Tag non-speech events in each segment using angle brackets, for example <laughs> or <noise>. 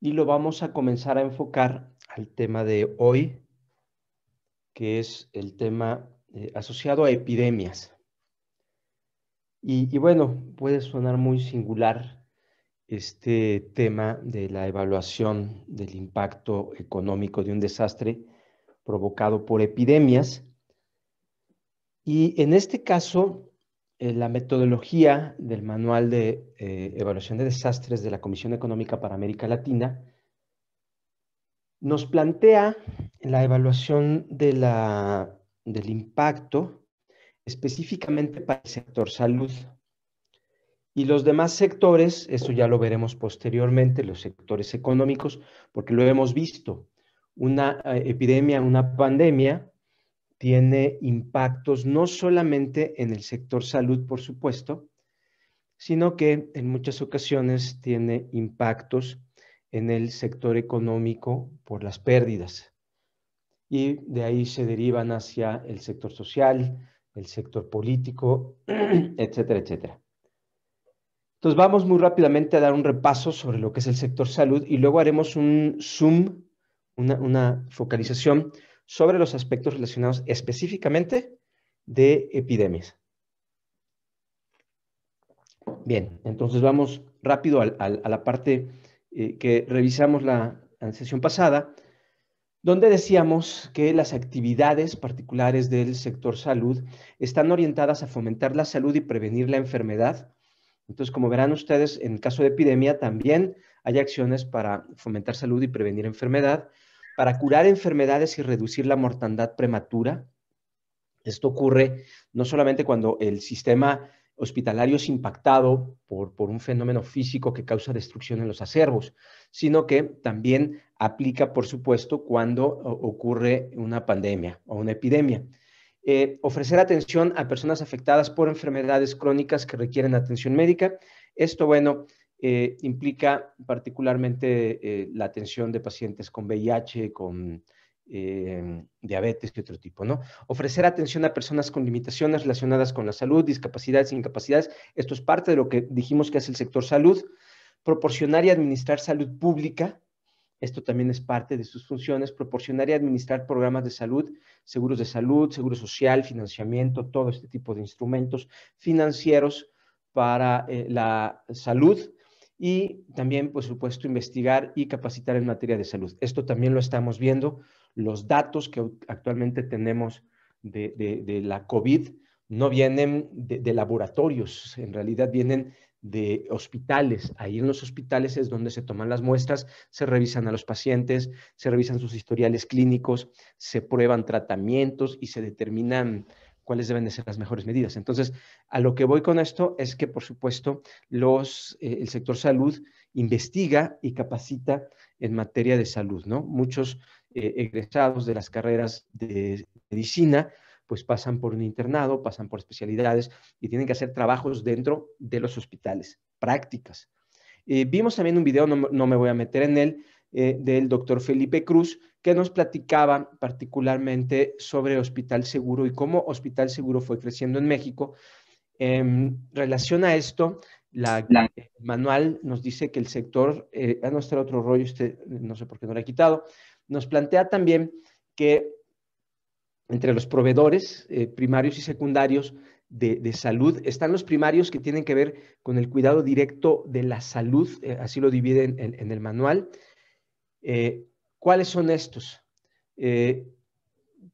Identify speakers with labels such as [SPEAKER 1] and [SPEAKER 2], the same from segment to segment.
[SPEAKER 1] y lo vamos a comenzar a enfocar al tema de hoy, que es el tema eh, asociado a epidemias. y, bueno, puede sonar muy singular este tema de la evaluación del impacto económico de un desastre provocado por epidemias. Y en este caso, eh, la metodología del Manual de eh, Evaluación de Desastres de la Comisión Económica para América Latina nos plantea la evaluación del impacto específicamente para el sector salud. Y los demás sectores, eso ya lo veremos posteriormente, los sectores económicos, porque lo hemos visto, una eh, epidemia, una pandemia, tiene impactos no solamente en el sector salud, por supuesto, sino que en muchas ocasiones tiene impactos en el sector económico por las pérdidas. Y de ahí se derivan hacia el sector social, el sector político, <clears throat> etcétera, etcétera. Entonces vamos muy rápidamente a dar un repaso sobre lo que es el sector salud y luego haremos un zoom, una, una focalización sobre los aspectos relacionados específicamente de epidemias. Bien, entonces vamos rápido a la parte eh, que revisamos la, la sesión pasada, donde decíamos que las actividades particulares del sector salud están orientadas a fomentar la salud y prevenir la enfermedad. Entonces, como verán ustedes, en caso de epidemia también hay acciones para fomentar salud y prevenir enfermedad para curar enfermedades y reducir la mortandad prematura. Esto ocurre no solamente cuando el sistema hospitalario es impactado por, un fenómeno físico que causa destrucción en los acervos, sino que también aplica, por supuesto, cuando ocurre una pandemia o una epidemia. Eh, ofrecer atención a personas afectadas por enfermedades crónicas que requieren atención médica. Esto, bueno, eh, implica particularmente eh, la atención de pacientes con VIH, con eh, diabetes y otro tipo, ¿no? Ofrecer atención a personas con limitaciones relacionadas con la salud, discapacidades, incapacidades. Esto es parte de lo que dijimos que hace el sector salud. Proporcionar y administrar salud pública. Esto también es parte de sus funciones. Proporcionar y administrar programas de salud, seguros de salud, seguro social, financiamiento, todo este tipo de instrumentos financieros para la salud y también, por supuesto, investigar y capacitar en materia de salud. Esto también lo estamos viendo. Los datos que actualmente tenemos de, la COVID no vienen de, laboratorios, en realidad vienen de hospitales. Ahí en los hospitales es donde se toman las muestras, se revisan a los pacientes, se revisan sus historiales clínicos, se prueban tratamientos y se determinan cuáles deben de ser las mejores medidas. Entonces, a lo que voy con esto es que, por supuesto, eh, el sector salud investiga y capacita en materia de salud, ¿no? Muchos eh, egresados de las carreras de medicina, pues pasan por un internado, pasan por especialidades y tienen que hacer trabajos dentro de los hospitales, prácticas. Eh, vimos también un video, no, me voy a meter en él, eh, del doctor Felipe Cruz, que nos platicaba particularmente sobre Hospital Seguro y cómo Hospital Seguro fue creciendo en México. En relación a esto, la, el manual nos dice que el sector, eh, a ah, nuestro otro rollo, este, no sé por qué no lo he quitado, nos plantea también que entre los proveedores eh, primarios y secundarios de, salud están los primarios que tienen que ver con el cuidado directo de la salud, así lo dividen en, el manual, eh, ¿Cuáles son estos? Eh,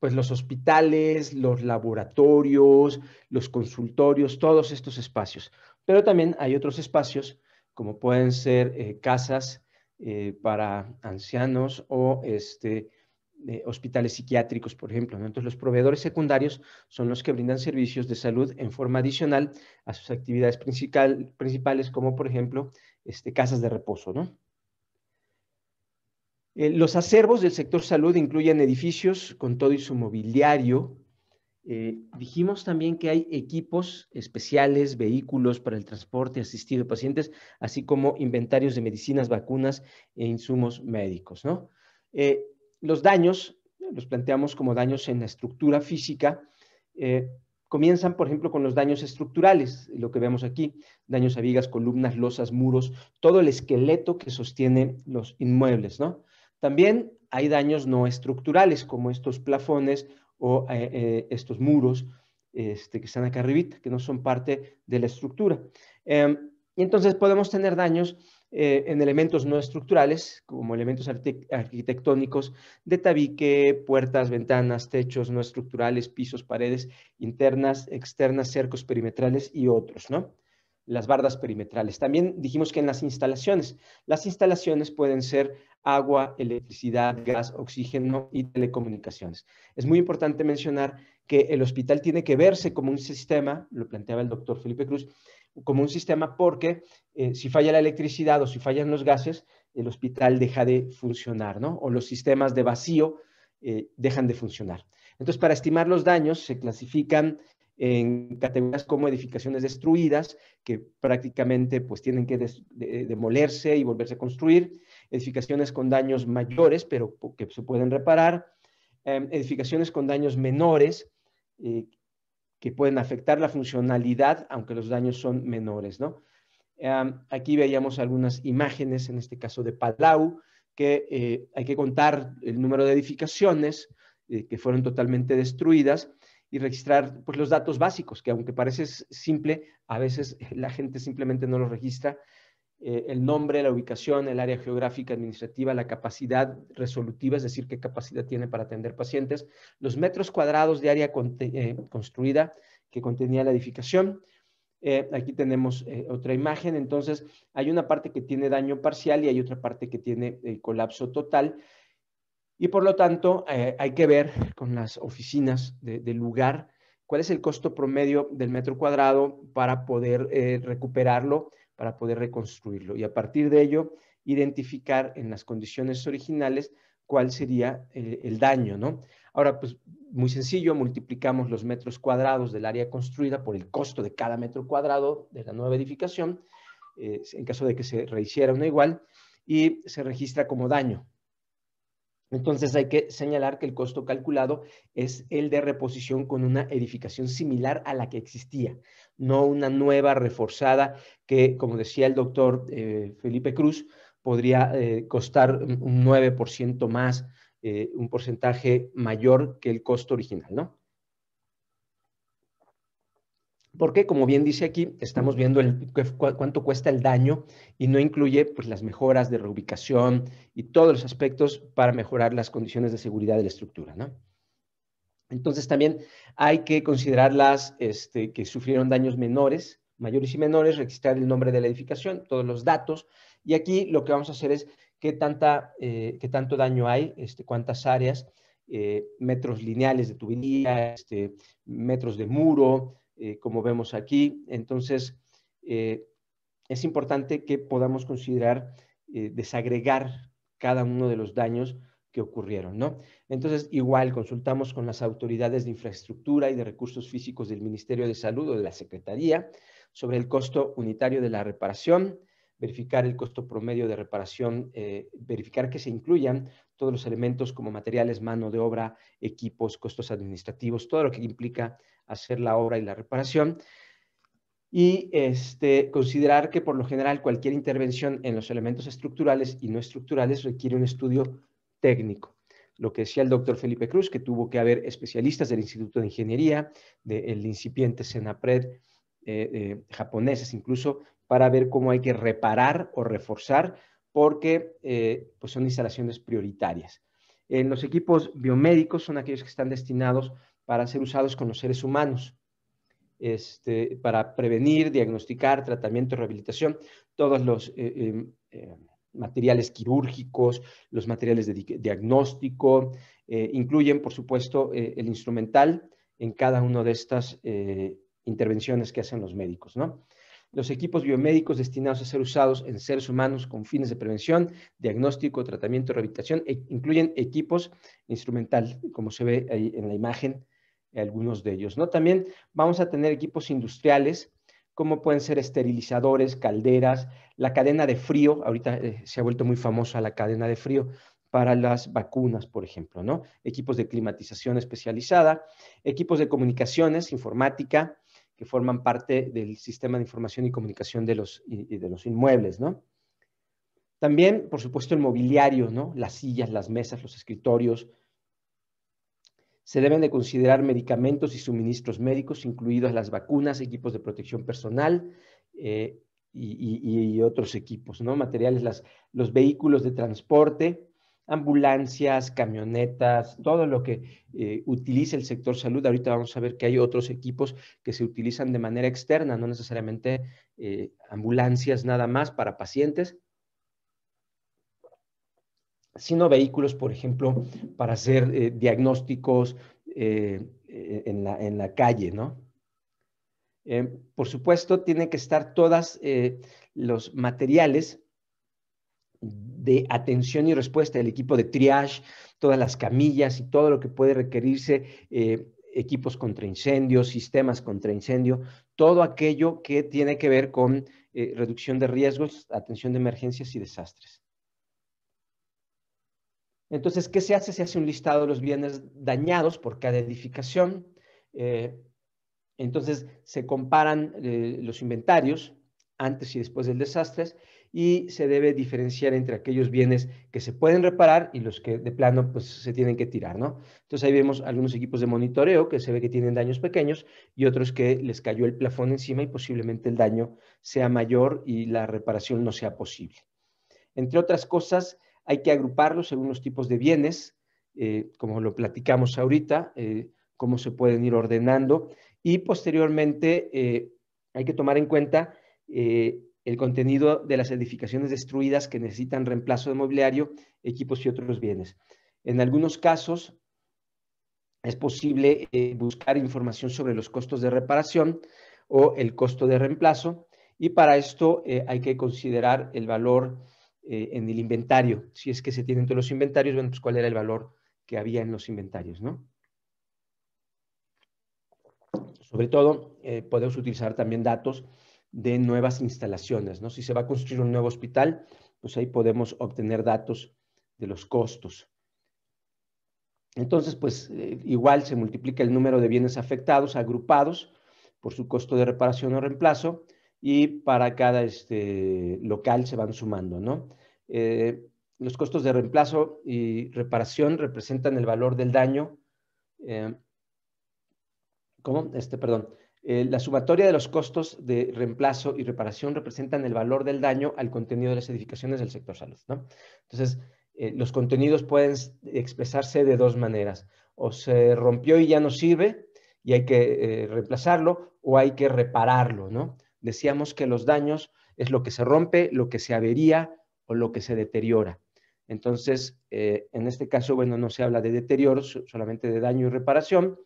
[SPEAKER 1] pues los hospitales, los laboratorios, los consultorios, todos estos espacios. Pero también hay otros espacios, como pueden ser eh, casas para ancianos o este, hospitales psiquiátricos, por ejemplo. Entonces, los proveedores secundarios son los que brindan servicios de salud en forma adicional a sus actividades principales, como por ejemplo este, casas de reposo, ¿no? Eh, los acervos del sector salud incluyen edificios con todo y su mobiliario. Eh, dijimos también que hay equipos especiales, vehículos para el transporte asistido de pacientes, así como inventarios de medicinas, vacunas e insumos médicos. ¿no? Eh, los daños, los planteamos como daños en la estructura física, comienzan, por ejemplo, con los daños estructurales, lo que vemos aquí, daños a vigas, columnas, losas, muros, todo el esqueleto que sostiene los inmuebles. ¿no? También hay daños no estructurales, como estos plafones o eh, eh, estos muros este, que están acá arribita, que no son parte de la estructura. Em, y entonces podemos tener daños eh, en elementos no estructurales, como elementos arquitectónicos de tabique, puertas, ventanas, techos no estructurales, pisos, paredes internas, externas, cercos perimetrales y otros, ¿no? las bardas perimetrales. También dijimos que en las instalaciones, las instalaciones pueden ser agua, electricidad, gas, oxígeno y telecomunicaciones. Es muy importante mencionar que el hospital tiene que verse como un sistema, lo planteaba el doctor Felipe Cruz, como un sistema porque eh, si falla la electricidad o si fallan los gases, el hospital deja de funcionar, ¿no? O los sistemas de vacío eh, dejan de funcionar. Entonces, para estimar los daños se clasifican en categorías como edificaciones destruidas, que prácticamente pues tienen que demolerse y volverse a construir, edificaciones con daños mayores, pero que se pueden reparar, em, edificaciones con daños menores, eh, que pueden afectar la funcionalidad, aunque los daños son menores, ¿no? Em, aquí veíamos algunas imágenes, en este caso de Palau, que eh, hay que contar el número de edificaciones eh, que fueron totalmente destruidas y registrar pues, los datos básicos, que aunque parece simple, a veces <laughs> la gente simplemente no los registra. Eh, el nombre, la ubicación, el área geográfica administrativa, la capacidad resolutiva, es decir, qué capacidad tiene para atender pacientes, los metros cuadrados de área eh, construida que contenía la edificación. Eh, aquí tenemos otra imagen, entonces hay una parte que tiene daño parcial y hay otra parte que tiene colapso total. Y por lo tanto, eh, hay que ver con las oficinas del lugar cuál es el costo promedio del metro cuadrado para poder eh, recuperarlo, para poder reconstruirlo. Y a partir de ello, identificar en las condiciones originales cuál sería el, daño, ¿no? Ahora, pues muy sencillo, multiplicamos los metros cuadrados del área construida por el costo de cada metro cuadrado de la nueva edificación, eh, en caso de que se rehiciera una igual, y se registra como daño. Entonces hay que señalar que el costo calculado es el de reposición con una edificación similar a la que existía, no una nueva reforzada que, como decía el doctor eh, Felipe Cruz, podría eh, costar un 9% más, eh, un porcentaje mayor que el costo original, ¿no? Porque, como bien dice aquí, estamos viendo cuánto cuesta el daño y no incluye pues, las mejoras de reubicación y todos los aspectos para mejorar las condiciones de seguridad de la estructura. Entonces, también hay que considerar las este, que sufrieron daños menores, mayores y menores, registrar el nombre de la edificación, todos los datos. Y aquí lo que vamos a hacer es qué, eh, tanto daño hay, este, cuántas áreas, eh, metros lineales de tubería, este, metros de muro, eh, como vemos aquí. Entonces, eh, es importante que podamos considerar eh, desagregar cada uno de los daños que ocurrieron, ¿no? Entonces, igual consultamos con las autoridades de infraestructura y de recursos físicos del Ministerio de Salud o de la Secretaría sobre el costo unitario de la reparación, verificar el costo promedio de reparación, eh, verificar que se incluyan todos los elementos como materiales, mano de obra, equipos, costos administrativos, todo lo que implica hacer la obra y la reparación. Y este, considerar que por lo general cualquier intervención en los elementos estructurales y no estructurales requiere un estudio técnico lo que decía el doctor Felipe Cruz, que tuvo que haber especialistas del Instituto de Ingeniería, del incipiente Senapred, eh, eh, japoneses incluso, para ver cómo hay que reparar o reforzar, porque eh, pues son instalaciones prioritarias. En los equipos biomédicos son aquellos que están destinados para ser usados con los seres humanos, este, para prevenir, diagnosticar, tratamiento, rehabilitación, todos los eh, em, eh, materiales quirúrgicos, los materiales de diagnóstico, incluyen, por supuesto, el instrumental en cada una de estas intervenciones que hacen los médicos, ¿no? los equipos biomédicos destinados a ser usados en seres humanos con fines de prevención, diagnóstico, tratamiento, rehabilitación, e incluyen equipos instrumental, como se ve ahí en la imagen, eh, algunos de ellos. ¿no? También vamos a tener equipos industriales, como pueden ser esterilizadores, calderas, la cadena de frío, ahorita eh, se ha vuelto muy famosa la cadena de frío, para las vacunas, por ejemplo, ¿no? Equipos de climatización especializada, equipos de comunicaciones, informática, que forman parte del sistema de información y comunicación de los, inmuebles, ¿no? También, por supuesto, el mobiliario, ¿no? Las sillas, las mesas, los escritorios. Se deben de considerar medicamentos y suministros médicos, incluidas las vacunas, equipos de protección personal eh, y, otros equipos, ¿no? Materiales, los vehículos de transporte, ambulancias, camionetas, todo lo que eh, utiliza el sector salud. Ahorita vamos a ver que hay otros equipos que se utilizan de manera externa, no necesariamente eh, ambulancias nada más para pacientes, sino vehículos, por ejemplo, para hacer eh, diagnósticos en la, en, la, calle, ¿no? por supuesto, tienen que estar todos los materiales de atención y respuesta del equipo de triage, todas las camillas y todo lo que puede requerirse, eh, equipos contra incendios, sistemas contra incendio, todo aquello que tiene que ver con eh, reducción de riesgos, atención de emergencias y desastres. Entonces, ¿qué se hace? Se hace un listado de los bienes dañados por cada edificación. Eh, entonces, se comparan los inventarios antes y después del desastre y se debe diferenciar entre aquellos bienes que se pueden reparar y los que de plano pues, se tienen que tirar, ¿no? Entonces ahí vemos algunos equipos de monitoreo que se ve que tienen daños pequeños y otros que les cayó el plafón encima y posiblemente el daño sea mayor y la reparación no sea posible. Entre otras cosas, hay que agruparlos según los tipos de bienes, eh, como lo platicamos ahorita, eh, cómo se pueden ir ordenando y posteriormente eh, hay que tomar en cuenta el contenido de las edificaciones destruidas que necesitan reemplazo de mobiliario, equipos y otros bienes. En algunos casos es posible eh, buscar información sobre los costos de reparación o el costo de reemplazo y para esto eh, hay que considerar el valor eh, en el inventario. Si es que se tienen todos los inventarios, bueno, pues cuál era el valor que había en los inventarios, ¿no? Sobre todo, podemos utilizar también datos de nuevas instalaciones. ¿no? Si se va a construir un nuevo hospital, pues ahí podemos obtener datos de los costos. Entonces, pues eh, igual se multiplica el número de bienes afectados, agrupados por su costo de reparación o reemplazo, y para cada este, local se van sumando, ¿no? Eh, los costos de reemplazo y reparación representan el valor del daño. Eh, ¿Cómo? Este, perdón. Eh, la sumatoria de los costos de reemplazo y reparación representan el valor del daño al contenido de las edificaciones del sector salud. ¿no? Entonces, eh, los contenidos pueden expresarse de dos maneras. O se rompió y ya no sirve y hay que eh, reemplazarlo o hay que repararlo. ¿no? Decíamos que los daños es lo que se rompe, lo que se avería o lo que se deteriora. Entonces, en este caso, bueno, no se habla de deterioro, solamente de daño y reparación.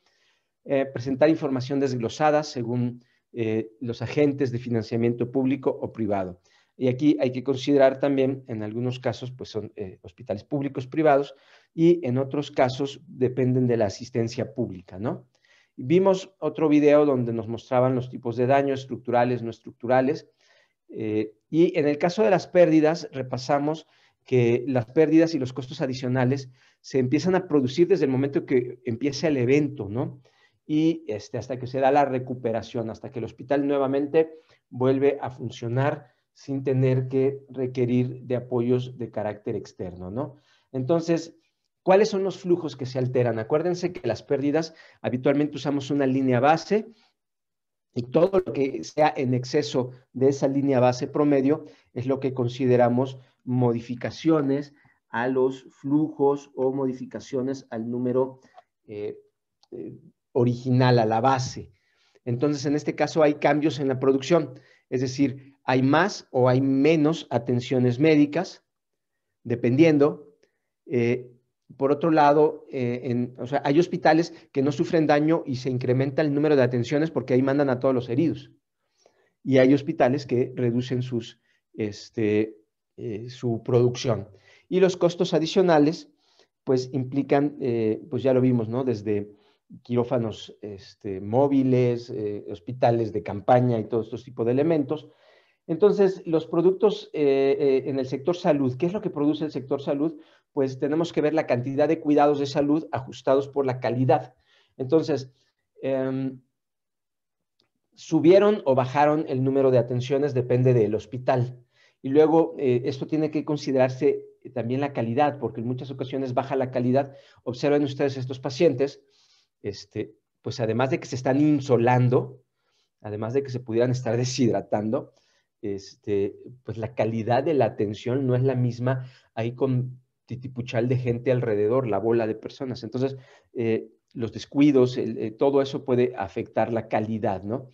[SPEAKER 1] Eh, presentar información desglosada según eh, los agentes de financiamiento público o privado. Y aquí hay que considerar también, en algunos casos, pues son eh, hospitales públicos, privados, y en otros casos dependen de la asistencia pública, ¿no? Vimos otro video donde nos mostraban los tipos de daños estructurales, no estructurales, y en el caso de las pérdidas, repasamos que las pérdidas y los costos adicionales se empiezan a producir desde el momento que empieza el evento, ¿no? y este, hasta que se da la recuperación, hasta que el hospital nuevamente vuelve a funcionar sin tener que requerir de apoyos de carácter externo, ¿no? Entonces, ¿cuáles son los flujos que se alteran? Acuérdense que las pérdidas habitualmente usamos una línea base y todo lo que sea en exceso de esa línea base promedio es lo que consideramos modificaciones a los flujos o modificaciones al número eh, eh, original, a la base. Entonces, en este caso hay cambios en la producción, es decir, hay más o hay menos atenciones médicas, dependiendo. Eh, por otro lado, eh, hay hospitales que no sufren daño y se incrementa el número de atenciones porque ahí mandan a todos los heridos. Y hay hospitales que reducen sus, este, eh, su producción. Y los costos adicionales, pues implican, pues ya lo vimos, ¿no? Desde quirófanos este, móviles, eh, hospitales de campaña y todos estos tipos de elementos. Entonces, los productos eh, eh, en el sector salud, ¿qué es lo que produce el sector salud? Pues tenemos que ver la cantidad de cuidados de salud ajustados por la calidad. Entonces, em, subieron o bajaron el número de atenciones, depende del hospital. Y luego, esto tiene que considerarse también la calidad, porque en muchas ocasiones baja la calidad. Observen ustedes estos pacientes, este, pues además de que se están insolando, además de que se pudieran estar deshidratando, este, pues la calidad de la atención no es la misma ahí con titipuchal de gente alrededor, la bola de personas. Entonces, eh, los descuidos, eh, todo eso puede afectar la calidad, ¿no?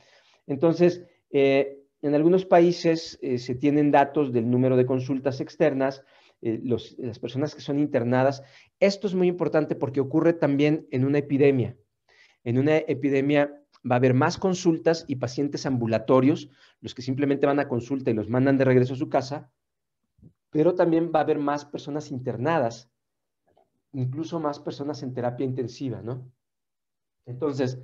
[SPEAKER 1] Entonces, eh, en algunos países se tienen datos del número de consultas externas, las personas que son internadas. Esto es muy importante porque ocurre también en una epidemia. En una epidemia va a haber más consultas y pacientes ambulatorios, los que simplemente van a consulta y los mandan de regreso a su casa, pero también va a haber más personas internadas, incluso más personas en terapia intensiva, ¿no? Entonces,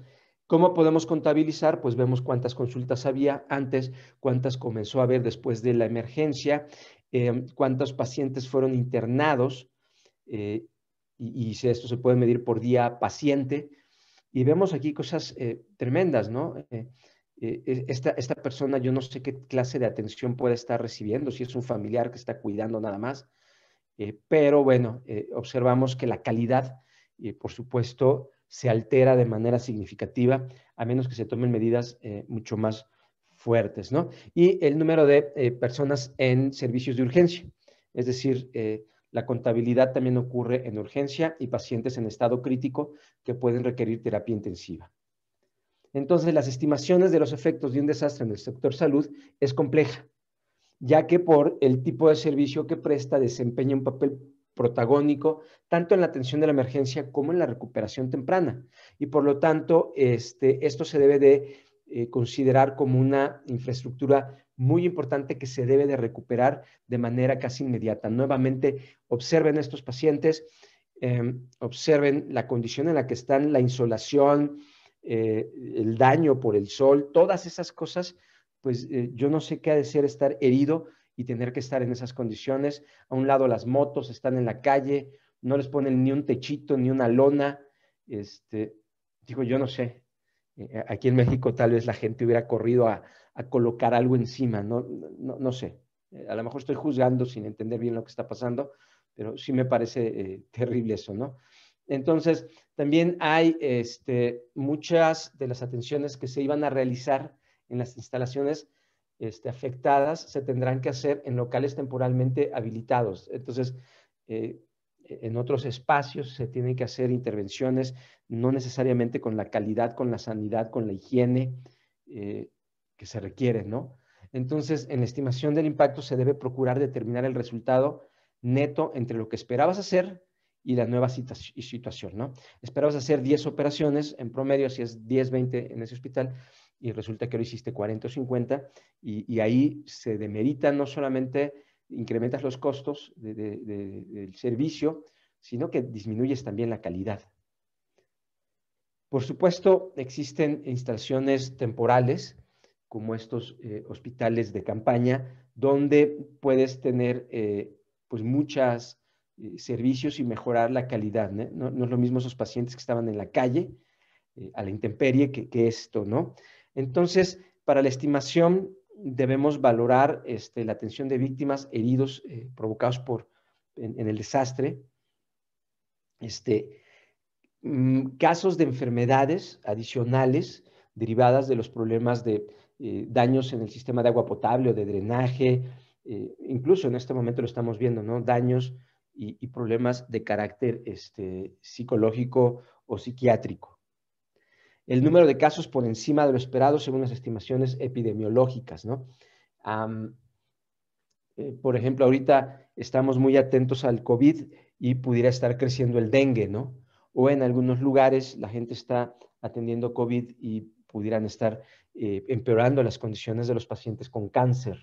[SPEAKER 1] ¿cómo podemos contabilizar? Pues vemos cuántas consultas había antes, cuántas comenzó a haber después de la emergencia, em, cuántos pacientes fueron internados, eh, y, y, esto se puede medir por día paciente, y vemos aquí cosas eh, tremendas, ¿no? Eh, eh, esta, persona, yo no sé qué clase de atención puede estar recibiendo, si es un familiar que está cuidando nada más, pero bueno, observamos que la calidad, por supuesto, se altera de manera significativa, a menos que se tomen medidas mucho más fuertes, ¿no? Y el número de personas en servicios de urgencia, es decir, la contabilidad también ocurre en urgencia y pacientes en estado crítico que pueden requerir terapia intensiva. Entonces, las estimaciones de los efectos de un desastre en el sector salud es compleja, ya que por el tipo de servicio que presta desempeña un papel protagónico tanto en la atención de la emergencia como en la recuperación temprana. Y por lo tanto, este, esto se debe de eh, considerar como una infraestructura muy importante que se debe de recuperar de manera casi inmediata. Nuevamente, observen estos pacientes, em, observen la condición en la que están, la insolación, eh, el daño por el sol, todas esas cosas, pues eh, yo no sé qué ha de ser estar herido y tener que estar en esas condiciones. A un lado las motos están en la calle, no les ponen ni un techito, ni una lona. Este, digo, yo no sé. Eh, aquí en México tal vez la gente hubiera corrido a, a colocar algo encima, no, no, sé. Eh, a lo mejor estoy juzgando sin entender bien lo que está pasando, pero sí me parece eh, terrible eso, ¿no? Entonces, también hay este, muchas de las atenciones que se iban a realizar en las instalaciones este, afectadas se tendrán que hacer en locales temporalmente habilitados. Entonces, eh, en otros espacios se tienen que hacer intervenciones, no necesariamente con la calidad, con la sanidad, con la higiene, que se requiere, ¿no? Entonces, en la estimación del impacto se debe procurar determinar el resultado neto entre lo que esperabas hacer y la nueva situación, ¿no? Esperabas hacer 10 operaciones en promedio, si es 10, 20 en ese hospital, y resulta que ahora hiciste 40 o 50, y, ahí se demerita no solamente incrementas los costos del servicio, sino que disminuyes también la calidad. Por supuesto, existen instalaciones temporales, como estos eh, hospitales de campaña, donde puedes tener eh, pues muchos eh, servicios y mejorar la calidad. ¿no? es lo mismo esos pacientes que estaban en la calle, a la intemperie, que, esto, ¿no? Entonces, para la estimación debemos valorar este, la atención de víctimas, heridos provocados por, en, en, el desastre, este, mm, casos de enfermedades adicionales derivadas de los problemas de eh, daños en el sistema de agua potable o de drenaje, eh, incluso en este momento lo estamos viendo, ¿no? Daños y, problemas de carácter este, psicológico o psiquiátrico. El número de casos por encima de lo esperado según las estimaciones epidemiológicas, ¿no? Eh, por ejemplo, ahorita estamos muy atentos al COVID y pudiera estar creciendo el dengue, ¿no? O en algunos lugares la gente está atendiendo COVID y pudieran estar eh, empeorando las condiciones de los pacientes con cáncer.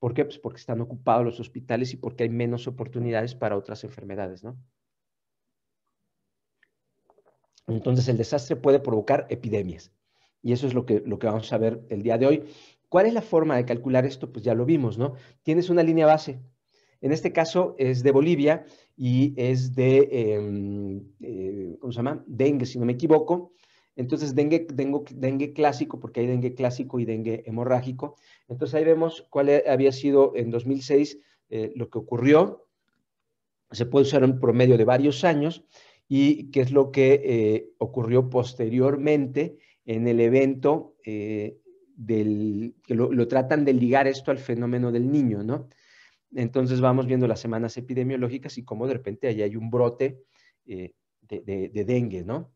[SPEAKER 1] ¿Por qué? Pues porque están ocupados los hospitales y porque hay menos oportunidades para otras enfermedades, ¿no? Entonces, el desastre puede provocar epidemias. Y eso es lo que, lo que vamos a ver el día de hoy. ¿Cuál es la forma de calcular esto? Pues ya lo vimos, ¿no? Tienes una línea base. En este caso es de Bolivia y es de, em, eh, ¿cómo se llama? Dengue, si no me equivoco. Entonces, dengue, clásico, porque hay dengue clásico y dengue hemorrágico. Entonces, ahí vemos cuál e, había sido en 2006 eh, lo que ocurrió. Se puede usar un promedio de varios años y qué es lo que eh, ocurrió posteriormente en el evento eh, del, que lo, tratan de ligar esto al fenómeno del niño, ¿no? Entonces vamos viendo las semanas epidemiológicas y cómo de repente ahí hay un brote de, de, dengue, ¿no?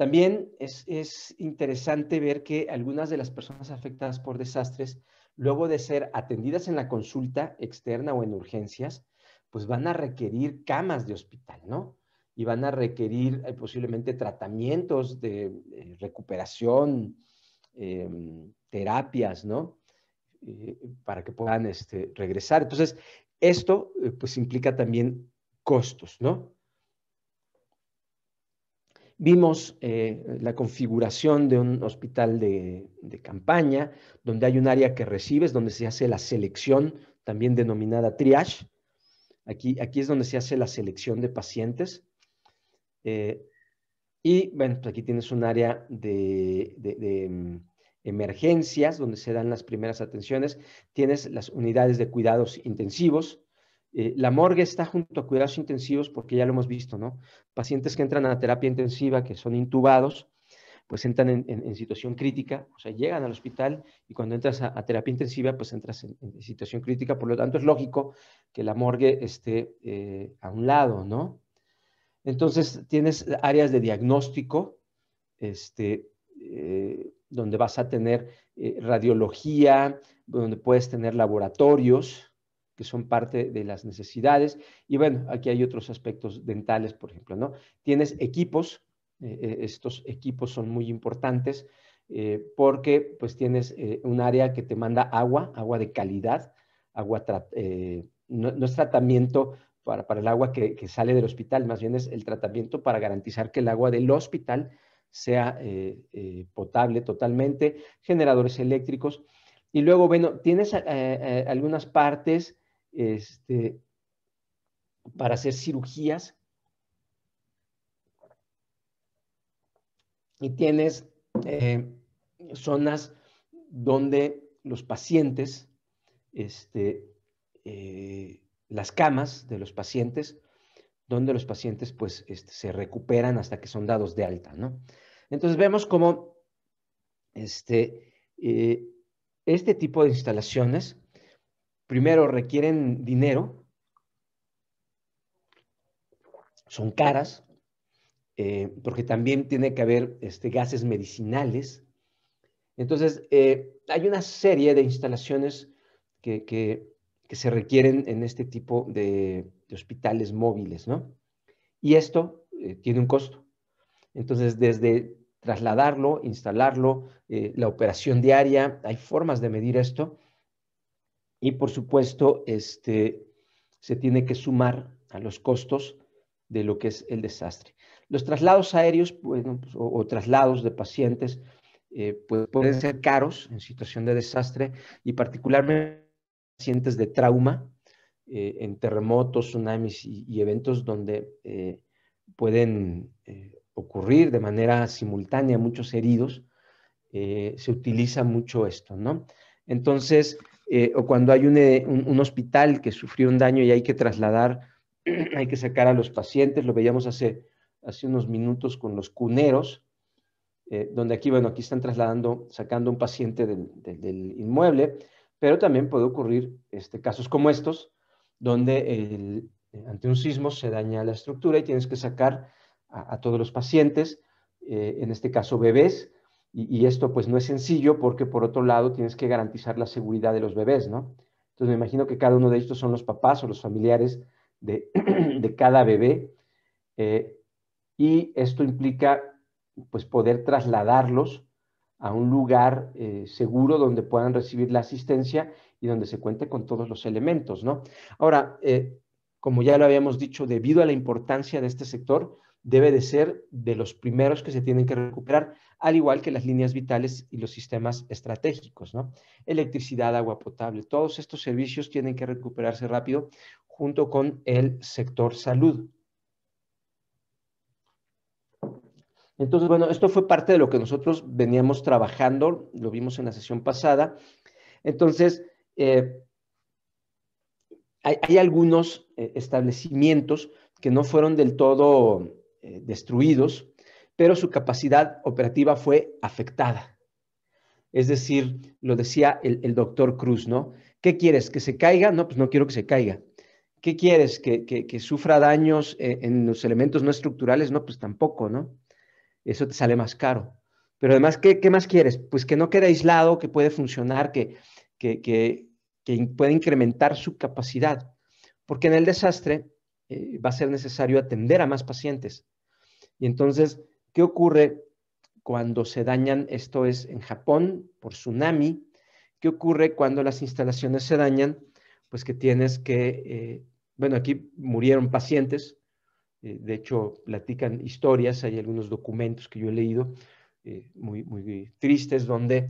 [SPEAKER 1] También es, interesante ver que algunas de las personas afectadas por desastres, luego de ser atendidas en la consulta externa o en urgencias, pues van a requerir camas de hospital, ¿no? Y van a requerir eh, posiblemente tratamientos de eh, recuperación, em, terapias, ¿no? Eh, para que puedan este, regresar. Entonces, esto pues implica también costos, ¿no? Vimos eh, la configuración de un hospital de, campaña, donde hay un área que recibes, donde se hace la selección, también denominada triage. Aquí, es donde se hace la selección de pacientes. Eh, y bueno, pues aquí tienes un área de mm, emergencias, donde se dan las primeras atenciones. Tienes las unidades de cuidados intensivos, eh, la morgue está junto a cuidados intensivos porque ya lo hemos visto, ¿no? Pacientes que entran a terapia intensiva, que son intubados, pues entran en, situación crítica, o sea, llegan al hospital y cuando entras a, terapia intensiva, pues entras en, situación crítica, por lo tanto es lógico que la morgue esté eh, a un lado, ¿no? Entonces tienes áreas de diagnóstico, este, eh, donde vas a tener radiología, donde puedes tener laboratorios, que son parte de las necesidades. Y bueno, aquí hay otros aspectos dentales, por ejemplo, ¿no? Tienes equipos, eh, eh, estos equipos son muy importantes eh, porque pues tienes un área que te manda agua, agua de calidad, agua, no, es tratamiento para, el agua que, que, sale del hospital, más bien es el tratamiento para garantizar que el agua del hospital sea potable totalmente, generadores eléctricos. Y luego, bueno, tienes algunas partes este, para hacer cirugías. Y tienes eh, zonas donde los pacientes, este, eh, las camas de los pacientes, donde los pacientes pues este, se recuperan hasta que son dados de alta, ¿no? Entonces vemos cómo este, eh, este tipo de instalaciones primero requieren dinero, son caras, eh, porque también tiene que haber este, gases medicinales. Entonces, eh, hay una serie de instalaciones que, se requieren en este tipo de, hospitales móviles, ¿no? Y esto eh, tiene un costo. Entonces, desde trasladarlo, instalarlo, la operación diaria, hay formas de medir esto y por supuesto, este, se tiene que sumar a los costos de lo que es el desastre. Los traslados aéreos pues, o, traslados de pacientes eh, pues, pueden ser caros en situación de desastre y particularmente pacientes de trauma eh, en terremotos, tsunamis y, eventos donde eh, pueden ocurrir de manera simultánea muchos heridos. se utiliza mucho esto, ¿no? Entonces, eh, o cuando hay eh, un, hospital que sufrió un daño y hay que trasladar, <clears throat> hay que sacar a los pacientes, lo veíamos hace, hace unos minutos con los cuneros, eh, donde aquí, bueno, aquí están trasladando, sacando un paciente del, inmueble, pero también puede ocurrir este, casos como estos, donde ante un sismo se daña la estructura y tienes que sacar a, todos los pacientes, en este caso bebés, y, esto pues no es sencillo porque por otro lado tienes que garantizar la seguridad de los bebés, ¿no? Entonces me imagino que cada uno de estos son los papás o los familiares de, <clears throat> cada bebé. Eh, y esto implica pues poder trasladarlos a un lugar eh, seguro donde puedan recibir la asistencia y donde se cuente con todos los elementos, ¿no? Ahora, eh, como ya lo habíamos dicho, debido a la importancia de este sector, debe de ser de los primeros que se tienen que recuperar, al igual que las líneas vitales y los sistemas estratégicos, ¿no? Electricidad, agua potable, todos estos servicios tienen que recuperarse rápido junto con el sector salud. Entonces, bueno, esto fue parte de lo que nosotros veníamos trabajando, lo vimos en la sesión pasada. Entonces, eh, hay, algunos eh, establecimientos que no fueron del todo eh, destruidos, pero su capacidad operativa fue afectada. Es decir, lo decía el, doctor Cruz, ¿no? ¿Qué quieres? ¿Que se caiga? No, pues no quiero que se caiga. ¿Qué quieres? ¿Que, que, sufra daños eh, en, los elementos no estructurales? No, pues tampoco, ¿no? Eso te sale más caro. Pero además, ¿qué, más quieres? Pues que no quede aislado, que puede funcionar, que, que, que puede incrementar su capacidad. Porque en el desastre, eh, va a ser necesario atender a más pacientes. Y entonces, ¿qué ocurre cuando se dañan? Esto es en Japón por tsunami. ¿Qué ocurre cuando las instalaciones se dañan? Pues que tienes que, eh, bueno, aquí murieron pacientes, eh, de hecho platican historias, hay algunos documentos que yo he leído muy, muy tristes donde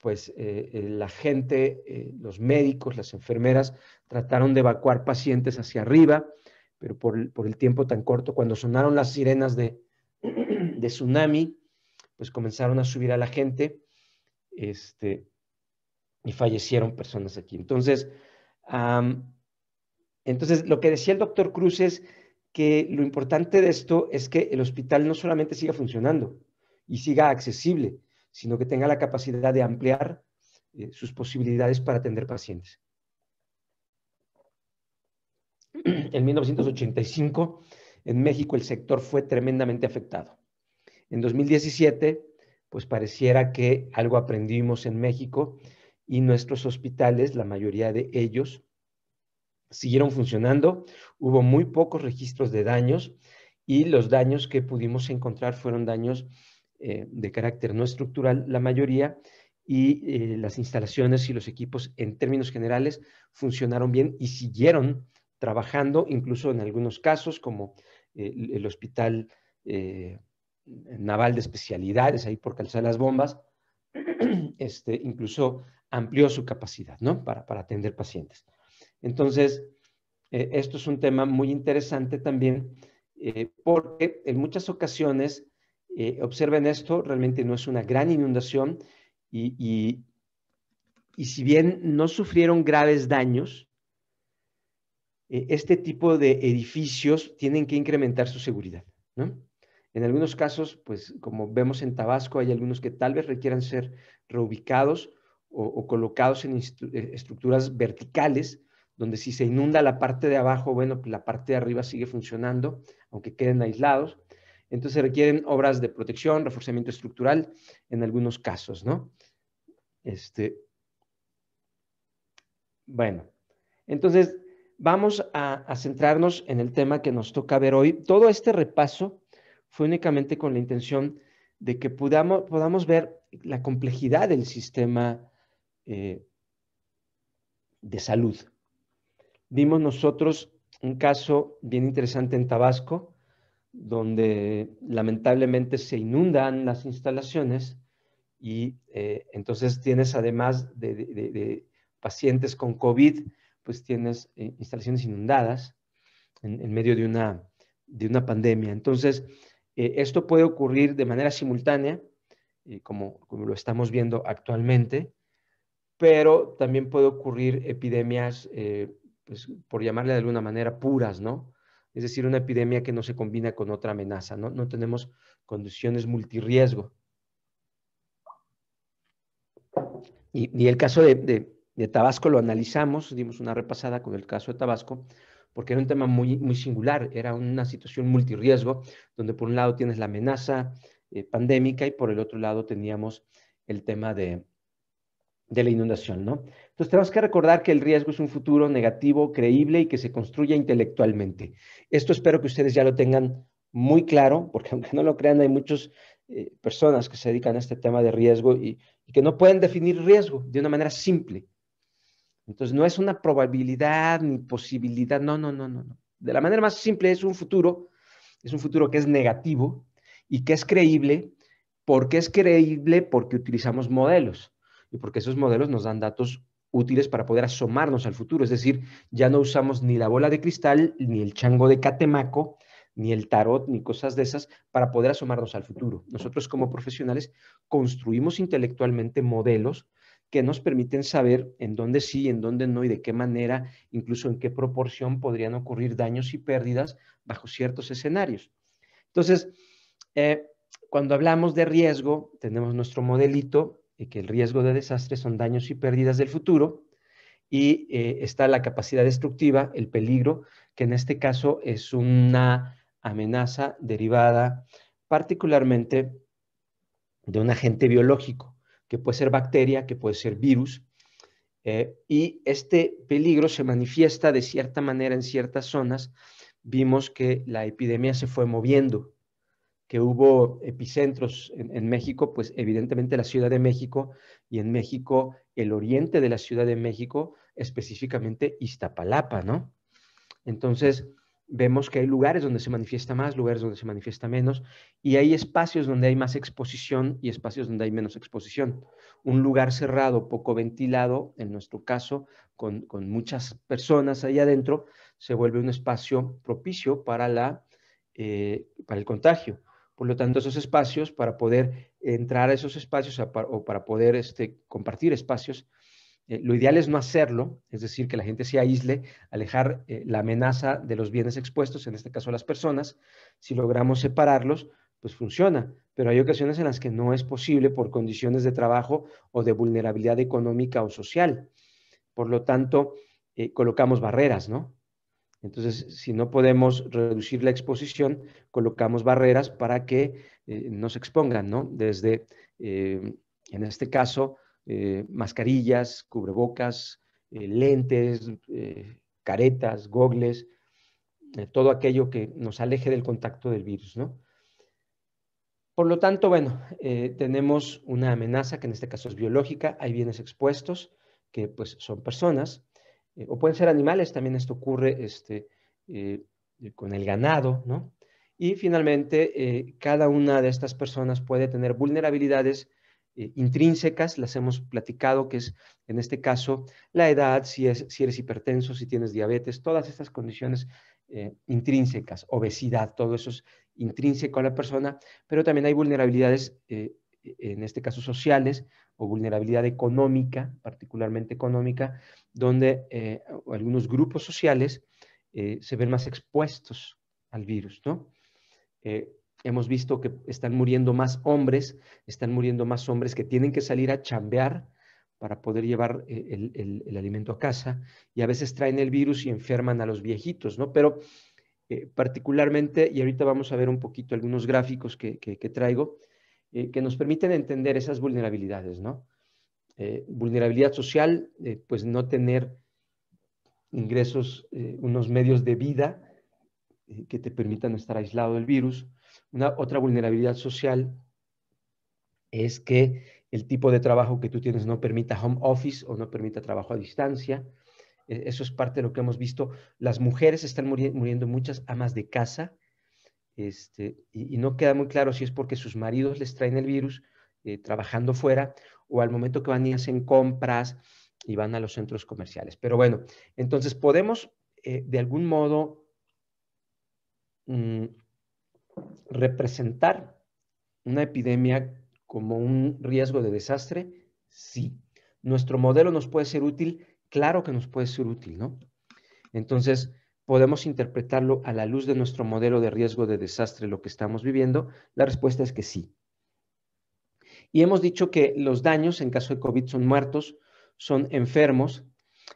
[SPEAKER 1] pues la gente, los médicos, las enfermeras trataron de evacuar pacientes hacia arriba pero por, el, tiempo tan corto, cuando sonaron las sirenas <clears throat> de, tsunami, pues comenzaron a subir a la gente este, y fallecieron personas aquí. Entonces, entonces, lo que decía el doctor Cruz es que lo importante de esto es que el hospital no solamente siga funcionando y siga accesible, sino que tenga la capacidad de ampliar eh, sus posibilidades para atender pacientes. <clears throat> en 1985, en México el sector fue tremendamente afectado. En 2017, pues pareciera que algo aprendimos en México y nuestros hospitales, la mayoría de ellos, siguieron funcionando. Hubo muy pocos registros de daños y los daños que pudimos encontrar fueron daños eh, de carácter no estructural, la mayoría, y eh, las instalaciones y los equipos en términos generales funcionaron bien y siguieron trabajando, incluso en algunos casos, como eh, el Hospital eh, Naval de Especialidades, ahí por calzar las bombas, <clears throat> este, incluso amplió su capacidad ¿no? para, atender pacientes. Entonces, eh, esto es un tema muy interesante también, porque en muchas ocasiones, observen esto, realmente no es una gran inundación y, y si bien no sufrieron graves daños, eh, este tipo de edificios tienen que incrementar su seguridad, En algunos casos, pues como vemos en Tabasco, hay algunos que tal vez requieran ser reubicados o, colocados en eh, estructuras verticales, donde si se inunda la parte de abajo, bueno, pues, la parte de arriba sigue funcionando, aunque queden aislados. Entonces requieren obras de protección, reforzamiento estructural en algunos casos, ¿no? Este, bueno, entonces Vamos a, centrarnos en el tema que nos toca ver hoy. Todo este repaso fue únicamente con la intención de que podamos, ver la complejidad del sistema eh, de salud. Vimos nosotros un caso bien interesante en Tabasco, donde lamentablemente se inundan las instalaciones y eh, entonces tienes además de, de, pacientes con COVID pues tienes eh, instalaciones inundadas en, medio de una, de una pandemia. Entonces, eh, esto puede ocurrir de manera simultánea, eh, como, lo estamos viendo actualmente, pero también puede ocurrir epidemias, pues, por llamarle de alguna manera, puras, ¿no? Es decir, una epidemia que no se combina con otra amenaza, ¿no? No tenemos condiciones multirriesgo. Y, el caso de de Tabasco lo analizamos, dimos una repasada con el caso de Tabasco, porque era un tema muy, muy singular, era una situación multirriesgo, donde por un lado tienes la amenaza eh, pandémica y por el otro lado teníamos el tema de, la inundación, ¿no? Entonces tenemos que recordar que el riesgo es un futuro negativo, creíble y que se construye intelectualmente. Esto espero que ustedes ya lo tengan muy claro, porque <laughs> aunque no lo crean, hay muchas eh, personas que se dedican a este tema de riesgo y que no pueden definir riesgo de una manera simple. Entonces no es una probabilidad ni posibilidad, no, no, no, no. De la manera más simple es un futuro, es un futuro que es negativo y que es creíble. ¿por qué es creíble? Porque utilizamos modelos y porque esos modelos nos dan datos útiles para poder asomarnos al futuro. Es decir, ya no usamos ni la bola de cristal, ni el chango de catemaco, ni el tarot, ni cosas de esas, para poder asomarnos al futuro. Nosotros como profesionales construimos intelectualmente modelos que nos permiten saber en dónde sí, en dónde no y de qué manera, incluso en qué proporción podrían ocurrir daños y pérdidas bajo ciertos escenarios. Entonces, eh, cuando hablamos de riesgo, tenemos nuestro modelito, de que el riesgo de desastre son daños y pérdidas del futuro, y eh, está la capacidad destructiva, el peligro, que en este caso es una amenaza derivada particularmente de un agente biológico que puede ser bacteria, que puede ser virus. Eh, y este peligro se manifiesta de cierta manera en ciertas zonas. Vimos que la epidemia se fue moviendo, que hubo epicentros en, en, México, pues evidentemente la Ciudad de México y en México el oriente de la Ciudad de México, específicamente Iztapalapa, ¿no? Entonces, vemos que hay lugares donde se manifiesta más, lugares donde se manifiesta menos, y hay espacios donde hay más exposición y espacios donde hay menos exposición. Un lugar cerrado, poco ventilado, en nuestro caso, con, muchas personas ahí adentro, se vuelve un espacio propicio para, la, eh, para el contagio. Por lo tanto, esos espacios, para poder entrar a esos espacios o para poder este, compartir espacios, eh, lo ideal es no hacerlo, es decir, que la gente se aísle, alejar eh, la amenaza de los bienes expuestos, en este caso las personas. Si logramos separarlos, pues funciona, pero hay ocasiones en las que no es posible por condiciones de trabajo o de vulnerabilidad económica o social. Por lo tanto, eh, colocamos barreras, ¿no? Entonces, si no podemos reducir la exposición, colocamos barreras para que no se expongan, ¿no? Desde, en este caso, eh, mascarillas, cubrebocas, eh, lentes, eh, caretas, gogles, todo aquello que nos aleje del contacto del virus, ¿no? Por lo tanto, bueno, tenemos una amenaza que en este caso es biológica, hay bienes expuestos que pues son personas, o pueden ser animales, también esto ocurre este, con el ganado, ¿no? Y finalmente, cada una de estas personas puede tener vulnerabilidades eh, intrínsecas, las hemos platicado, que es en este caso la edad, si, es, si eres hipertenso, si tienes diabetes, todas estas condiciones eh, intrínsecas, obesidad, todo eso es intrínseco a la persona, pero también hay vulnerabilidades, eh, en este caso sociales, o vulnerabilidad económica, particularmente económica, donde algunos grupos sociales se ven más expuestos al virus, ¿no? hemos visto que están muriendo más hombres, están muriendo más hombres que tienen que salir a chambear para poder llevar eh, el, alimento a casa y a veces traen el virus y enferman a los viejitos, ¿no? Pero eh, particularmente, y ahorita vamos a ver un poquito algunos gráficos que, traigo, eh, que nos permiten entender esas vulnerabilidades, ¿no? vulnerabilidad social, pues no tener ingresos, unos medios de vida que te permitan estar aislado del virus, otra vulnerabilidad social es que el tipo de trabajo que tú tienes no permita home office o no permita trabajo a distancia. E-, eso es parte de lo que hemos visto. Las mujeres están muriendo muchas amas de casa este, y, no queda muy claro si es porque sus maridos les traen el virus eh, trabajando fuera o al momento que van y hacen compras y van a los centros comerciales. Pero bueno, entonces podemos eh, de algún modo... Mm, representar una epidemia como un riesgo de desastre? Sí. ¿Nuestro modelo nos puede ser útil? Claro que nos puede ser útil, ¿no? Entonces, podemos interpretarlo a la luz de nuestro modelo de riesgo de desastre, lo que estamos viviendo. La respuesta es que sí. Y hemos dicho que los daños en caso de COVID son muertos, son enfermos.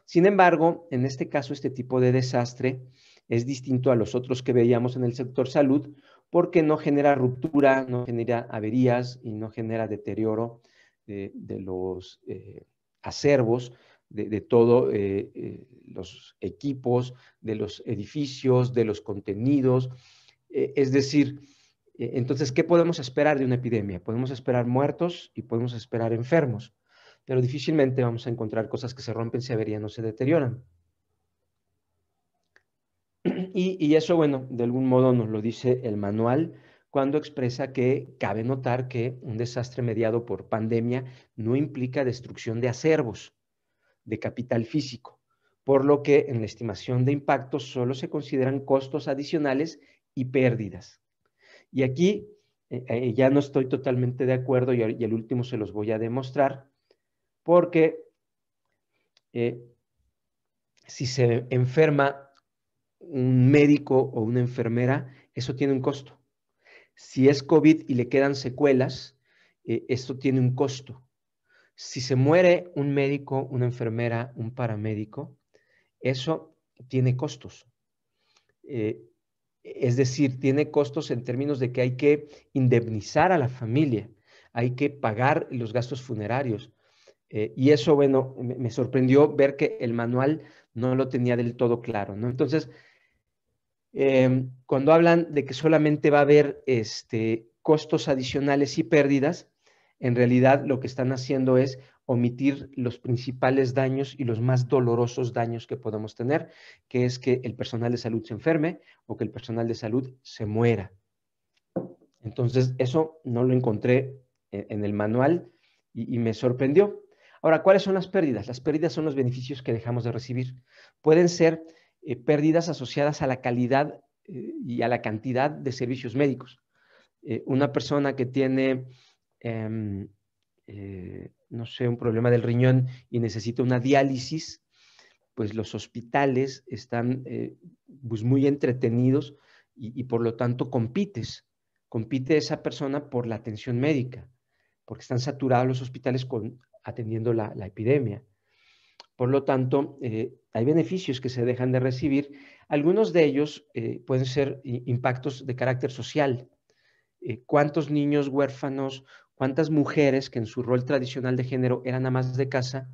[SPEAKER 1] Sin embargo, en este caso, este tipo de desastre es distinto a los otros que veíamos en el sector salud porque no genera ruptura, no genera averías y no genera deterioro de, los eh, acervos, de, todos eh, eh, los equipos, de los edificios, de los contenidos. es decir, e, entonces, ¿qué podemos esperar de una epidemia? Podemos esperar muertos y podemos esperar enfermos, pero difícilmente vamos a encontrar cosas que se rompen, se averían o se deterioran. Y, eso, bueno, de algún modo nos lo dice el manual cuando expresa que cabe notar que un desastre mediado por pandemia no implica destrucción de acervos, de capital físico, por lo que en la estimación de impactos solo se consideran costos adicionales y pérdidas. Y aquí eh, eh, ya no estoy totalmente de acuerdo y, el último se los voy a demostrar, porque eh, si se enferma un médico o una enfermera, eso tiene un costo. Si es COVID y le quedan secuelas, eso eh, esto tiene un costo. Si se muere un médico, una enfermera, un paramédico, eso tiene costos. Eh, es decir, tiene costos en términos de que hay que indemnizar a la familia, hay que pagar los gastos funerarios. Eh, y eso, bueno, me, sorprendió ver que el manual no lo tenía del todo claro, ¿no? Entonces, Em, cuando hablan de que solamente va a haber este, costos adicionales y pérdidas, en realidad lo que están haciendo es omitir los principales daños y los más dolorosos daños que podemos tener, que es que el personal de salud se enferme o que el personal de salud se muera. Entonces, eso no lo encontré e-, en el manual y, y me sorprendió. Ahora, ¿cuáles son las pérdidas? Las pérdidas son los beneficios que dejamos de recibir. Pueden ser eh, pérdidas asociadas a la calidad eh, y a la cantidad de servicios médicos. Eh, una persona que tiene, em, no sé, un problema del riñón y necesita una diálisis, pues los hospitales están pues muy entretenidos y, por lo tanto compites, compite esa persona por la atención médica, porque están saturados los hospitales con, atendiendo la epidemia. Por lo tanto, eh, hay beneficios que se dejan de recibir. Algunos de ellos eh, pueden ser eh, impactos de carácter social. ¿Cuántos niños huérfanos, cuántas mujeres que en su rol tradicional de género eran amas de casa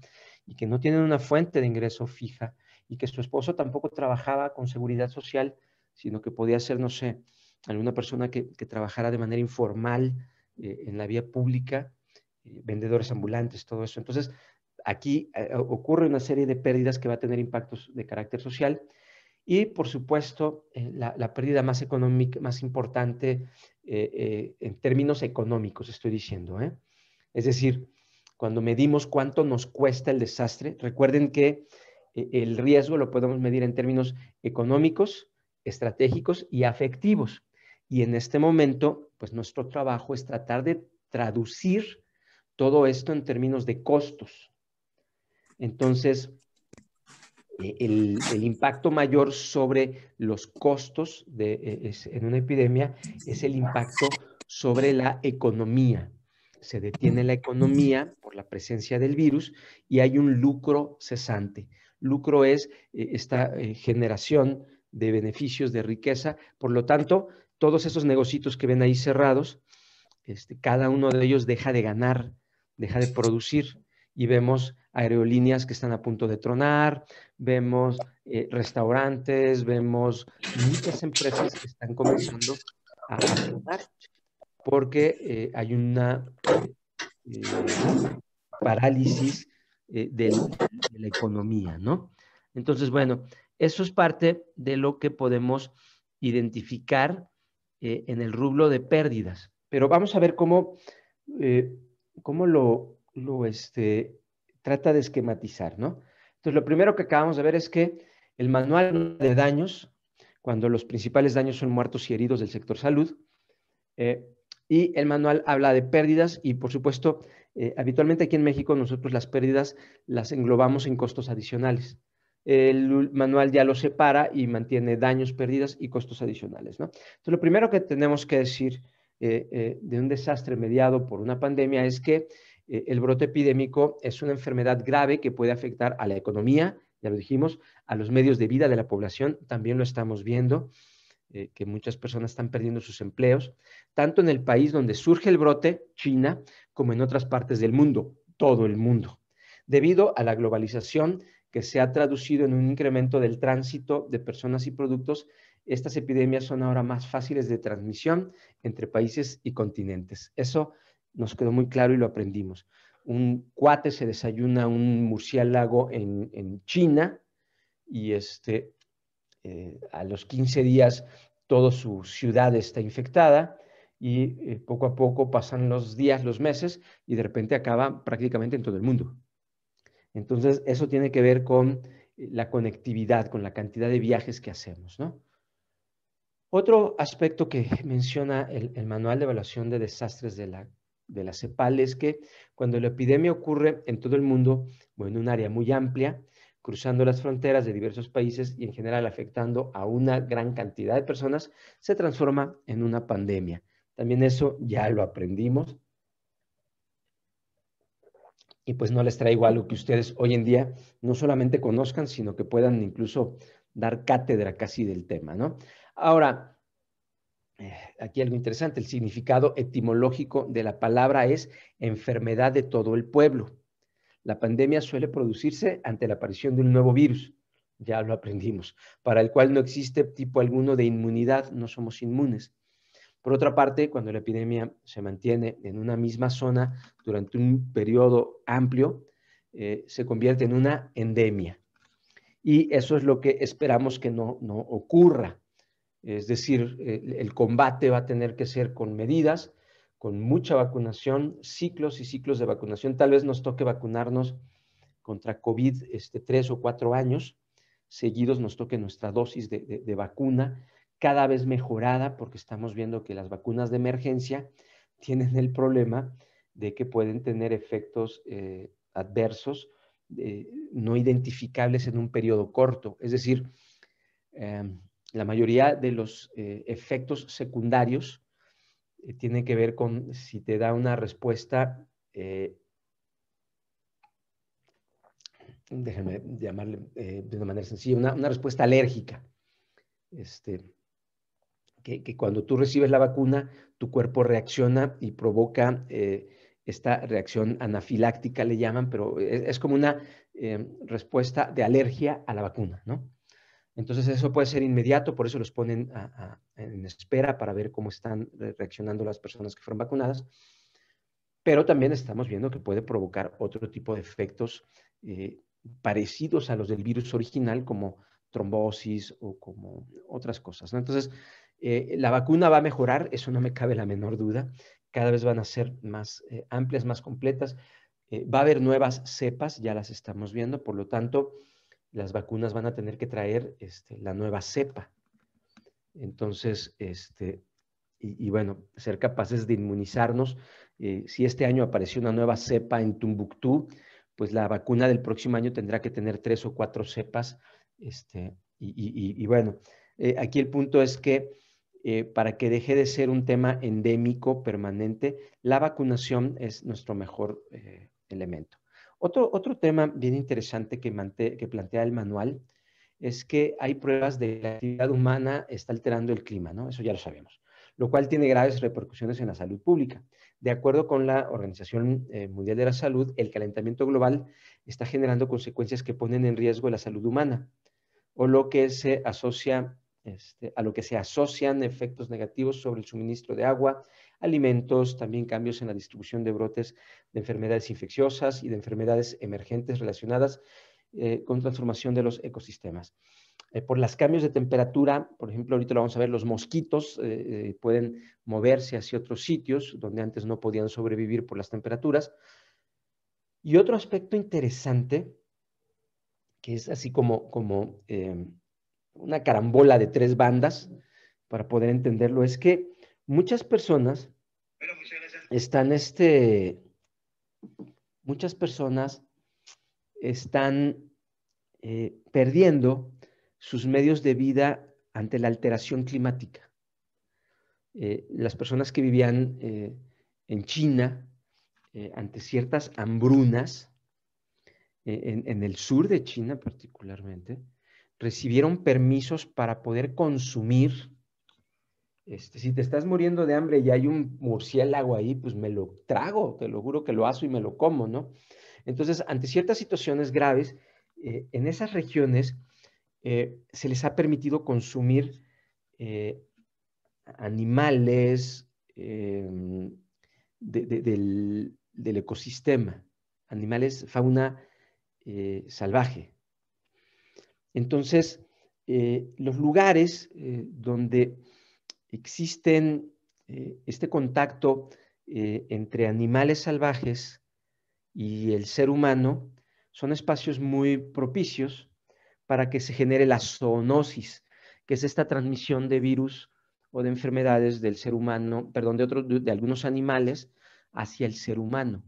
[SPEAKER 1] y que no tienen una fuente de ingreso fija y que su esposo tampoco trabajaba con seguridad social, sino que podía ser, no sé, alguna persona que, que trabajara de manera informal en la vía pública, vendedores ambulantes, todo eso. Entonces, aquí eh, ocurre una serie de pérdidas que va a tener impactos de carácter social. Y, por supuesto, eh, la, la, pérdida más, económica, más importante eh, en términos económicos, estoy diciendo. Es decir, cuando medimos cuánto nos cuesta el desastre, recuerden que el riesgo lo podemos medir en términos económicos, estratégicos y afectivos. Y en este momento, pues nuestro trabajo es tratar de traducir todo esto en términos de costos. Entonces, eh, el, impacto mayor sobre los costos eh, en una epidemia es el impacto sobre la economía. Se detiene la economía por la presencia del virus y hay un lucro cesante. Lucro es eh, esta generación de beneficios, de riqueza. Por lo tanto, todos esos negocitos que ven ahí cerrados, este, cada uno de ellos deja de ganar, deja de producir y vemos aerolíneas que están a punto de tronar, vemos eh, restaurantes, vemos muchas empresas que están comenzando a tronar porque eh, hay una eh, parálisis de, la economía, ¿no? Entonces, bueno, eso es parte de lo que podemos identificar en el rublo de pérdidas. Pero vamos a ver cómo, lo, lo este, trata de esquematizar, ¿no? Entonces, lo primero que acabamos de ver es que el manual de daños, cuando los principales daños son muertos y heridos del sector salud, eh, y el manual habla de pérdidas y, por supuesto, eh, habitualmente aquí en México nosotros las pérdidas las englobamos en costos adicionales. El manual ya lo separa y mantiene daños, pérdidas y costos adicionales. ¿no? Entonces, lo primero que tenemos que decir eh, de un desastre mediado por una pandemia es que eh, el brote epidémico es una enfermedad grave que puede afectar a la economía, ya lo dijimos, a los medios de vida de la población, también lo estamos viendo, eh, que muchas personas están perdiendo sus empleos, tanto en el país donde surge el brote, China, como en otras partes del mundo, todo el mundo, debido a la globalización que se ha traducido en un incremento del tránsito de personas y productos estas epidemias son ahora más fáciles de transmisión entre países y continentes. Eso nos quedó muy claro y lo aprendimos. Un cuate se desayuna un murciélago en, China y este, eh, a los 15 días toda su ciudad está infectada y eh, poco a poco pasan los días, los meses y de repente acaba prácticamente en todo el mundo. Entonces, eso tiene que ver con eh, la conectividad, con la cantidad de viajes que hacemos, Otro aspecto que menciona el, el, Manual de Evaluación de Desastres de la de la CEPAL es que cuando la epidemia ocurre en todo el mundo o en un área muy amplia, cruzando las fronteras de diversos países y en general afectando a una gran cantidad de personas, se transforma en una pandemia. También eso ya lo aprendimos. Y pues no les traigo algo que ustedes hoy en día no solamente conozcan, sino que puedan incluso dar cátedra casi del tema, ¿no? Ahora, eh, aquí algo interesante, el significado etimológico de la palabra es enfermedad de todo el pueblo. La pandemia suele producirse ante la aparición de un nuevo virus, ya lo aprendimos, para el cual no existe tipo alguno de inmunidad, no somos inmunes. Por otra parte, cuando la epidemia se mantiene en una misma zona durante un periodo amplio, eh, se convierte en una endemia. Y eso es lo que esperamos que no, no ocurra. Es decir, el combate va a tener que ser con medidas, con mucha vacunación, ciclos y ciclos de vacunación. Tal vez nos toque vacunarnos contra COVID este, tres o cuatro años seguidos, nos toque nuestra dosis de, vacuna, cada vez mejorada, porque estamos viendo que las vacunas de emergencia <laughs> tienen el problema de que pueden tener efectos eh, adversos eh, no identificables en un periodo corto. Es decir, em, la mayoría de los eh, efectos secundarios eh, tienen que ver con si te da una respuesta, eh, déjenme llamarle de una manera sencilla, una, respuesta alérgica. Este, que, cuando tú recibes la vacuna, tu cuerpo reacciona y provoca esta reacción anafiláctica, le llaman, pero e, es, como una respuesta de alergia a la vacuna, ¿no? Entonces eso puede ser inmediato, por eso los ponen en espera para ver cómo están reaccionando las personas que fueron vacunadas. Pero también estamos viendo que puede provocar otro tipo de efectos eh, parecidos a los del virus original, como trombosis o como otras cosas. Entonces, eh, la vacuna va a mejorar, eso no me cabe la menor duda. Cada vez van a ser más eh, amplias, más completas. va a haber nuevas cepas, ya las estamos viendo, por lo tanto, las vacunas van a tener que traer este, la nueva cepa. Entonces, este, y, bueno, ser capaces de inmunizarnos. Eh, si este año apareció una nueva cepa en Tumbuctú, pues la vacuna del próximo año tendrá que tener tres o cuatro cepas. Este, y, bueno, eh, aquí el punto es que eh, para que deje de ser un tema endémico permanente, la vacunación es nuestro mejor elemento. Otro, otro tema bien interesante que, que plantea el manual es que hay pruebas de que la actividad humana está alterando el clima, ¿no? Eso ya lo sabemos, lo cual tiene graves repercusiones en la salud pública. De acuerdo con la Organización eh, Mundial de la Salud, el calentamiento global está generando consecuencias que ponen en riesgo la salud humana, o lo que se asocia este, a lo que se asocian efectos negativos sobre el suministro de agua, alimentos, también cambios en la distribución de brotes de enfermedades infecciosas y de enfermedades emergentes relacionadas eh, con transformación de los ecosistemas. Eh, por los cambios de temperatura, por ejemplo, ahorita lo vamos a ver, los mosquitos eh, pueden moverse hacia otros sitios donde antes no podían sobrevivir por las temperaturas. Y otro aspecto interesante, que es así como, como em, una carambola de tres bandas para poder entenderlo, es que muchas personas están este, muchas personas están eh, perdiendo sus medios de vida ante la alteración climática. Eh, las personas que vivían eh, en China ante ciertas hambrunas, en, el sur de China particularmente, recibieron permisos para poder consumir. Este, si te estás muriendo de hambre y hay un murciélago ahí, pues me lo trago, te lo juro que lo aso y me lo como, ¿no? Entonces, ante ciertas situaciones graves, eh, en esas regiones eh, se les ha permitido consumir eh, animales em, del, ecosistema, animales, fauna salvaje. Entonces, eh, los lugares eh, donde existen eh, este contacto entre animales salvajes y el ser humano son espacios muy propicios para que se genere la zoonosis, que es esta transmisión de virus o de enfermedades del ser humano, perdón, de, de algunos animales hacia el ser humano.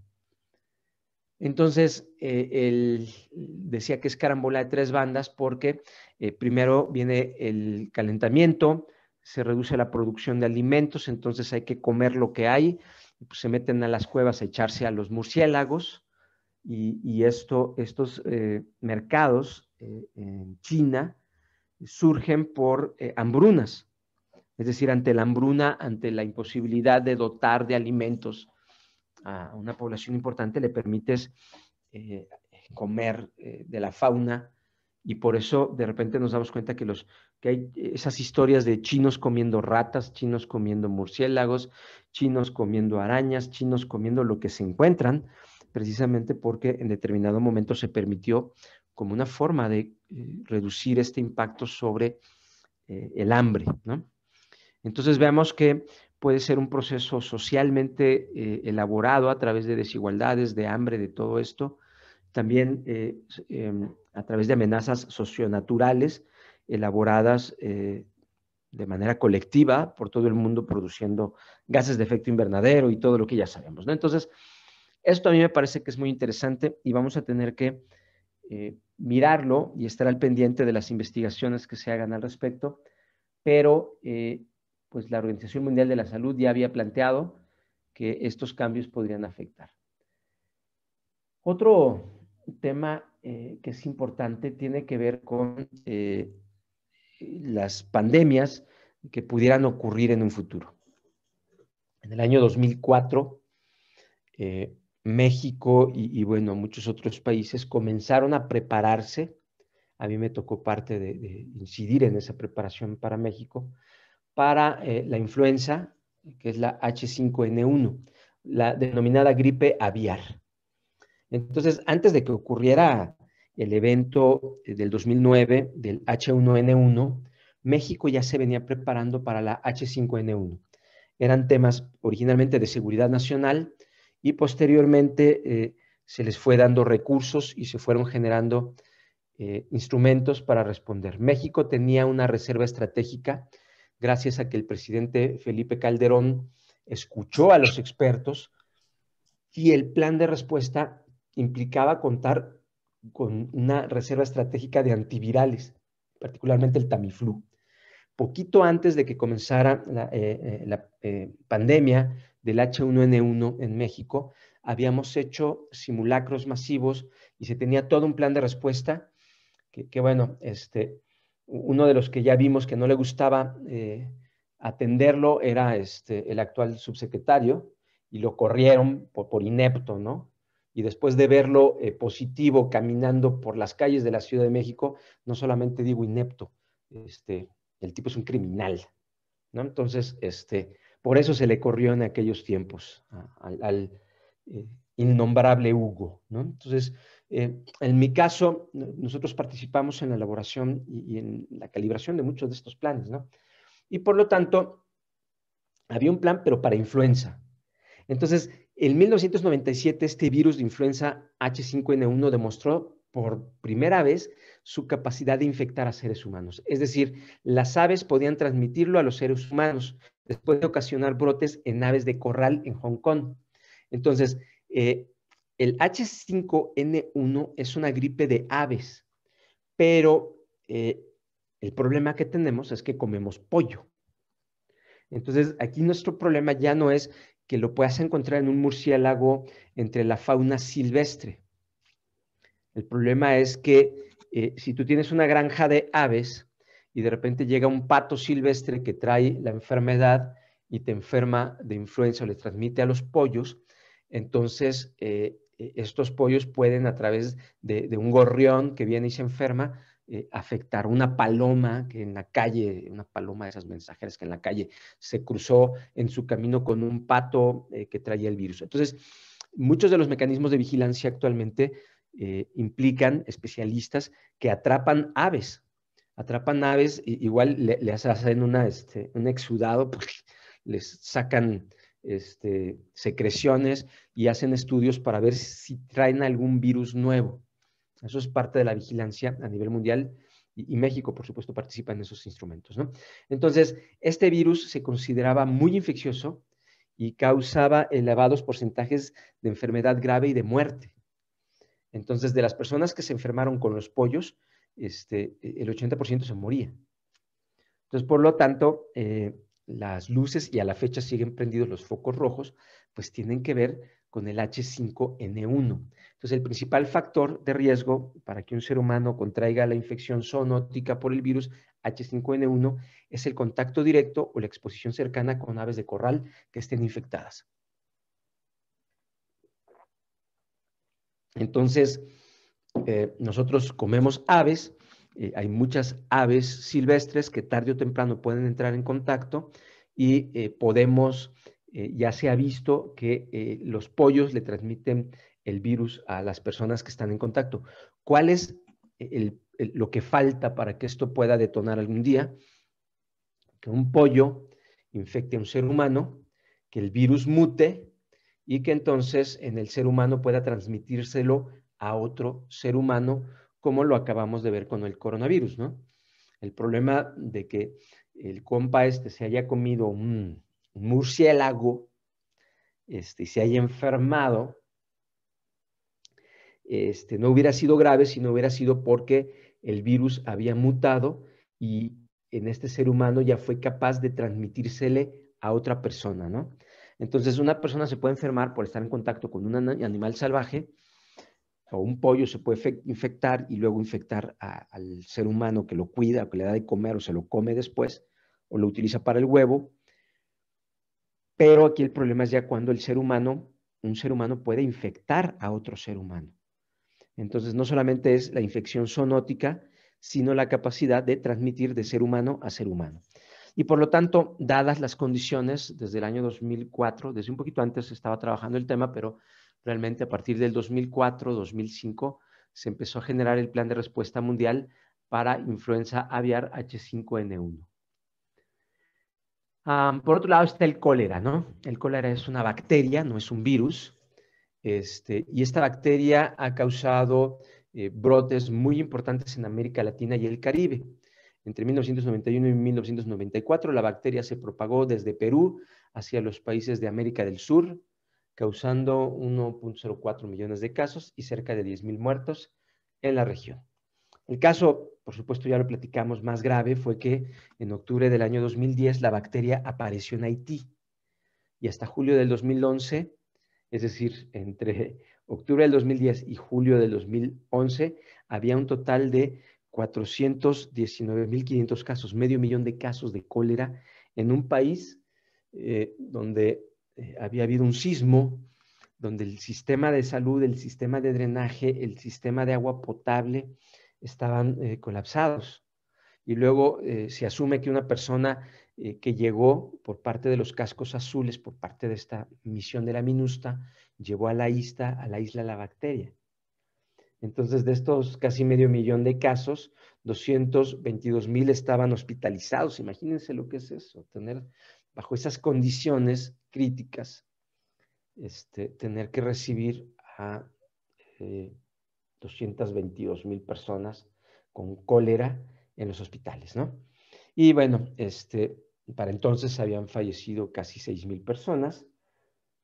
[SPEAKER 1] Entonces, eh, él decía que es carambola de tres bandas porque eh, primero viene el calentamiento, se reduce la producción de alimentos, entonces hay que comer lo que hay, pues, se meten a las cuevas a echarse a los murciélagos y, esto, estos eh, mercados en China surgen por hambrunas, es decir, ante la hambruna, ante la imposibilidad de dotar de alimentos a una población importante le permites eh, comer eh, de la fauna y por eso de repente nos damos cuenta que, los, que hay esas historias de chinos comiendo ratas, chinos comiendo murciélagos, chinos comiendo arañas, chinos comiendo lo que se encuentran, precisamente porque en determinado momento se permitió como una forma de eh, reducir este impacto sobre el hambre. Entonces veamos que puede ser un proceso socialmente eh, elaborado a través de desigualdades, de hambre, de todo esto, también eh, em, a través de amenazas socionaturales elaboradas eh, de manera colectiva por todo el mundo produciendo gases de efecto invernadero y todo lo que ya sabemos. Entonces, esto a mí me parece que es muy interesante y vamos a tener que mirarlo y estar al pendiente de las investigaciones que se hagan al respecto, pero pues la Organización Mundial de la Salud ya había planteado que estos cambios podrían afectar. Otro tema eh, que es importante tiene que ver con eh, las pandemias que pudieran ocurrir en un futuro. En el año 2004, eh, México y, bueno, muchos otros países comenzaron a prepararse. A mí me tocó parte de incidir en esa preparación para México, para eh, la influenza, que es la H5N1, la denominada gripe aviar. Entonces, antes de que ocurriera el evento eh, del 2009 del H1N1, México ya se venía preparando para la H5N1. Eran temas originalmente de seguridad nacional y posteriormente eh, se les fue dando recursos y se fueron generando instrumentos para responder. México tenía una reserva estratégica gracias a que el presidente Felipe Calderón escuchó a los expertos y el plan de respuesta implicaba contar con una reserva estratégica de antivirales, particularmente el Tamiflu. Poquito antes de que comenzara la, eh, eh, eh, pandemia del H1N1 en México, habíamos hecho simulacros masivos y se tenía todo un plan de respuesta que, que bueno, este, uno de los que ya vimos que no le gustaba eh, atenderlo era este, el actual subsecretario y lo corrieron por, inepto, ¿no? Y después de verlo eh, positivo caminando por las calles de la Ciudad de México, no solamente digo inepto, este, el tipo es un criminal, ¿no? Entonces, este, por eso se le corrió en aquellos tiempos al, eh, innombrable Hugo, ¿no? Entonces, eh, en mi caso, nosotros participamos en la elaboración y, en la calibración de muchos de estos planes, ¿no? Y por lo tanto, había un plan, pero para influenza. Entonces, en 1997, este virus de influenza H5N1 demostró por primera vez su capacidad de infectar a seres humanos. Es decir, las aves podían transmitirlo a los seres humanos después de ocasionar brotes en aves de corral en Hong Kong. Entonces, eh, el H5N1 es una gripe de aves, pero eh, el problema que tenemos es que comemos pollo. Entonces, aquí nuestro problema ya no es que lo puedas encontrar en un murciélago entre la fauna silvestre. El problema es que eh, si tú tienes una granja de aves y de repente llega un pato silvestre que trae la enfermedad y te enferma de influenza o le transmite a los pollos, entonces eh, eh, estos pollos pueden a través de, un gorrión que viene y se enferma, eh, afectar una paloma que en la calle, una paloma de esas mensajeras que en la calle se cruzó en su camino con un pato eh, que traía el virus. Entonces, muchos de los mecanismos de vigilancia actualmente implican especialistas que atrapan aves, atrapan aves, igual le, les hacen este, un exudado, <laughs> les sacan este, secreciones y hacen estudios para ver si traen algún virus nuevo. Eso es parte de la vigilancia a nivel mundial y, México, por supuesto, participa en esos instrumentos. Entonces, este virus se consideraba muy infeccioso y causaba elevados porcentajes de enfermedad grave y de muerte. Entonces, de las personas que se enfermaron con los pollos, este, e, el 80% se moría. Entonces, por lo tanto, eh, las luces y a la fecha siguen prendidos los focos rojos, pues tienen que ver con el H5N1. Entonces, el principal factor de riesgo para que un ser humano contraiga la infección zoonótica por el virus H5N1 es el contacto directo o la exposición cercana con aves de corral que estén infectadas. Entonces, eh, nosotros comemos aves, eh, hay muchas aves silvestres que tarde o temprano pueden entrar en contacto y eh, podemos, eh, ya se ha visto que los pollos le transmiten el virus a las personas que están en contacto. ¿Cuál es lo que falta para que esto pueda detonar algún día? Que un pollo infecte a un ser humano, que el virus mute y que entonces en el ser humano pueda transmitírselo a otro ser humano como lo acabamos de ver con el coronavirus, ¿no? El problema de que el compa este se haya comido un murciélago este, y se haya enfermado, este, no hubiera sido grave si no hubiera sido porque el virus había mutado y en este ser humano ya fue capaz de transmitírsele a otra persona, ¿no? Entonces, una persona se puede enfermar por estar en contacto con un animal salvaje o un pollo se puede infectar y luego infectar al ser humano que lo cuida o que le da de comer o se lo come después o lo utiliza para el huevo. Pero aquí el problema es ya cuando el ser humano, un ser humano puede infectar a otro ser humano. Entonces no solamente es la infección zoonótica, sino la capacidad de transmitir de ser humano a ser humano. Y por lo tanto, dadas las condiciones, desde el año 2004, desde un poquito antes estaba trabajando el tema, pero realmente a partir del 2004-2005 se empezó a generar el plan de respuesta mundial para influenza aviar H5N1. por otro lado está el cólera, ¿no? El cólera es una bacteria, no es un virus. Este, y esta bacteria ha causado eh, brotes muy importantes en América Latina y el Caribe. Entre 1991 y 1994, la bacteria se propagó desde Perú hacia los países de América del Sur, causando 1.04 millones de casos y cerca de 10.000 muertos en la región. El caso, por supuesto, ya lo platicamos, más grave fue que en octubre del año 2010 la bacteria apareció en Haití y hasta julio del 2011, es decir, entre <laughs> octubre del 2010 y julio del 2011, había un total de 419.500 casos, medio millón de casos de cólera en un país eh, donde eh, había habido un sismo donde el sistema de salud, el sistema de drenaje, el sistema de agua potable estaban eh, colapsados. Y luego eh, se asume que una persona que llegó por parte de los cascos azules, por parte de esta misión de la MINUSTA, llevó a la isla, a la, isla la bacteria. Entonces, de estos casi medio millón de casos, 222 mil estaban hospitalizados. Imagínense lo que es eso, tener bajo esas condiciones críticas, este, tener que recibir a 222 eh, mil personas con cólera en los hospitales, ¿no? Y bueno, este, para entonces habían fallecido casi 6 mil personas,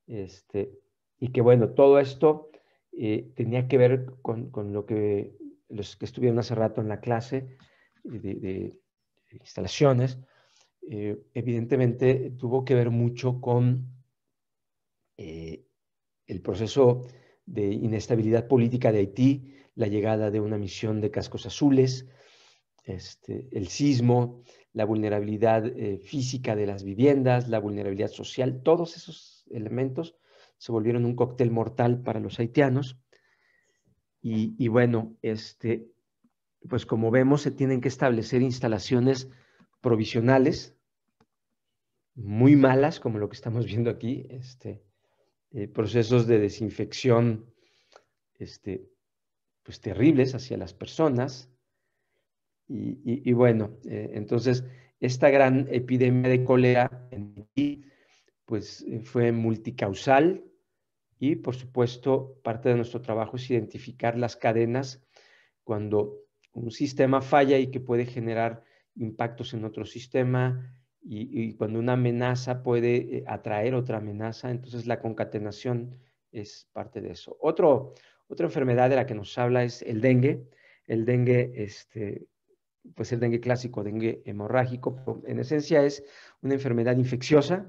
[SPEAKER 1] este, y que bueno, todo esto eh, tenía que ver con, lo que los que estuvieron hace rato en la clase de instalaciones, eh, evidentemente tuvo que ver mucho con eh, el proceso de inestabilidad política de Haití, la llegada de una misión de cascos azules, este, el sismo, la vulnerabilidad eh, física de las viviendas, la vulnerabilidad social, todos esos elementos se volvieron un cóctel mortal para los haitianos. Y, bueno, este, pues como vemos, se tienen que establecer instalaciones provisionales muy malas, como lo que estamos viendo aquí, este, eh, procesos de desinfección este, pues, terribles hacia las personas. Y, bueno, eh, entonces esta gran epidemia de cólera pues eh, fue multicausal y por supuesto parte de nuestro trabajo es identificar las cadenas cuando un sistema falla y que puede generar impactos en otro sistema, y, cuando una amenaza puede eh, atraer otra amenaza, entonces la concatenación es parte de eso. otra enfermedad de la que nos habla es el dengue. El dengue, este, pues el dengue clásico, dengue hemorrágico, en esencia es una enfermedad infecciosa,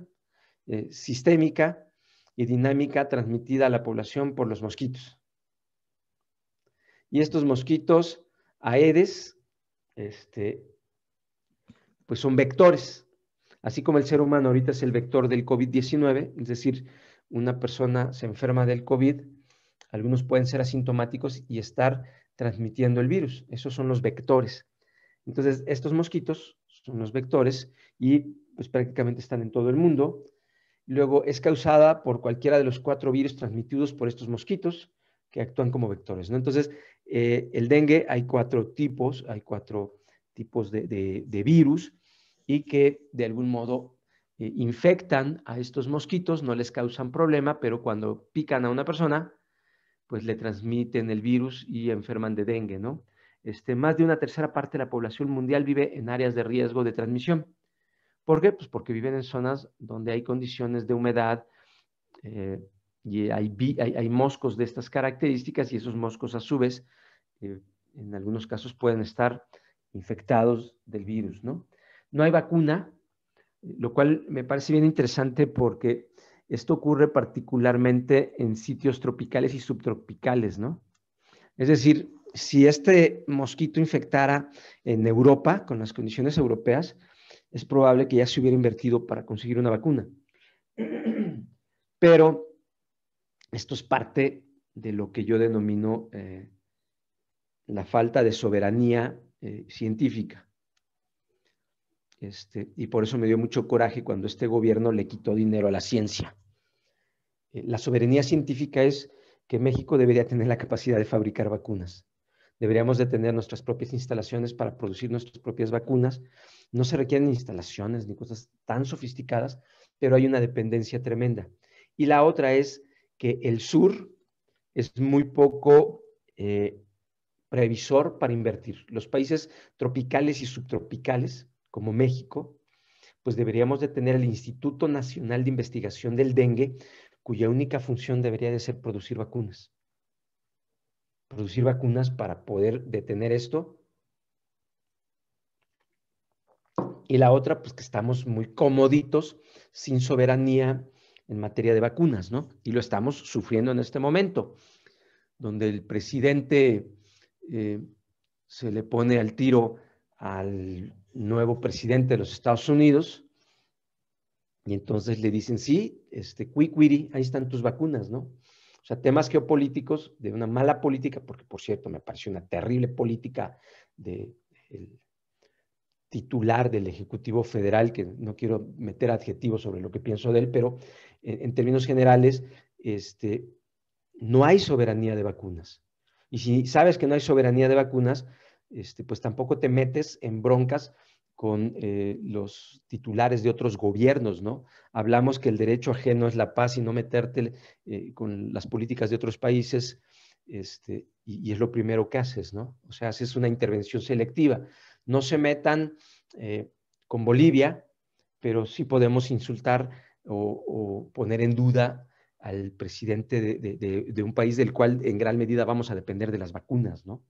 [SPEAKER 1] eh, sistémica y dinámica transmitida a la población por los mosquitos. Y estos mosquitos, aedes, este, pues son vectores. Así como el ser humano ahorita es el vector del COVID-19, es decir, una persona se enferma del COVID, algunos pueden ser asintomáticos y estar transmitiendo el virus. Esos son los vectores. Entonces, estos mosquitos son los vectores y pues prácticamente están en todo el mundo. Luego es causada por cualquiera de los cuatro virus transmitidos por estos mosquitos que actúan como vectores. Entonces, eh, el dengue hay cuatro tipos, hay cuatro tipos de virus y que de algún modo eh, infectan a estos mosquitos, no les causan problema, pero cuando pican a una persona, pues le transmiten el virus y enferman de dengue, ¿no? Este, más de una tercera parte de la población mundial vive en áreas de riesgo de transmisión. ¿Por qué? Pues porque viven en zonas donde hay condiciones de humedad eh, y hay, moscos de estas características y esos moscos a su vez, eh, en algunos casos pueden estar infectados del virus, ¿no? No hay vacuna, lo cual me parece bien interesante porque esto ocurre particularmente en sitios tropicales y subtropicales, ¿no? Es decir, si este mosquito infectara en Europa, con las condiciones europeas, es probable que ya se hubiera invertido para conseguir una vacuna. Pero esto es parte de lo que yo denomino eh, la falta de soberanía eh, científica. Este, y por eso me dio mucho coraje cuando este gobierno le quitó dinero a la ciencia. Eh, la soberanía científica es que México debería tener la capacidad de fabricar vacunas. Deberíamos de tener nuestras propias instalaciones para producir nuestras propias vacunas. No se requieren instalaciones ni cosas tan sofisticadas, pero hay una dependencia tremenda. Y la otra es que el sur es muy poco eh, previsor para invertir. Los países tropicales y subtropicales como México, pues deberíamos de tener el Instituto Nacional de Investigación del Dengue, cuya única función debería de ser producir vacunas. Producir vacunas para poder detener esto. Y la otra, pues que estamos muy comoditos, sin soberanía en materia de vacunas, ¿no? Y lo estamos sufriendo en este momento, donde el presidente eh, se le pone al tiro al nuevo presidente de los Estados Unidos. Y entonces le dicen, sí, este, cuicuiri, ahí están tus vacunas, ¿no? O sea, temas geopolíticos de una mala política, porque por cierto me pareció una terrible política del de titular del Ejecutivo Federal, que no quiero meter adjetivos sobre lo que pienso de él, pero en, eh, en términos generales, este, no hay soberanía de vacunas. Y si sabes que no hay soberanía de vacunas, este, pues tampoco te metes en broncas con eh, los titulares de otros gobiernos, ¿no? Hablamos que el derecho ajeno es la paz y no meterte eh, con las políticas de otros países, este, y, es lo primero que haces, ¿no? O sea, haces una intervención selectiva. No se metan eh, con Bolivia, pero sí podemos insultar o, poner en duda al presidente de, de un país del cual en gran medida vamos a depender de las vacunas, ¿no?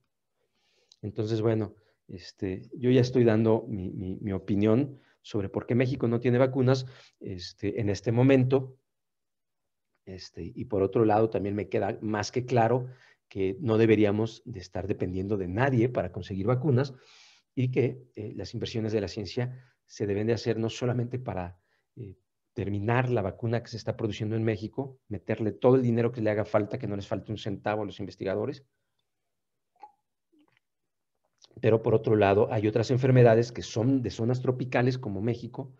[SPEAKER 1] Entonces, bueno, este, yo ya estoy dando mi, opinión sobre por qué México no tiene vacunas este, en este momento. Este, y por otro lado, también me queda más que claro que no deberíamos de estar dependiendo de nadie para conseguir vacunas y que eh, las inversiones de la ciencia se deben de hacer no solamente para eh, terminar la vacuna que se está produciendo en México, meterle todo el dinero que le haga falta, que no les falte un centavo a los investigadores, pero por otro lado, hay otras enfermedades que son de zonas tropicales como México,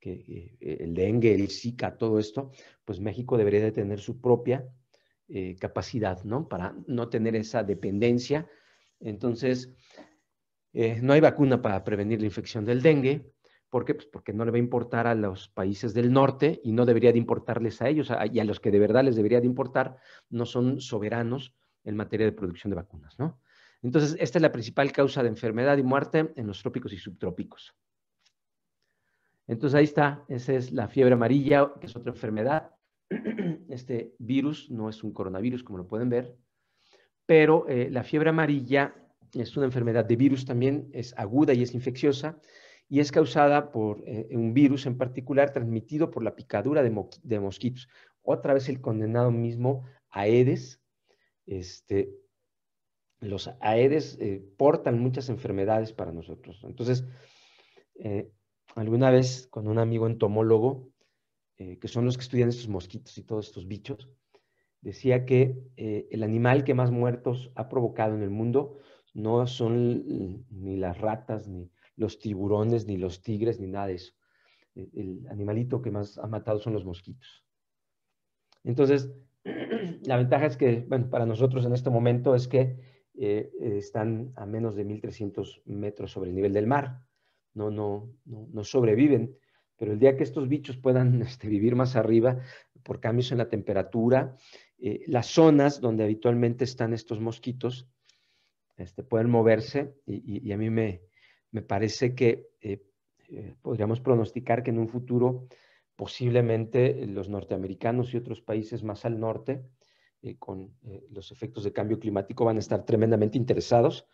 [SPEAKER 1] que eh, el dengue, el Zika, todo esto, pues México debería de tener su propia eh, capacidad, ¿no? Para no tener esa dependencia. Entonces, eh, no hay vacuna para prevenir la infección del dengue. ¿Por qué? Pues porque no le va a importar a los países del norte y no debería de importarles a ellos y a los que de verdad les debería de importar no son soberanos en materia de producción de vacunas, ¿no? Entonces, esta es la principal causa de enfermedad y muerte en los trópicos y subtrópicos. Entonces, ahí está, esa es la fiebre amarilla, que es otra enfermedad. <clears throat> Este virus no es un coronavirus, como lo pueden ver, pero eh, la fiebre amarilla es una enfermedad de virus también, es aguda y es infecciosa, y es causada por eh, un virus en particular transmitido por la picadura de, mosquitos. Otra vez el condenado mismo Aedes, este, los aedes eh, portan muchas enfermedades para nosotros. Entonces, eh, alguna vez con un amigo entomólogo, eh, que son los que estudian estos mosquitos y todos estos bichos, decía que el animal que más muertos ha provocado en el mundo no son ni las ratas, ni los tiburones, ni los tigres, ni nada de eso. E, el animalito que más ha matado son los mosquitos. Entonces, <clears throat> la ventaja es que, bueno, para nosotros en este momento es que eh, están a menos de 1.300 metros sobre el nivel del mar. No, no, no, sobreviven. Pero el día que estos bichos puedan <laughs> este, vivir más arriba, por cambios en la temperatura, eh, las zonas donde habitualmente están estos mosquitos este, pueden moverse y, a mí me, parece que eh, podríamos pronosticar que en un futuro posiblemente los norteamericanos y otros países más al norte eh, con eh, los efectos de cambio climático van a estar tremendamente interesados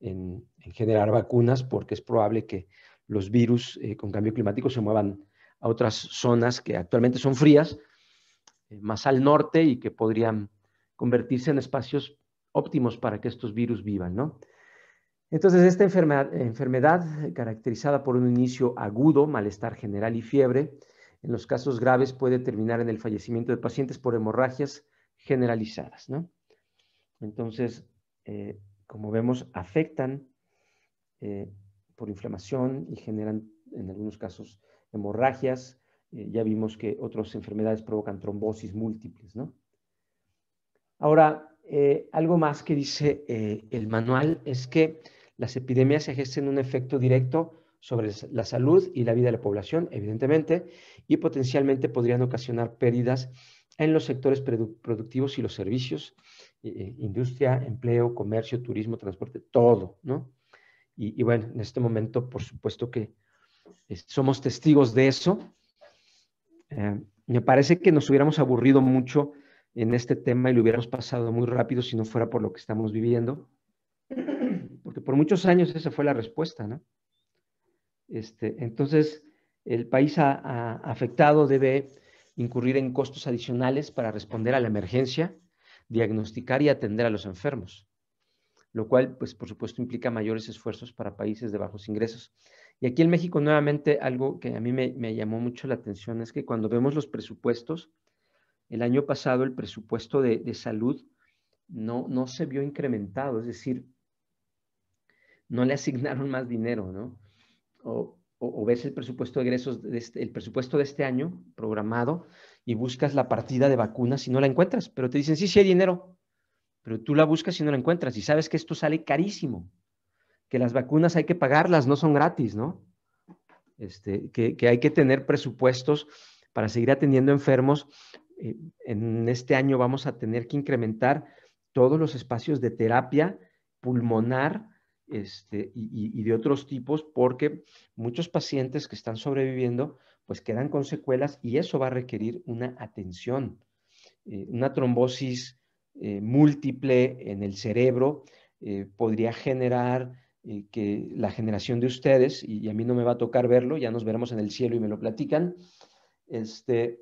[SPEAKER 1] en, generar vacunas porque es probable que los virus eh, con cambio climático se muevan a otras zonas que actualmente son frías, más al norte y que podrían convertirse en espacios óptimos para que estos virus vivan, ¿no? Entonces, esta enfermedad, caracterizada por un inicio agudo, malestar general y fiebre, en los casos graves puede terminar en el fallecimiento de pacientes por hemorragias generalizadas. ¿no? Entonces, eh, como vemos, afectan eh, por inflamación y generan en algunos casos hemorragias. Eh, ya vimos que otras enfermedades provocan trombosis múltiples. ¿no? Ahora, algo más que dice el manual es que las epidemias ejercen un efecto directo sobre la salud y la vida de la población, evidentemente, y potencialmente podrían ocasionar pérdidas en los sectores productivos y los servicios, eh, eh, industria, empleo, comercio, turismo, transporte, todo, ¿no? Y, bueno, en este momento, por supuesto que eh, somos testigos de eso. me parece que nos hubiéramos aburrido mucho en este tema y lo hubiéramos pasado muy rápido si no fuera por lo que estamos viviendo, porque por muchos años esa fue la respuesta, ¿no? Este, entonces, el país ha afectado debe incurrir en costos adicionales para responder a la emergencia, diagnosticar y atender a los enfermos, lo cual, pues, por supuesto, implica mayores esfuerzos para países de bajos ingresos. Y aquí en México, nuevamente, algo que a mí me, llamó mucho la atención es que cuando vemos los presupuestos, el año pasado el presupuesto de, salud no, no, se vio incrementado, es decir, no le asignaron más dinero, ¿no? O o, ves el presupuesto de egresos, este, el presupuesto de este año programado y buscas la partida de vacunas y no la encuentras, pero te dicen, sí, sí hay dinero, pero tú la buscas y no la encuentras y sabes que esto sale carísimo, que las vacunas hay que pagarlas, no son gratis, ¿no? Este, que, hay que tener presupuestos para seguir atendiendo enfermos. Eh, en este año vamos a tener que incrementar todos los espacios de terapia pulmonar este, y, de otros tipos, porque muchos pacientes que están sobreviviendo, pues quedan con secuelas y eso va a requerir una atención. Eh, una trombosis eh, múltiple en el cerebro eh, podría generar que la generación de ustedes, y, a mí no me va a tocar verlo, ya nos veremos en el cielo y me lo platican, este,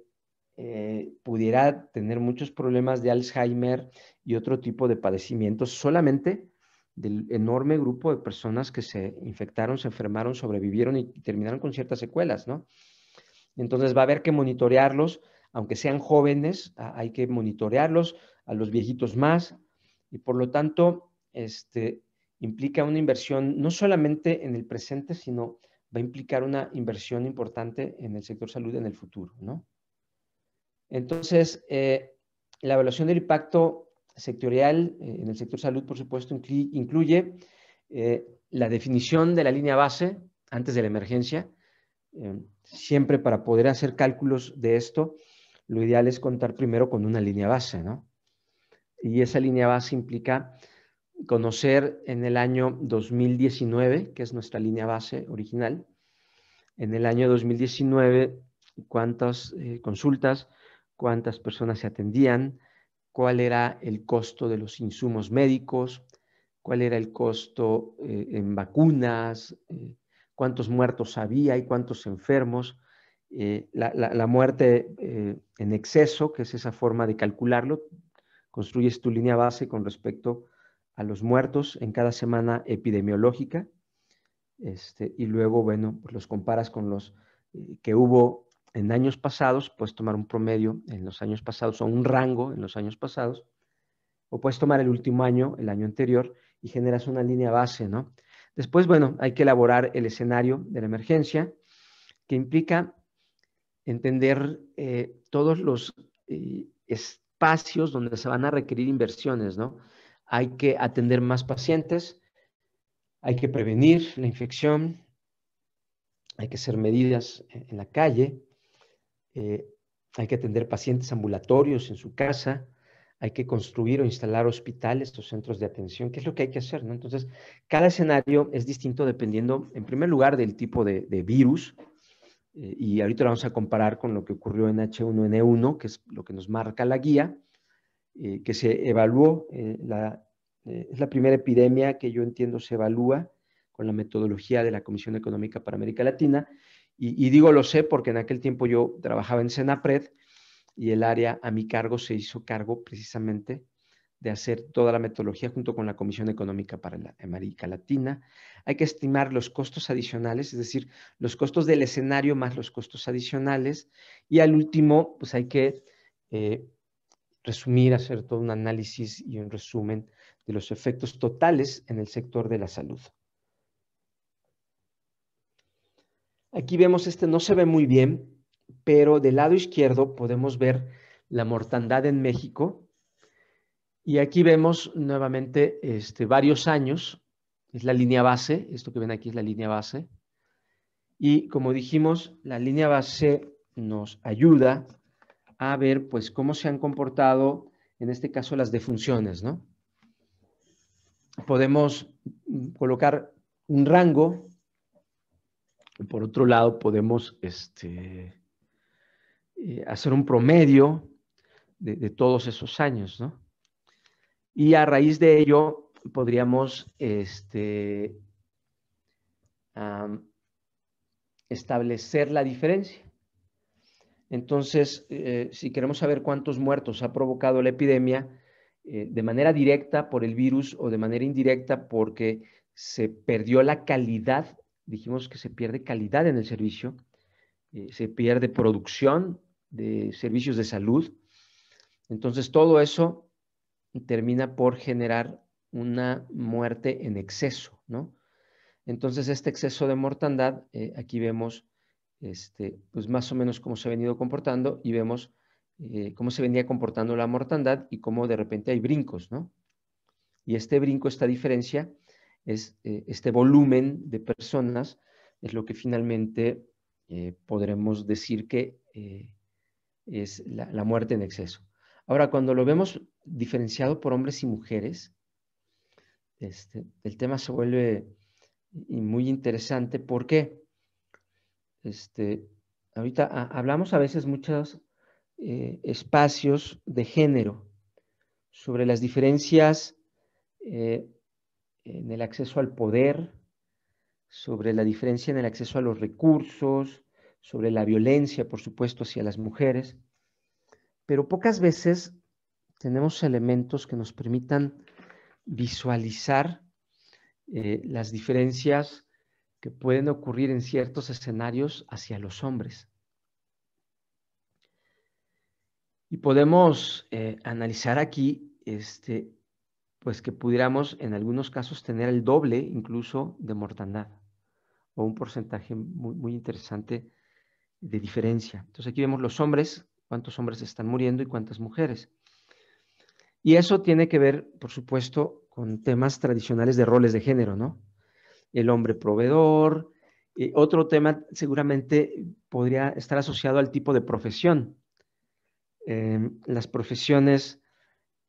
[SPEAKER 1] pudiera tener muchos problemas de Alzheimer y otro tipo de padecimientos solamente del enorme grupo de personas que se infectaron, se enfermaron, sobrevivieron y terminaron con ciertas secuelas, ¿no? Entonces va a haber que monitorearlos, aunque sean jóvenes, hay que monitorearlos, a los viejitos más, y por lo tanto, este, implica una inversión no solamente en el presente, sino va a implicar una inversión importante en el sector salud en el futuro, ¿no? Entonces, eh, la evaluación del impacto sectorial, eh, en el sector salud, por supuesto, incluye eh, la definición de la línea base antes de la emergencia. Eh, siempre para poder hacer cálculos de esto, lo ideal es contar primero con una línea base, ¿no? Y esa línea base implica conocer en el año 2019, que es nuestra línea base original, en el año 2019 cuántas consultas, cuántas personas se atendían, cuál era el costo de los insumos médicos, cuál era el costo eh, en vacunas, eh, cuántos muertos había y cuántos enfermos, eh, la, muerte en exceso, que es esa forma de calcularlo, construyes tu línea base con respecto a los muertos en cada semana epidemiológica, este, y luego, bueno, pues los comparas con los que hubo en años pasados, puedes tomar un promedio en los años pasados o un rango en los años pasados, o puedes tomar el último año, el año anterior, y generas una línea base, ¿no? Después, bueno, hay que elaborar el escenario de la emergencia, que implica entender eh, todos los eh, espacios donde se van a requerir inversiones, ¿no? Hay que atender más pacientes, hay que prevenir la infección, hay que hacer medidas eh, en la calle, eh, hay que atender pacientes ambulatorios en su casa, hay que construir o instalar hospitales o centros de atención, ¿Qué es lo que hay que hacer, Entonces, cada escenario es distinto dependiendo, en primer lugar, del tipo de, virus, eh, y ahorita lo vamos a comparar con lo que ocurrió en H1N1, que es lo que nos marca la guía, eh, que se evaluó, es la primera epidemia que yo entiendo se evalúa con la metodología de la Comisión Económica para América Latina, y, digo lo sé porque en aquel tiempo yo trabajaba en Senapred y el área a mi cargo se hizo cargo precisamente de hacer toda la metodología junto con la Comisión Económica para la América Latina. Hay que estimar los costos adicionales, es decir, los costos del escenario más los costos adicionales. Y al último, pues hay que eh, resumir, hacer todo un análisis y un resumen de los efectos totales en el sector de la salud. Aquí vemos este, no se ve muy bien, pero del lado izquierdo podemos ver la mortandad en México. Y aquí vemos nuevamente este, varios años, es la línea base, esto que ven aquí es la línea base. Y como dijimos, la línea base nos ayuda a ver pues cómo se han comportado, en este caso, las defunciones, ¿no? Podemos colocar un rango por otro lado, podemos este, eh, hacer un promedio de, todos esos años, ¿no? Y a raíz de ello, podríamos este, establecer la diferencia. Entonces, eh, si queremos saber cuántos muertos ha provocado la epidemia, eh, de manera directa por el virus o de manera indirecta porque se perdió la calidad dijimos que se pierde calidad en el servicio, eh, se pierde producción de servicios de salud. Entonces todo eso termina por generar una muerte en exceso, ¿no? Entonces este exceso de mortandad, eh, aquí vemos este, pues más o menos cómo se ha venido comportando y vemos eh, cómo se venía comportando la mortandad y cómo de repente hay brincos, ¿no? Y este brinco, esta diferencia, es eh, este volumen de personas, es lo que finalmente eh, podremos decir que eh, es la, muerte en exceso. Ahora, cuando lo vemos diferenciado por hombres y mujeres, este, el tema se vuelve muy interesante porque este, ahorita hablamos a veces muchos espacios de género sobre las diferencias en el acceso al poder, sobre la diferencia en el acceso a los recursos, sobre la violencia, por supuesto, hacia las mujeres, pero pocas veces tenemos elementos que nos permitan visualizar eh, las diferencias que pueden ocurrir en ciertos escenarios hacia los hombres. Y podemos eh, analizar aquí este, pues que pudiéramos en algunos casos tener el doble incluso de mortandad o un porcentaje muy, interesante de diferencia. Entonces aquí vemos los hombres, cuántos hombres están muriendo y cuántas mujeres. Y eso tiene que ver, por supuesto, con temas tradicionales de roles de género, ¿no? El hombre proveedor. Eh, otro tema seguramente podría estar asociado al tipo de profesión. Em, las profesiones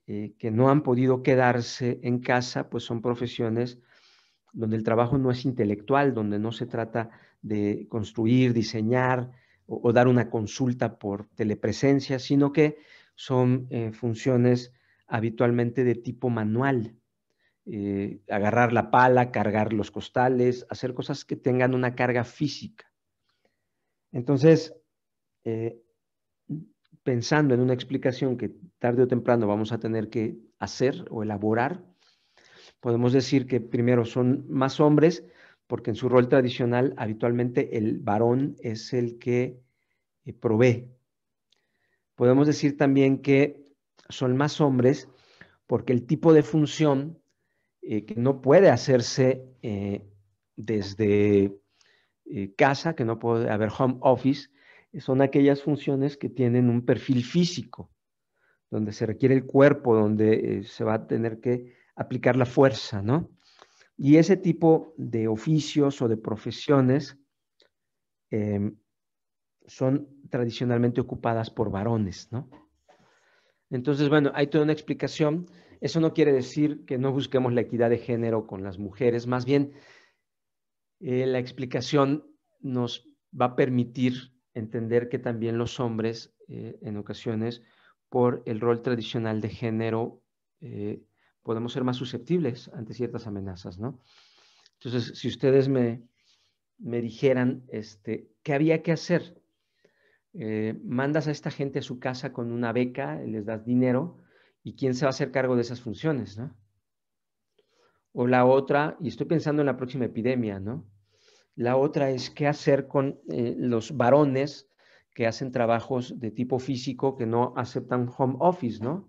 [SPEAKER 1] eh, que no han podido quedarse en casa, pues son profesiones donde el trabajo no es intelectual, donde no se trata de construir, diseñar o, dar una consulta por telepresencia, sino que son eh, funciones habitualmente de tipo manual. Eh, agarrar la pala, cargar los costales, hacer cosas que tengan una carga física. Entonces, pensando en una explicación que tarde o temprano vamos a tener que hacer o elaborar, podemos decir que primero son más hombres, porque en su rol tradicional habitualmente el varón es el que eh, provee. Podemos decir también que son más hombres porque el tipo de función eh, que no puede hacerse eh, desde casa, que no puede haber home office, eh, son aquellas funciones que tienen un perfil físico, donde se requiere el cuerpo, donde eh, se va a tener que aplicar la fuerza, ¿no? Y ese tipo de oficios o de profesiones em, son tradicionalmente ocupadas por varones, ¿no? Entonces, bueno, hay toda una explicación. Eso no quiere decir que no busquemos la equidad de género con las mujeres, más bien eh, la explicación nos va a permitir entender que también los hombres eh, en ocasiones por el rol tradicional de género eh, podemos ser más susceptibles ante ciertas amenazas, ¿no? Entonces, si ustedes me, dijeran, este, ¿qué había que hacer? Eh, mandas a esta gente a su casa con una beca, les das dinero, ¿y quién se va a hacer cargo de esas funciones, no? O la otra, y estoy pensando en la próxima epidemia, ¿no? La otra es qué hacer con eh, los varones que hacen trabajos de tipo físico que no aceptan home office, ¿no?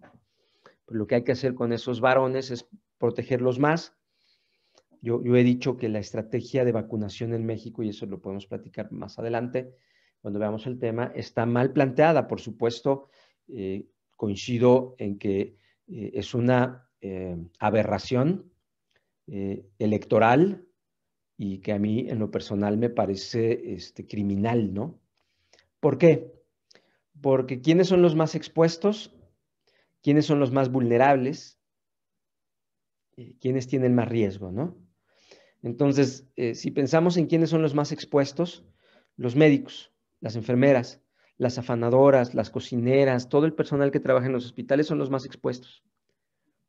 [SPEAKER 1] Pues lo que hay que hacer con esos varones es protegerlos más. Yo, he dicho que la estrategia de vacunación en México, y eso lo podemos platicar más adelante cuando veamos el tema, está mal planteada. Por supuesto, eh, coincido en que eh, es una aberración electoral y que a mí en lo personal me parece este, criminal, ¿no? ¿Por qué? Porque ¿quiénes son los más expuestos? ¿Quiénes son los más vulnerables? Eh, ¿Quiénes tienen más riesgo, no? Entonces, eh, si pensamos en quiénes son los más expuestos, los médicos, las enfermeras, las afanadoras, las cocineras, todo el personal que trabaja en los hospitales son los más expuestos,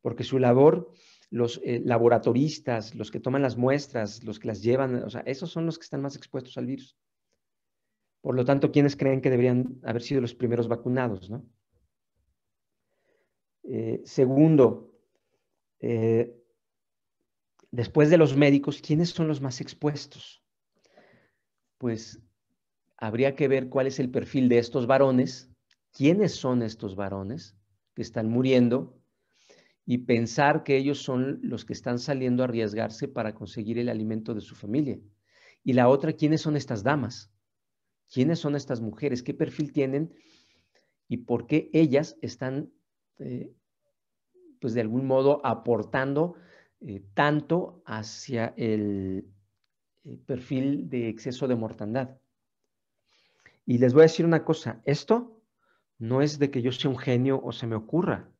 [SPEAKER 1] porque su labor los eh, laboratoristas, los que toman las muestras, los que las llevan, o sea, esos son los que están más expuestos al virus. Por lo tanto, ¿quiénes creen que deberían haber sido los primeros vacunados? ¿no? Eh, segundo, eh, después de los médicos, ¿quiénes son los más expuestos? Pues habría que ver cuál es el perfil de estos varones, quiénes son estos varones que están muriendo y pensar que ellos son los que están saliendo a arriesgarse para conseguir el alimento de su familia. Y la otra, ¿quiénes son estas damas? ¿Quiénes son estas mujeres? ¿Qué perfil tienen? ¿Y por qué ellas están, eh, pues de algún modo, aportando eh, tanto hacia el eh, perfil de exceso de mortandad? Y les voy a decir una cosa, esto no es de que yo sea un genio o se me ocurra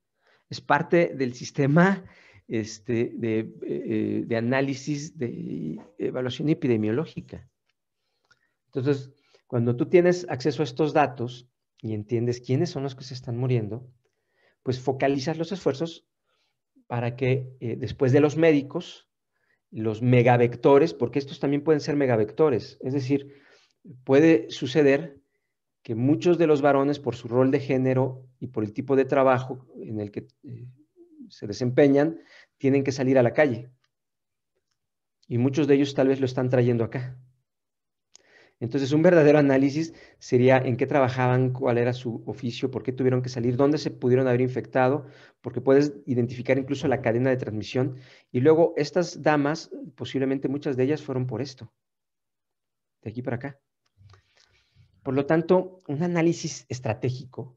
[SPEAKER 1] es parte del sistema este, eh, de, análisis de evaluación epidemiológica. Entonces, cuando tú tienes acceso a estos datos y entiendes quiénes son los que se están muriendo, pues focalizas los esfuerzos para que eh, después de los médicos, los megavectores, porque estos también pueden ser megavectores, es decir, puede suceder que muchos de los varones, por su rol de género y por el tipo de trabajo en el que eh, se desempeñan, tienen que salir a la calle. Y muchos de ellos tal vez lo están trayendo acá. Entonces, un verdadero análisis sería en qué trabajaban, cuál era su oficio, por qué tuvieron que salir, dónde se pudieron haber infectado, porque puedes identificar incluso la cadena de transmisión. Y luego, estas damas, posiblemente muchas de ellas fueron por esto, de aquí para acá. Por lo tanto, un análisis estratégico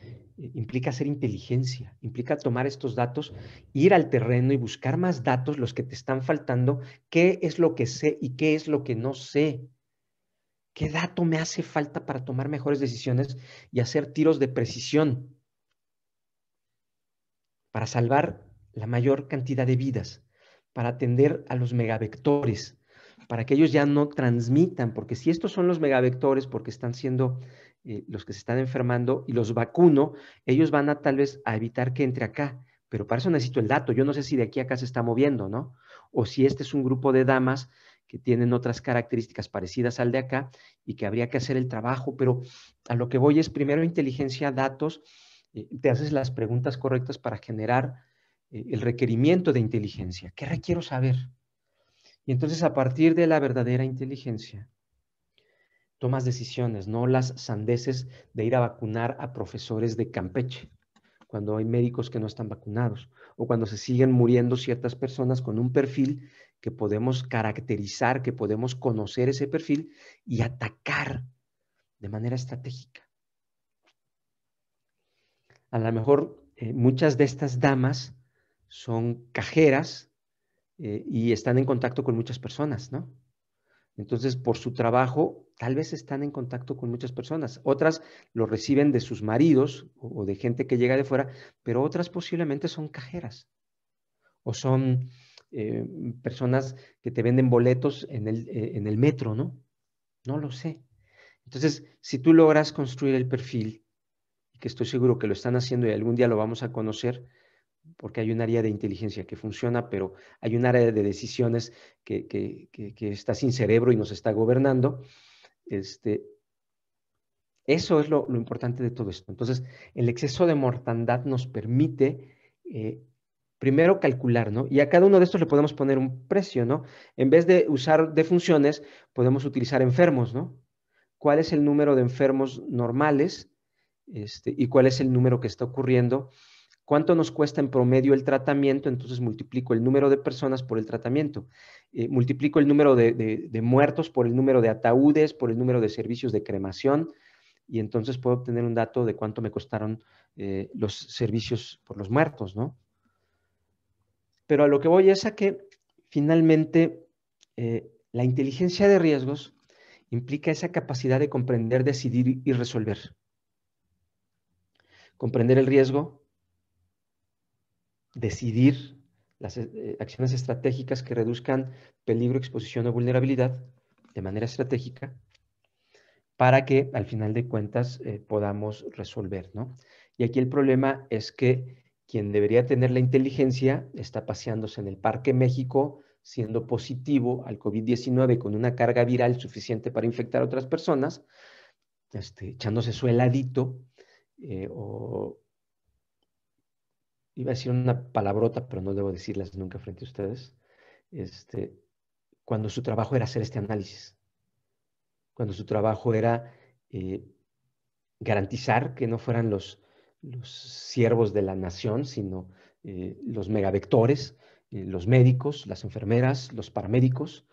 [SPEAKER 1] eh, implica hacer inteligencia, implica tomar estos datos, ir al terreno y buscar más datos, los que te están faltando, qué es lo que sé y qué es lo que no sé, qué dato me hace falta para tomar mejores decisiones y hacer tiros de precisión para salvar la mayor cantidad de vidas, para atender a los megavectores, para que ellos ya no transmitan, porque si estos son los megavectores, porque están siendo eh, los que se están enfermando y los vacuno, ellos van a tal vez a evitar que entre acá, pero para eso necesito el dato, yo no sé si de aquí a acá se está moviendo, ¿no? O si este es un grupo de damas que tienen otras características parecidas al de acá y que habría que hacer el trabajo, pero a lo que voy es primero inteligencia, datos, eh, te haces las preguntas correctas para generar eh, el requerimiento de inteligencia. ¿Qué requiero saber? Y entonces a partir de la verdadera inteligencia, tomas decisiones, no las sandeces de ir a vacunar a profesores de Campeche, cuando hay médicos que no están vacunados, o cuando se siguen muriendo ciertas personas con un perfil que podemos caracterizar, que podemos conocer ese perfil y atacar de manera estratégica. A lo mejor eh, muchas de estas damas son cajeras eh, y están en contacto con muchas personas, ¿no? Entonces, por su trabajo, tal vez están en contacto con muchas personas. Otras lo reciben de sus maridos o, de gente que llega de fuera, pero otras posiblemente son cajeras o son eh, personas que te venden boletos en el, eh, en el metro, ¿no? No lo sé. Entonces, si tú logras construir el perfil, que estoy seguro que lo están haciendo y algún día lo vamos a conocer, porque hay un área de inteligencia que funciona, pero hay un área de decisiones que, está sin cerebro y nos está gobernando. Este, eso es lo, importante de todo esto. Entonces, el exceso de mortandad nos permite eh, primero calcular, ¿no? Y a cada uno de estos le podemos poner un precio, ¿no? En vez de usar de funciones, podemos utilizar enfermos, ¿no? ¿Cuál es el número de enfermos normales este, y cuál es el número que está ocurriendo? cuánto nos cuesta en promedio el tratamiento, entonces multiplico el número de personas por el tratamiento, eh, multiplico el número de, muertos por el número de ataúdes, por el número de servicios de cremación, y entonces puedo obtener un dato de cuánto me costaron eh, los servicios por los muertos, ¿no? Pero a lo que voy es a que finalmente eh, la inteligencia de riesgos implica esa capacidad de comprender, decidir y resolver. Comprender el riesgo, decidir las eh, acciones estratégicas que reduzcan peligro, exposición o vulnerabilidad de manera estratégica para que al final de cuentas eh, podamos resolver. ¿no? Y aquí el problema es que quien debería tener la inteligencia está paseándose en el Parque México siendo positivo al COVID-19 con una carga viral suficiente para infectar a otras personas, este, echándose su heladito eh, o iba a decir una palabrota, pero no debo decirlas nunca frente a ustedes, este, cuando su trabajo era hacer este análisis, cuando su trabajo era eh, garantizar que no fueran los, siervos de la nación, sino eh, los megavectores, eh, los médicos, las enfermeras, los paramédicos,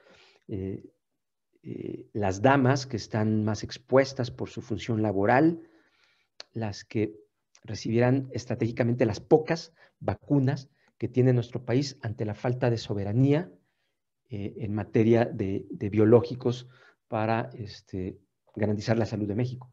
[SPEAKER 1] las damas que están más expuestas por su función laboral, las que recibirán estratégicamente las pocas vacunas que tiene nuestro país ante la falta de soberanía eh, en materia de, biológicos para este, garantizar la salud de México.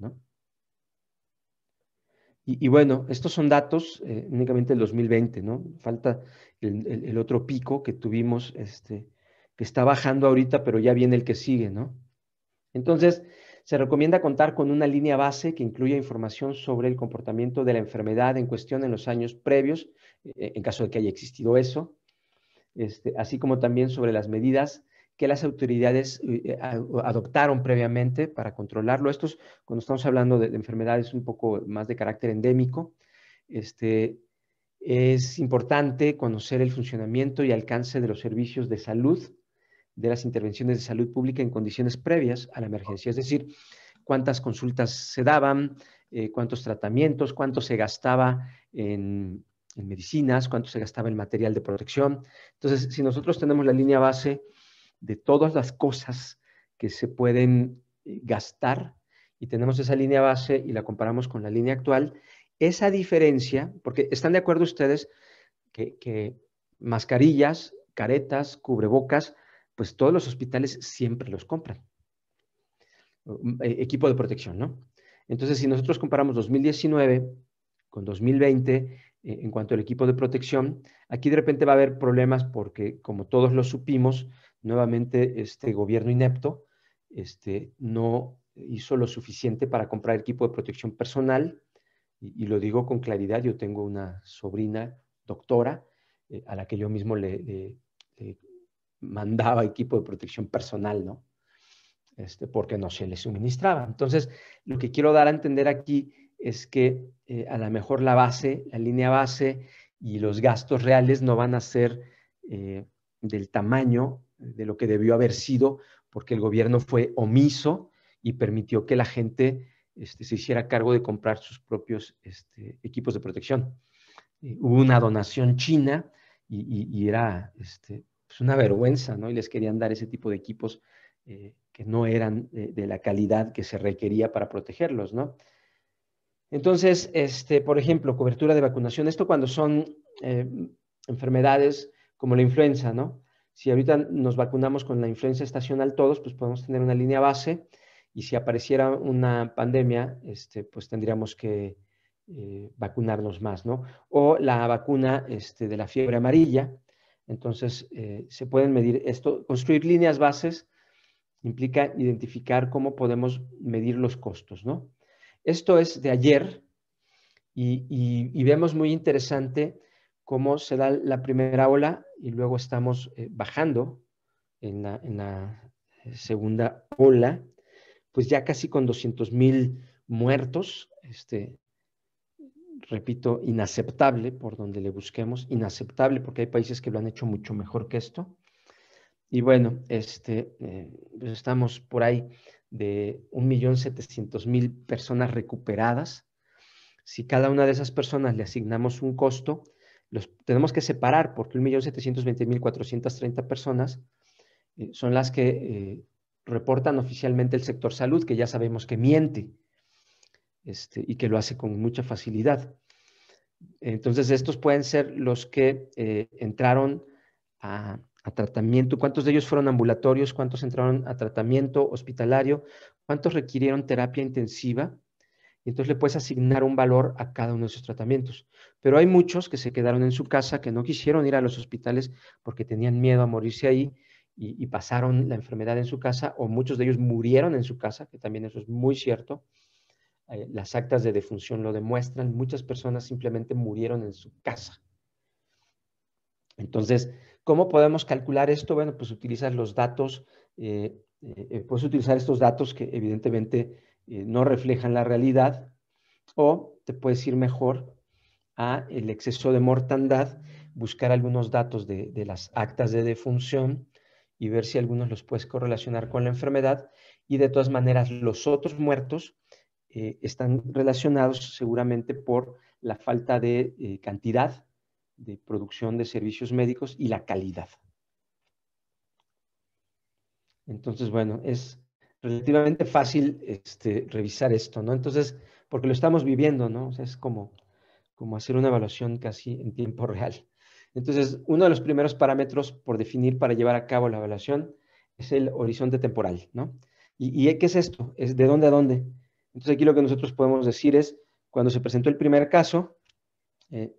[SPEAKER 1] Y, bueno, estos son datos eh, únicamente del 2020, ¿no? Falta el, otro pico que tuvimos, este, que está bajando ahorita, pero ya viene el que sigue, ¿no? Entonces, se recomienda contar con una línea base que incluya información sobre el comportamiento de la enfermedad en cuestión en los años previos, eh, en caso de que haya existido eso, este, así como también sobre las medidas que las autoridades eh, eh, adoptaron previamente para controlarlo. Esto cuando estamos hablando de, enfermedades un poco más de carácter endémico, este, es importante conocer el funcionamiento y alcance de los servicios de salud de las intervenciones de salud pública en condiciones previas a la emergencia, es decir, cuántas consultas se daban, eh, cuántos tratamientos, cuánto se gastaba en, medicinas, cuánto se gastaba en material de protección. Entonces, si nosotros tenemos la línea base de todas las cosas que se pueden eh, gastar y tenemos esa línea base y la comparamos con la línea actual, esa diferencia, porque están de acuerdo ustedes que mascarillas, caretas, cubrebocas, pues todos los hospitales siempre los compran. Mm, eh, equipo de protección, ¿no? Entonces, si nosotros comparamos 2019 con 2020, eh, en cuanto al equipo de protección. Aquí de repente va a haber problemas porque, como todos lo supimos, nuevamente este gobierno inepto este, no hizo lo suficiente para comprar equipo de protección personal. Y, lo digo con claridad, yo tengo una sobrina doctora eh, a la que yo mismo le, le, mandaba equipo de protección personal, ¿no? Este, porque no se le suministraba. Entonces, lo que quiero dar a entender aquí es que eh, a lo mejor la base, la línea base y los gastos reales no van a ser eh, del tamaño de lo que debió haber sido, porque el gobierno fue omiso y permitió que la gente este, se hiciera cargo de comprar sus propios este, equipos de protección. Eh, hubo una donación china y, y era este, pues una vergüenza, ¿no? Y les querían dar ese tipo de equipos eh, que no eran de, la calidad que se requería para protegerlos, ¿no? Entonces, este, por ejemplo, cobertura de vacunación, esto cuando son eh, enfermedades como la influenza, ¿no? Si ahorita nos vacunamos con la influenza estacional todos, pues podemos tener una línea base y si apareciera una pandemia, este, pues tendríamos que eh, vacunarnos más, ¿no? O la vacuna este, de la fiebre amarilla, entonces, eh, se pueden medir esto. Construir líneas bases implica identificar cómo podemos medir los costos, ¿no? Esto es de ayer y, vemos muy interesante cómo se da la primera ola y luego estamos eh, bajando en la, eh, segunda ola, pues ya casi con 200 mil muertos, este, repito, inaceptable por donde le busquemos, inaceptable porque hay países que lo han hecho mucho mejor que esto. Y bueno, este, eh, pues estamos por ahí de 1.700.000 personas recuperadas. Si cada una de esas personas le asignamos un costo, los tenemos que separar porque 1.720.430 personas eh, son las que eh, reportan oficialmente el sector salud, que ya sabemos que miente. Este, y que lo hace con mucha facilidad. Entonces, estos pueden ser los que eh, entraron a, tratamiento, cuántos de ellos fueron ambulatorios, cuántos entraron a tratamiento hospitalario, cuántos requirieron terapia intensiva. Y entonces le puedes asignar un valor a cada uno de esos tratamientos. Pero hay muchos que se quedaron en su casa, que no quisieron ir a los hospitales porque tenían miedo a morirse ahí y pasaron la enfermedad en su casa, o muchos de ellos murieron en su casa, que también eso es muy cierto. Eh, las actas de defunción lo demuestran, muchas personas simplemente murieron en su casa. Entonces, ¿cómo podemos calcular esto? Bueno, pues utilizas los datos, eh, eh, puedes utilizar estos datos que evidentemente no reflejan la realidad o te puedes ir mejor a el exceso de mortandad, buscar algunos datos de, de las actas de defunción y ver si algunos los puedes correlacionar con la enfermedad y de todas maneras los otros muertos eh, están relacionados seguramente por la falta de eh, cantidad de producción de servicios médicos y la calidad. Entonces, bueno, es relativamente fácil este, revisar esto, ¿no? Entonces, porque lo estamos viviendo, ¿no? O sea, es como, como hacer una evaluación casi en tiempo real. Entonces, uno de los primeros parámetros por definir para llevar a cabo la evaluación es el horizonte temporal, ¿no? ¿Y, y qué es esto? Es de dónde a dónde. Entonces aquí lo que nosotros podemos decir es, cuando se presentó el primer caso, eh,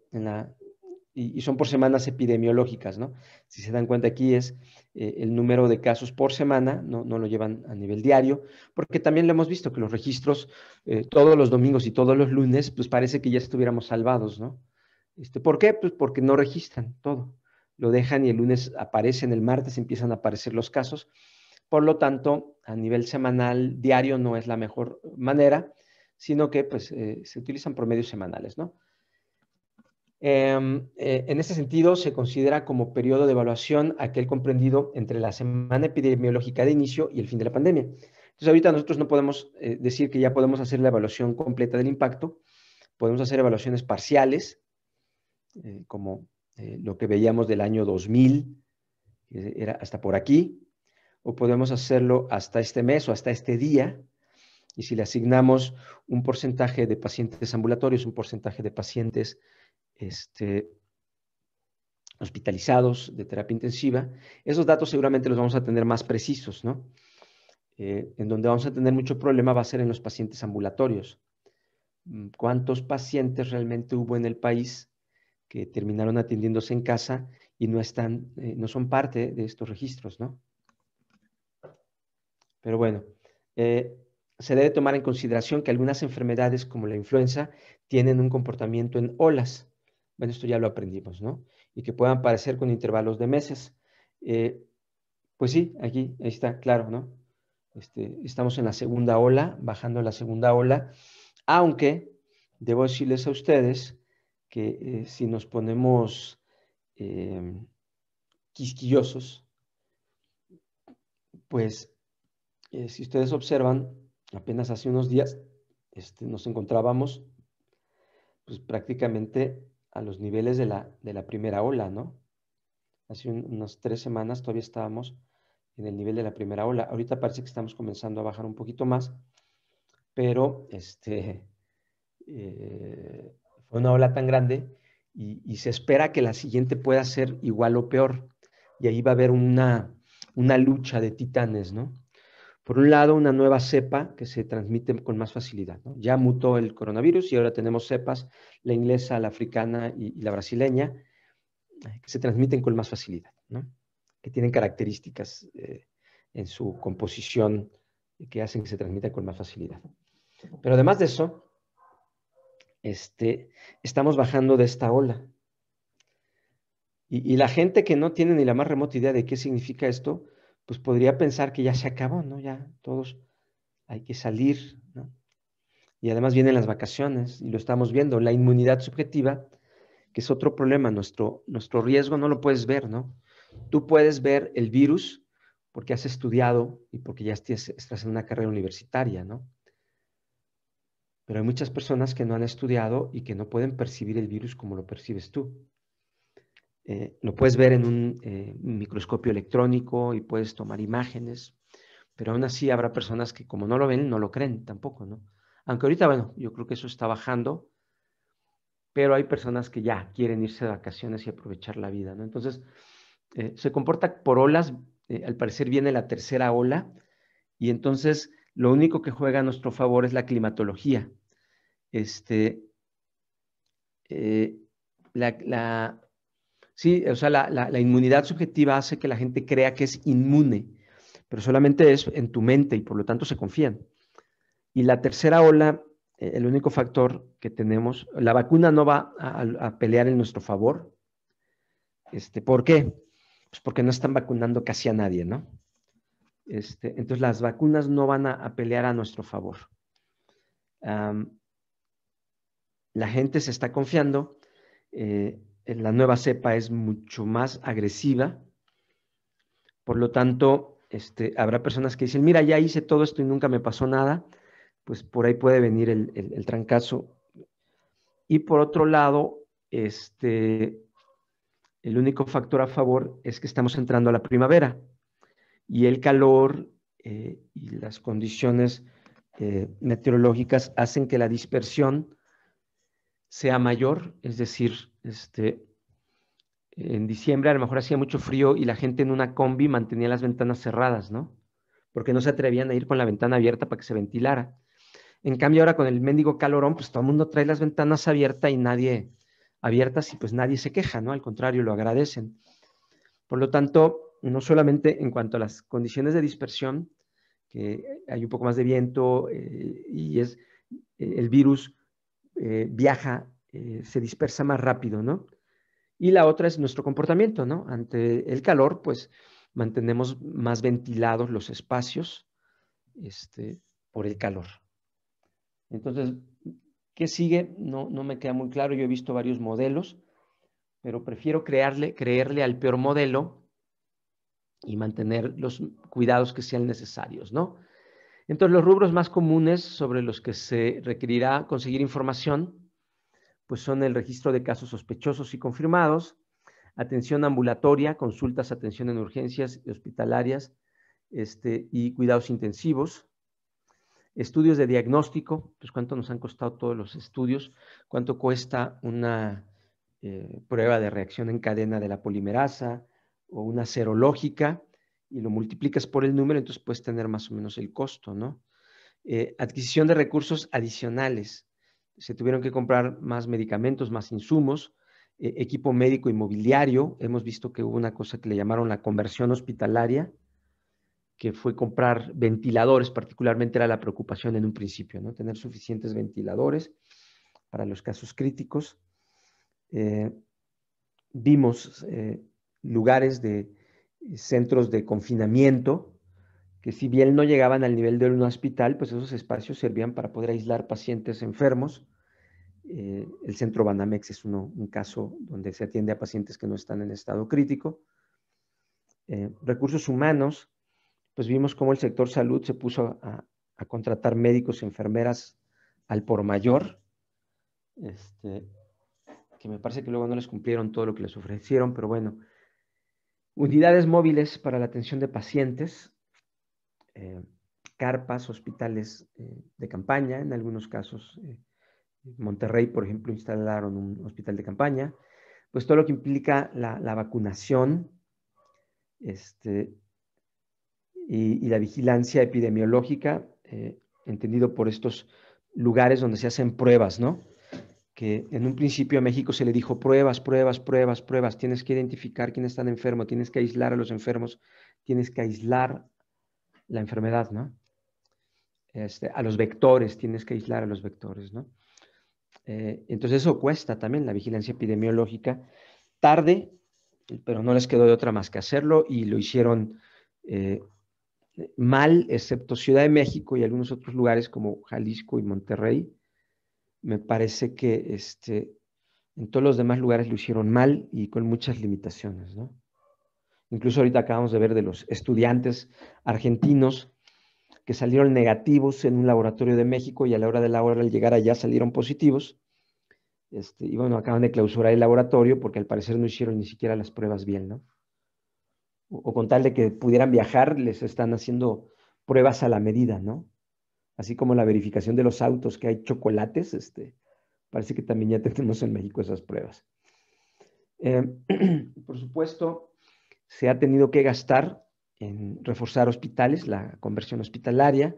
[SPEAKER 1] y, son por semanas epidemiológicas, ¿no? Si se dan cuenta aquí es eh, el número de casos por semana, no, lo llevan a nivel diario, porque también lo hemos visto que los registros eh, todos los domingos y todos los lunes, pues parece que ya estuviéramos salvados, ¿no? Este, ¿Por qué? Pues porque no registran todo. Lo dejan y el lunes aparecen, el martes empiezan a aparecer los casos por lo tanto, a nivel semanal, diario no es la mejor manera, sino que pues, eh, se utilizan promedios semanales. Em, eh, en ese sentido, se considera como periodo de evaluación aquel comprendido entre la semana epidemiológica de inicio y el fin de la pandemia. Entonces, ahorita nosotros no podemos eh, decir que ya podemos hacer la evaluación completa del impacto, podemos hacer evaluaciones parciales, como lo que veíamos del año 2000, que era hasta por aquí, o podemos hacerlo hasta este mes o hasta este día. Y si le asignamos un porcentaje de pacientes ambulatorios, un porcentaje de pacientes este, hospitalizados de terapia intensiva, esos datos seguramente los vamos a tener más precisos, ¿no? Eh, en donde vamos a tener mucho problema va a ser en los pacientes ambulatorios. Mm, ¿Cuántos pacientes realmente hubo en el país que terminaron atendiéndose en casa y no, están, eh, no son parte de estos registros, ¿no? Pero bueno, eh, se debe tomar en consideración que algunas enfermedades como la influenza tienen un comportamiento en olas. Bueno, esto ya lo aprendimos, ¿no? Y que puedan aparecer con intervalos de meses. Eh, pues sí, aquí ahí está claro, ¿no? Este, estamos en la segunda ola, bajando la segunda ola, aunque debo decirles a ustedes que eh, si nos ponemos quisquillosos, pues eh, si ustedes observan, apenas hace unos días este, nos encontrábamos pues, prácticamente a los niveles de la, primera ola, ¿no? Hace unas tres semanas todavía estábamos en el nivel de la primera ola. Ahorita parece que estamos comenzando a bajar un poquito más, pero este, <laughs> eh, fue una ola tan grande y, se espera que la siguiente pueda ser igual o peor. Y ahí va a haber una, una lucha de titanes, ¿no? Por un lado, una nueva cepa que se transmite con más facilidad. Ya mutó el coronavirus y ahora tenemos cepas, la inglesa, la africana y, la brasileña, que se transmiten con más facilidad, que tienen características eh, en su composición que hacen que se transmitan con más facilidad. Pero además de eso, este, estamos bajando de esta ola. y la gente que no tiene ni la más remota idea de qué significa esto, pues podría pensar que ya se acabó, ¿no? Ya todos hay que salir, ¿no? Y además vienen las vacaciones y lo estamos viendo, la inmunidad subjetiva, que es otro problema, nuestro, nuestro riesgo no lo puedes ver, ¿no? Tú puedes ver el virus porque has estudiado y porque ya estás, estás en una carrera universitaria, ¿no? Pero hay muchas personas que no han estudiado y que no pueden percibir el virus como lo percibes tú. Eh, lo puedes ver en un eh, microscopio electrónico y puedes tomar imágenes, pero aún así habrá personas que como no lo ven, no lo creen tampoco, ¿no? Aunque ahorita, bueno, yo creo que eso está bajando, pero hay personas que ya quieren irse de vacaciones y aprovechar la vida, ¿no? Entonces, eh, se comporta por olas, al parecer viene la tercera ola, y entonces lo único que juega a nuestro favor es la climatología. Este, la Sí, o sea, la, inmunidad subjetiva hace que la gente crea que es inmune, pero solamente es en tu mente y por lo tanto se confían. Y la tercera ola, eh, el único factor que tenemos, la vacuna no va a, pelear en nuestro favor. Este, ¿Por qué? Pues porque no están vacunando casi a nadie, ¿no? Este, entonces las vacunas no van a, pelear a nuestro favor. la gente se está confiando. Eh, eh, la nueva cepa es mucho más agresiva. Por lo tanto, este, habrá personas que dicen, mira, ya hice todo esto y nunca me pasó nada, pues por ahí puede venir el, trancazo. Y por otro lado, este, el único factor a favor es que estamos entrando a la primavera y el calor eh, y las condiciones eh, meteorológicas hacen que la dispersión sea mayor, es decir, este, en diciembre a lo mejor hacía mucho frío y la gente en una combi mantenía las ventanas cerradas, ¿no? Porque no se atrevían a ir con la ventana abierta para que se ventilara. En cambio ahora con el mendigo calorón, pues todo el mundo trae las ventanas abiertas y nadie abiertas y pues nadie se queja, ¿no? Al contrario, lo agradecen. Por lo tanto, no solamente en cuanto a las condiciones de dispersión, que hay un poco más de viento eh, y es eh, el virus eh, viaja, eh, se dispersa más rápido, ¿no? Y la otra es nuestro comportamiento, ¿no? Ante el calor, pues mantenemos más ventilados los espacios este, por el calor. Entonces, ¿qué sigue? No, no me queda muy claro, yo he visto varios modelos, pero prefiero crearle, creerle al peor modelo y mantener los cuidados que sean necesarios, ¿no? Entonces, los rubros más comunes sobre los que se requerirá conseguir información, pues son el registro de casos sospechosos y confirmados, atención ambulatoria, consultas, atención en urgencias y hospitalarias este, y cuidados intensivos, estudios de diagnóstico, pues cuánto nos han costado todos los estudios, cuánto cuesta una eh, prueba de reacción en cadena de la polimerasa o una serológica, y lo multiplicas por el número, entonces puedes tener más o menos el costo, ¿no? Eh, adquisición de recursos adicionales. Se tuvieron que comprar más medicamentos, más insumos, eh, equipo médico inmobiliario. Hemos visto que hubo una cosa que le llamaron la conversión hospitalaria, que fue comprar ventiladores, particularmente era la preocupación en un principio, ¿no? Tener suficientes ventiladores para los casos críticos. Eh, vimos lugares de centros de confinamiento, que si bien no llegaban al nivel de un hospital, pues esos espacios servían para poder aislar pacientes enfermos. Eh, el centro Banamex es un caso donde se atiende a pacientes que no están en estado crítico. Eh, recursos humanos, pues vimos cómo el sector salud se puso a, contratar médicos y enfermeras al por mayor, este, que me parece que luego no les cumplieron todo lo que les ofrecieron, pero bueno, Unidades móviles para la atención de pacientes, eh, carpas, hospitales eh, de campaña, en algunos casos. Eh, Monterrey, por ejemplo, instalaron un hospital de campaña. Pues todo lo que implica la, vacunación este, y, la vigilancia epidemiológica, entendido por estos lugares donde se hacen pruebas, ¿no? que en un principio a México se le dijo pruebas, pruebas, pruebas, pruebas, tienes que identificar quién está enfermo, tienes que aislar a los enfermos, tienes que aislar la enfermedad, ¿no? Este, a los vectores, tienes que aislar a los vectores, ¿no? Eh, entonces eso cuesta también la vigilancia epidemiológica. Tarde, pero no les quedó de otra más que hacerlo y lo hicieron eh, mal, excepto Ciudad de México y algunos otros lugares como Jalisco y Monterrey me parece que este, en todos los demás lugares lo hicieron mal y con muchas limitaciones, ¿no? Incluso ahorita acabamos de ver de los estudiantes argentinos que salieron negativos en un laboratorio de México y a la hora de la hora al llegar allá salieron positivos. Este, y bueno, acaban de clausurar el laboratorio porque al parecer no hicieron ni siquiera las pruebas bien, ¿no? o con tal de que pudieran viajar, les están haciendo pruebas a la medida, ¿no? así como la verificación de los autos que hay chocolates, este, parece que también ya <laughs> tenemos en México esas pruebas. Em, <clears throat> por supuesto, se ha tenido que gastar en reforzar hospitales, la conversión hospitalaria,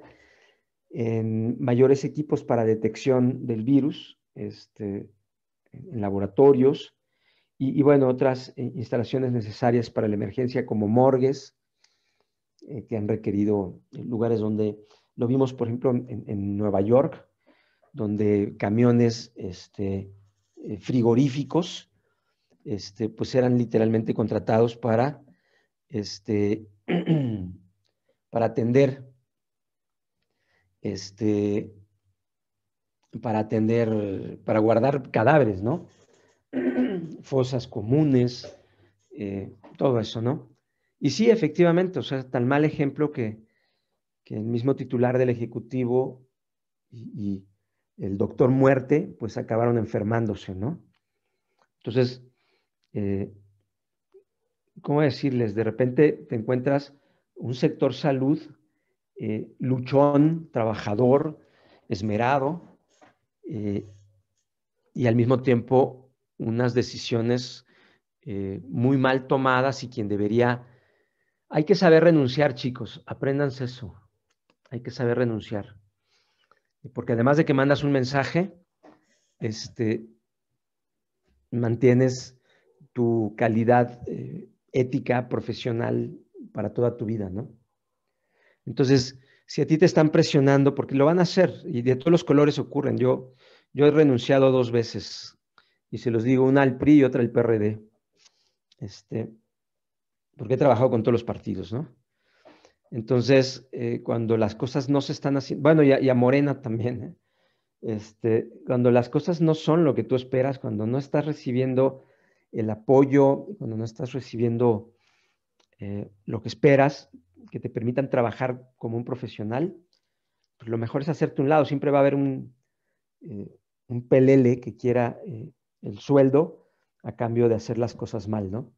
[SPEAKER 1] en mayores equipos para detección del virus, este, en laboratorios, y, bueno, otras eh, instalaciones necesarias para la emergencia como morgues, eh, que han requerido lugares donde lo vimos, por ejemplo, en, Nueva York, donde camiones este, eh, frigoríficos este, pues eran literalmente contratados para, este, <clears throat> para atender para atender, para guardar cadáveres, ¿no? <clears throat> Fosas comunes, eh, todo eso, ¿no? Y sí, efectivamente, o sea, tan mal ejemplo que, que el mismo titular del Ejecutivo y, el doctor Muerte, pues acabaron enfermándose, ¿no? Entonces, eh, ¿cómo decirles? De repente te encuentras un sector salud eh, luchón, trabajador, esmerado, eh, y al mismo tiempo unas decisiones muy mal tomadas y quien debería... Hay que saber renunciar, chicos, apréndanse eso hay que saber renunciar. Porque además de que mandas un mensaje, este, mantienes tu calidad eh, ética, profesional para toda tu vida, ¿no? Entonces, si a ti te están presionando, porque lo van a hacer, y de todos los colores ocurren, yo, yo he renunciado dos veces, y se los digo, una al PRI y otra al PRD, este, porque he trabajado con todos los partidos, ¿no? Entonces, eh, cuando las cosas no se están haciendo, bueno, y a, Morena también, ¿eh? este, cuando las cosas no son lo que tú esperas, cuando no estás recibiendo el apoyo, cuando no estás recibiendo eh, lo que esperas, que te permitan trabajar como un profesional, pues lo mejor es hacerte un lado. Siempre va a haber un, un pelele que quiera el sueldo a cambio de hacer las cosas mal, ¿no?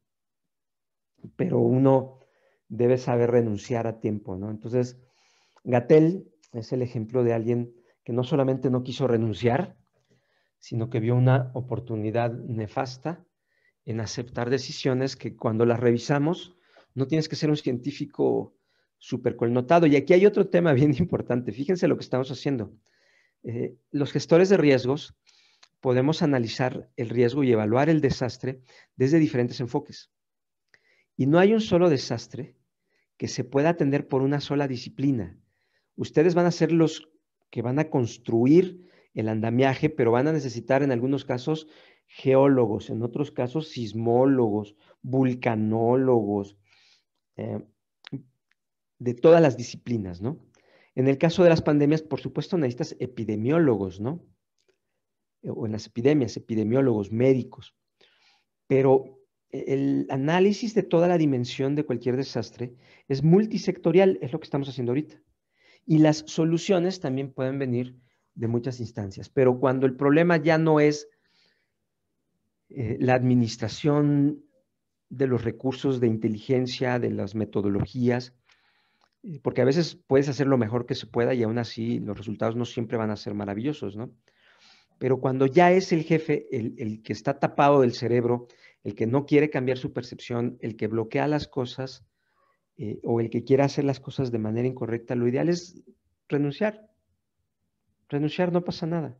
[SPEAKER 1] Pero uno debes saber renunciar a tiempo, ¿no? Entonces, Gatel es el ejemplo de alguien que no solamente no quiso renunciar, sino que vio una oportunidad nefasta en aceptar decisiones que cuando las revisamos, no tienes que ser un científico súper connotado. Y aquí hay otro tema <laughs> bien importante. Fíjense lo que estamos haciendo. Eh, los gestores de riesgos podemos analizar el riesgo y evaluar el desastre desde diferentes enfoques. Y no hay un solo desastre que se pueda atender por una sola disciplina. Ustedes van a ser los que van a construir el andamiaje, pero van a necesitar en algunos casos geólogos, en otros casos sismólogos, vulcanólogos, eh, de todas las disciplinas, ¿no? En el caso de las pandemias, por supuesto, necesitas epidemiólogos, ¿no? Eh, o en las epidemias, epidemiólogos, médicos. Pero el análisis de toda la dimensión de cualquier desastre es multisectorial, es lo que estamos haciendo ahorita. Y las soluciones también pueden venir de muchas instancias, pero cuando el problema ya no es eh, la administración de los recursos de inteligencia, de las metodologías, eh, porque a veces puedes hacer lo mejor que se pueda y aún así los resultados no siempre van a ser maravillosos, ¿no? Pero cuando ya es el jefe el que está tapado del cerebro el que no quiere cambiar su percepción, el que bloquea las cosas eh, o el que quiere hacer las cosas de manera incorrecta, lo ideal es renunciar. Renunciar no pasa nada.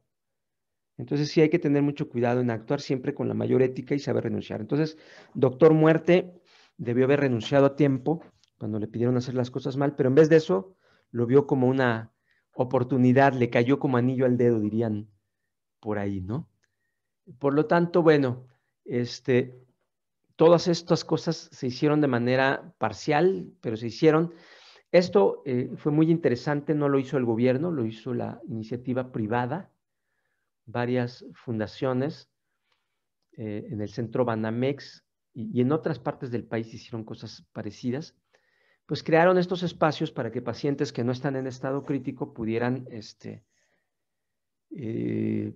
[SPEAKER 1] Entonces sí hay que tener mucho cuidado en actuar siempre con la mayor ética y saber renunciar. Entonces, doctor Muerte debió haber renunciado a tiempo cuando le pidieron hacer las cosas mal, pero en vez de eso lo vio como una oportunidad, le cayó como anillo al dedo, dirían por ahí, ¿no? Por lo tanto, bueno, este, todas estas cosas se hicieron de manera parcial, pero se hicieron. Esto eh, fue muy interesante, no lo hizo el gobierno, lo hizo la iniciativa privada, varias fundaciones eh, en el centro Banamex y, y en otras partes del país hicieron cosas parecidas. Pues crearon estos espacios para que pacientes que no están en estado crítico pudieran este, eh,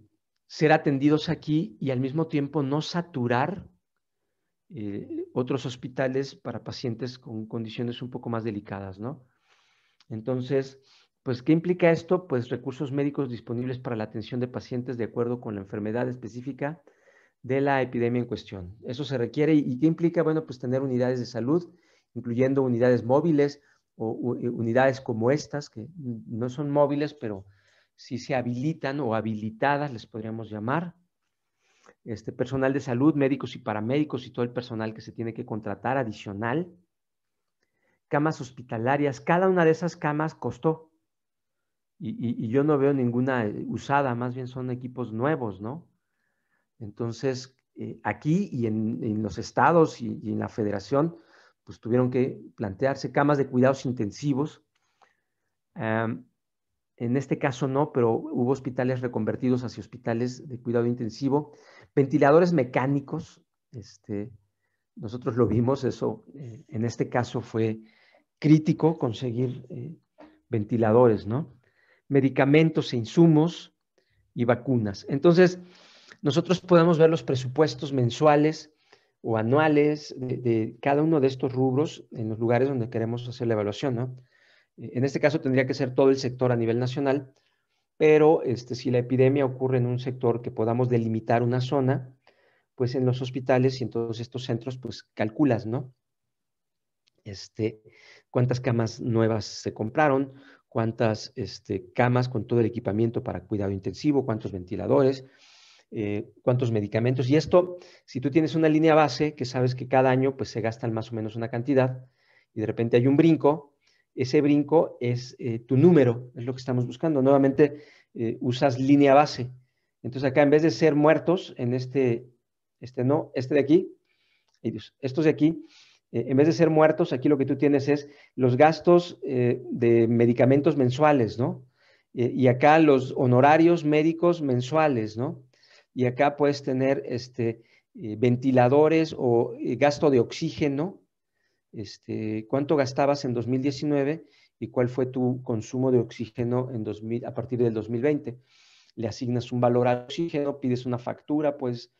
[SPEAKER 1] ser atendidos aquí y al mismo tiempo no saturar eh, otros hospitales para pacientes con condiciones un poco más delicadas, ¿no? Entonces, pues, ¿qué implica esto? Pues recursos médicos disponibles para la atención de pacientes de acuerdo con la enfermedad específica de la epidemia en cuestión. Eso se requiere. ¿Y qué implica? Bueno, pues tener unidades de salud, incluyendo unidades móviles o eh, unidades como estas, que no son móviles, pero si se habilitan o habilitadas, les podríamos llamar, este personal de salud, médicos y paramédicos y todo el personal que se tiene que contratar adicional, camas hospitalarias, cada una de esas camas costó. Y, yo no veo ninguna eh, usada, más bien son equipos nuevos, ¿no? Entonces, eh, aquí y en, los estados y, en la federación, pues tuvieron que plantearse camas de cuidados intensivos, en este caso no, pero hubo hospitales reconvertidos hacia hospitales de cuidado intensivo. Ventiladores mecánicos, este, nosotros lo vimos, eso eh, en este caso fue crítico conseguir eh, ventiladores, ¿no? Medicamentos e insumos y vacunas. Entonces, nosotros podemos ver los presupuestos mensuales o anuales de, cada uno de estos rubros en los lugares donde queremos hacer la evaluación, ¿no? Eh, en este caso tendría que ser todo el sector a nivel nacional, pero este, si la epidemia ocurre en un sector que podamos delimitar una zona, pues en los hospitales y en todos estos centros, pues calculas, ¿no? Este, cuántas camas nuevas se compraron, cuántas este, camas con todo el equipamiento para cuidado intensivo, cuántos ventiladores, eh, cuántos medicamentos. Y esto, si tú tienes una línea base que sabes que cada año pues, se gastan más o menos una cantidad y de repente hay un brinco, ese brinco es eh, tu número, es lo que estamos buscando. Nuevamente eh, usas línea base. Entonces acá en vez de ser muertos, en este, este no, este de aquí, estos de aquí, eh, en vez de ser muertos, aquí lo que tú tienes es los gastos de medicamentos mensuales, ¿no? y acá los honorarios médicos mensuales, ¿no? Y acá puedes tener este, ventiladores o gasto de oxígeno, este, cuánto gastabas en 2019 y cuál fue tu consumo de oxígeno en a partir del 2020. Le asignas un valor al oxígeno, pides una factura, puedes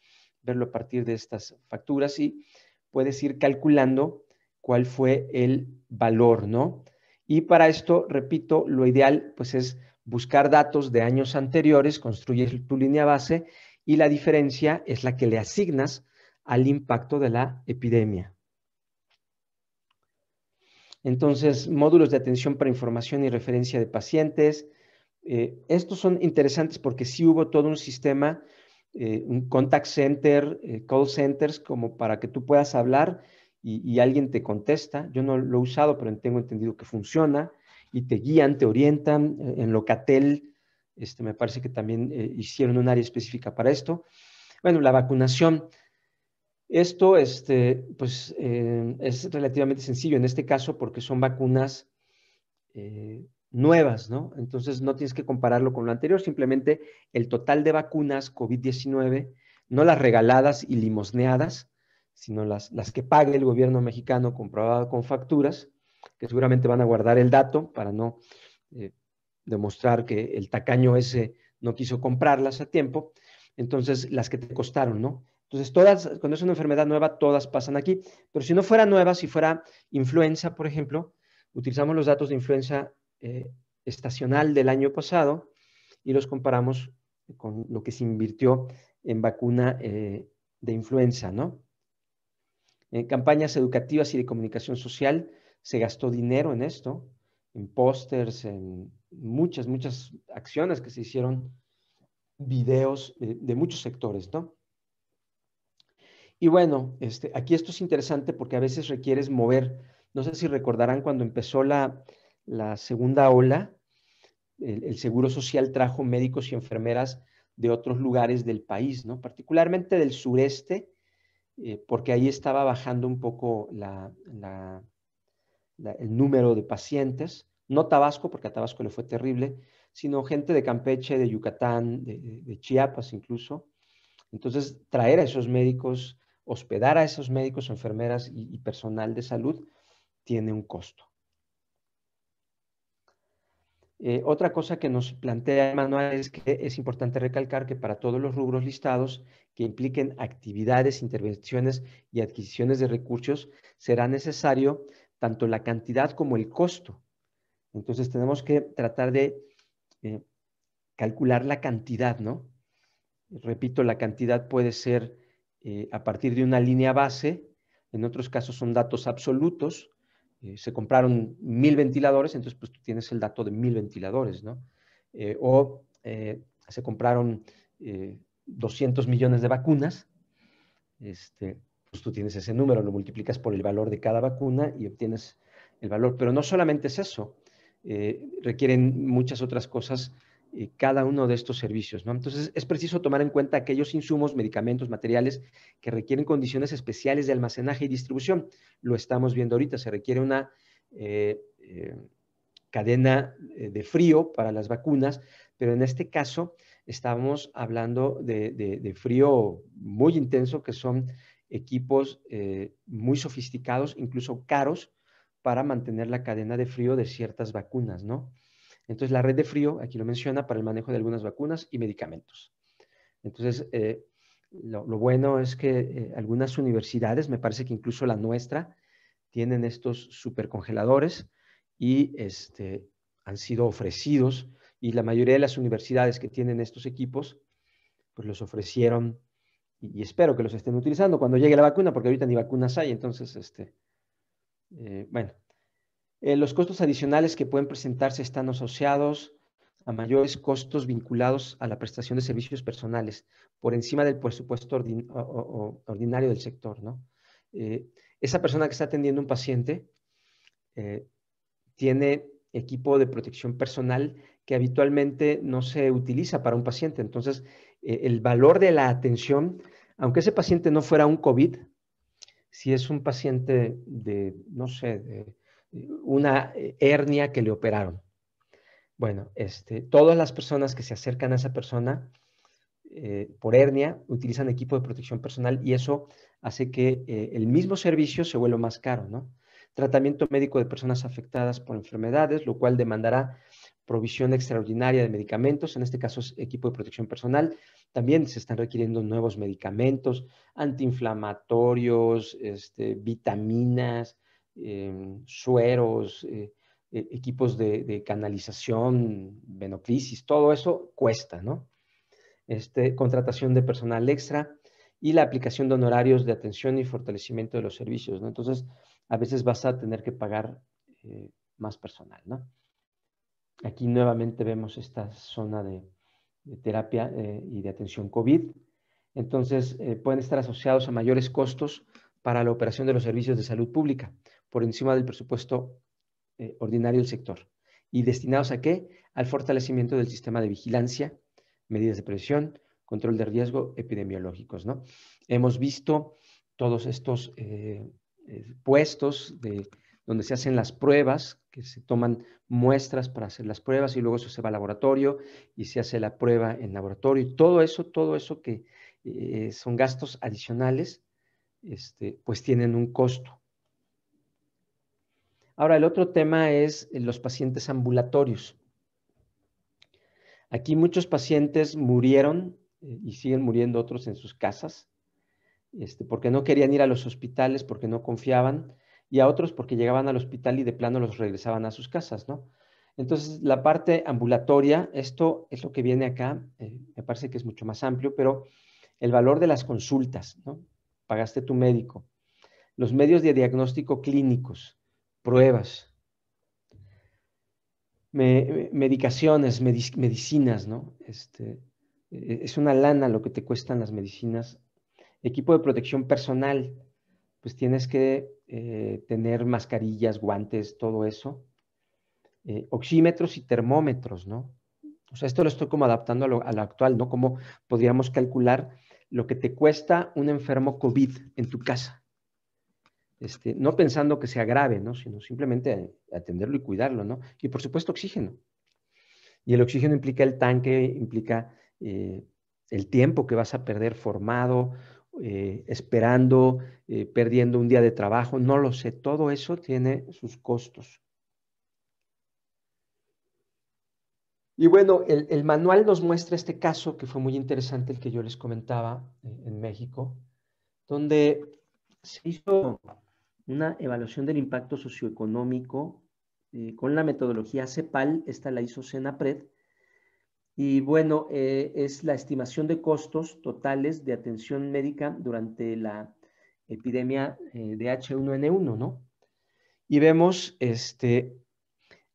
[SPEAKER 1] verlo a partir de estas facturas y puedes ir calculando cuál fue el valor, ¿no? Y para esto, repito, lo ideal pues es buscar datos de años anteriores, construyes tu línea base y la diferencia es la que le asignas al impacto de la epidemia. Entonces, módulos de atención para información y referencia de pacientes. Eh, estos son interesantes porque sí hubo todo un sistema, eh, un contact center, eh, call centers, como para que tú puedas hablar y, alguien te contesta. Yo no lo he usado, pero tengo entendido que funciona y te guían, te orientan. En Locatel, este, me parece que también hicieron un área específica para esto. Bueno, la vacunación. Esto este, pues, eh, es relativamente sencillo en este caso porque son vacunas eh, nuevas, ¿no? Entonces no tienes que compararlo con lo anterior, simplemente el total de vacunas COVID-19, no las regaladas y limosneadas, sino las, las que pague el gobierno mexicano comprobado con facturas, que seguramente van a guardar el dato para no eh, demostrar que el tacaño ese no quiso comprarlas a tiempo. Entonces, las que te costaron, ¿no? Entonces, todas, cuando es una enfermedad nueva, todas pasan aquí. Pero si no fuera nueva, si fuera influenza, por ejemplo, utilizamos los datos de influenza eh, estacional del año pasado y los comparamos con lo que se invirtió en vacuna eh, de influenza, ¿no? En campañas educativas y de comunicación social se gastó dinero en esto, en pósters, en muchas, muchas acciones que se hicieron, videos eh, de muchos sectores, ¿no? Y bueno, este, aquí esto es interesante porque a veces requieres mover. No sé si recordarán cuando empezó la, segunda ola, el, Seguro Social trajo médicos y enfermeras de otros lugares del país, ¿no? particularmente del sureste, eh, porque ahí estaba bajando un poco la, el número de pacientes. No Tabasco, porque a Tabasco le fue terrible, sino gente de Campeche, de Yucatán, de Chiapas incluso. Entonces, traer a esos médicos, hospedar a esos médicos, enfermeras y, personal de salud tiene un costo. Eh, otra cosa que nos plantea el es que es importante recalcar que para todos los rubros listados que impliquen actividades, intervenciones y adquisiciones de recursos, será necesario tanto la cantidad como el costo. Entonces tenemos que tratar de eh, calcular la cantidad, ¿no? Repito, la cantidad puede ser eh, a partir de una línea base, en otros casos son datos absolutos, eh, se compraron mil ventiladores, entonces pues, tú tienes el dato de mil ventiladores, ¿no? Eh, o se compraron 200 millones de vacunas, este, pues tú tienes ese número, lo multiplicas por el valor de cada vacuna y obtienes el valor. Pero no solamente es eso, requieren muchas otras cosas cada uno de estos servicios. ¿no? Entonces, es preciso tomar en cuenta aquellos insumos, medicamentos, materiales que requieren condiciones especiales de almacenaje y distribución. Lo estamos viendo ahorita, se requiere una eh, eh, cadena eh, de frío para las vacunas, pero en este caso estamos hablando de, frío muy intenso, que son equipos muy sofisticados, incluso caros, para mantener la cadena de frío de ciertas vacunas, ¿no? Entonces, la red de frío, aquí lo menciona, para el manejo de algunas vacunas y medicamentos. Entonces, eh, lo, bueno es que eh, algunas universidades, me parece que incluso la nuestra, tienen estos supercongeladores y este, han sido ofrecidos y la mayoría de las universidades que tienen estos equipos, pues los ofrecieron y, espero que los estén utilizando cuando llegue la vacuna, porque ahorita ni vacunas hay, entonces, este, eh, bueno, eh, los costos adicionales que pueden presentarse están asociados a mayores costos vinculados a la prestación de servicios personales por encima del presupuesto ordinario del sector. ¿no? Eh, esa persona que está atendiendo un paciente eh, tiene equipo de protección personal que habitualmente no se utiliza para un paciente. Entonces, el valor de la atención, aunque ese paciente no fuera un COVID, si es un paciente de, no sé, de una eh, hernia que le operaron. Bueno, este, todas las personas que se acercan a esa persona eh, por hernia utilizan equipo de protección personal y eso hace que eh, el mismo servicio se vuelva más caro, ¿no? Tratamiento médico de personas afectadas por enfermedades, lo cual demandará provisión extraordinaria de medicamentos, en este caso es equipo de protección personal. También se están requiriendo nuevos medicamentos, antiinflamatorios, este, vitaminas, Em, sueros, eh, e, equipos de, canalización, venoclisis, todo eso cuesta, ¿no? Este, contratación de personal extra y la aplicación de honorarios de atención y fortalecimiento de los servicios, ¿no? Entonces, a veces vas a tener que pagar eh, más personal, ¿no? Aquí nuevamente vemos esta zona de, terapia eh, y de atención COVID. Entonces, pueden estar asociados a mayores costos para la operación de los servicios de salud pública por encima del presupuesto eh, ordinario del sector. ¿Y destinados a qué? Al fortalecimiento del sistema de vigilancia, medidas de prevención, control de riesgo epidemiológicos. ¿no? Hemos visto todos estos eh, eh, puestos de, donde se hacen las pruebas, que se toman muestras para hacer las pruebas y luego eso se va al laboratorio y se hace la prueba en laboratorio. todo eso, todo eso que son gastos adicionales, este, pues tienen un costo. Ahora, el otro tema es los pacientes ambulatorios. Aquí muchos pacientes murieron eh, y siguen muriendo otros en sus casas, este, porque no querían ir a los hospitales, porque no confiaban, y a otros porque llegaban al hospital y de plano los regresaban a sus casas, ¿no? Entonces, la parte ambulatoria, esto es lo que viene acá, eh, me parece que es mucho más amplio, pero el valor de las consultas, ¿no? Pagaste tu médico, los medios de diagnóstico clínicos, pruebas, medicaciones, medicinas, ¿no? Este, e, es una lana lo que te cuestan las medicinas. Equipo de protección personal, pues tienes que eh, tener mascarillas, guantes, todo eso. Eh, oxímetros y termómetros, ¿no? O sea, esto lo estoy como adaptando a lo, actual, ¿no? Como podríamos calcular lo que te cuesta un enfermo COVID en tu casa. Este, no pensando que sea grave, ¿no? sino simplemente atenderlo y cuidarlo, ¿no? Y por supuesto oxígeno. Y el oxígeno implica el tanque, implica eh, el tiempo que vas a perder formado, eh, esperando, eh, perdiendo un día de trabajo, no lo sé, todo eso tiene sus costos. Y bueno, el, el, manual nos muestra este caso que fue muy interesante, el que yo les comentaba en México, donde se hizo una evaluación del impacto socioeconómico eh, con la metodología CEPAL, esta la hizo Senapred, y bueno, eh, es la estimación de costos totales de atención médica durante la epidemia eh, de H1N1, ¿no? Y vemos este,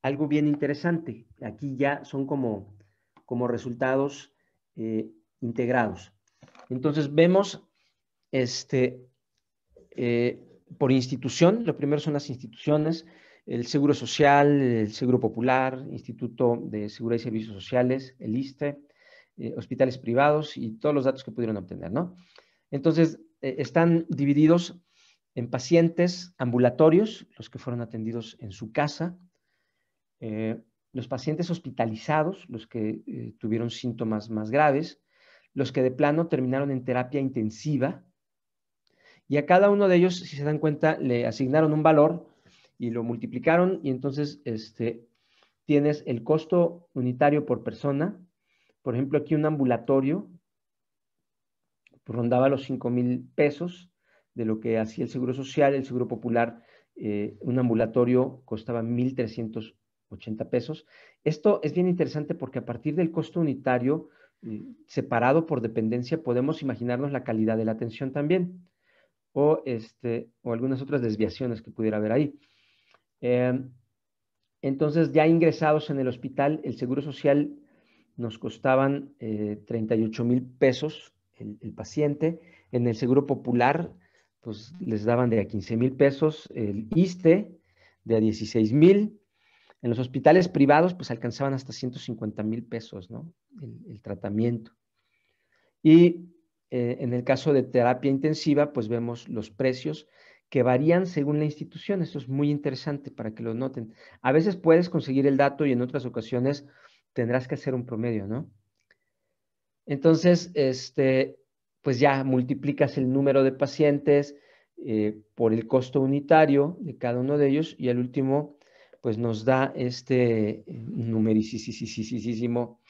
[SPEAKER 1] algo bien interesante. Aquí ya son como, como resultados integrados. Entonces vemos este, por institución, lo primero son las instituciones, el Seguro Social, el Seguro Popular, Instituto de Seguridad y Servicios Sociales, el ISTE, eh, hospitales privados y todos los datos que pudieron obtener, ¿no? Entonces, eh, están divididos en pacientes ambulatorios, los que fueron atendidos en su casa, eh, los pacientes hospitalizados, los que tuvieron síntomas más graves, los que de plano terminaron en terapia intensiva, y a cada uno de ellos, si se dan cuenta, le asignaron un valor y lo multiplicaron y entonces este, tienes el costo unitario por persona. Por ejemplo, aquí un ambulatorio rondaba los 5 mil pesos de lo que hacía el Seguro Social, el Seguro Popular, eh, un ambulatorio costaba 1.380 pesos. Esto es bien interesante porque a partir del costo unitario eh, separado por dependencia podemos imaginarnos la calidad de la atención también o, este, o algunas otras desviaciones que pudiera haber ahí. Em, entonces, ya ingresados en el hospital, el Seguro Social nos costaban 38 eh, mil pesos el, paciente. En el Seguro Popular, pues les daban de a 15 mil pesos el ISTE, de a 16 mil. En los hospitales privados, pues alcanzaban hasta 150 mil pesos, ¿no? El, el, tratamiento. Y eh, en el caso de terapia intensiva, pues vemos los precios que varían según la institución. Esto es muy interesante para que lo noten. A veces puedes conseguir el dato y en otras ocasiones tendrás que hacer un promedio, ¿no? Entonces, este, pues ya multiplicas el número de pacientes eh, por el costo unitario de cada uno de ellos y al último, pues nos da este eh, numericísimo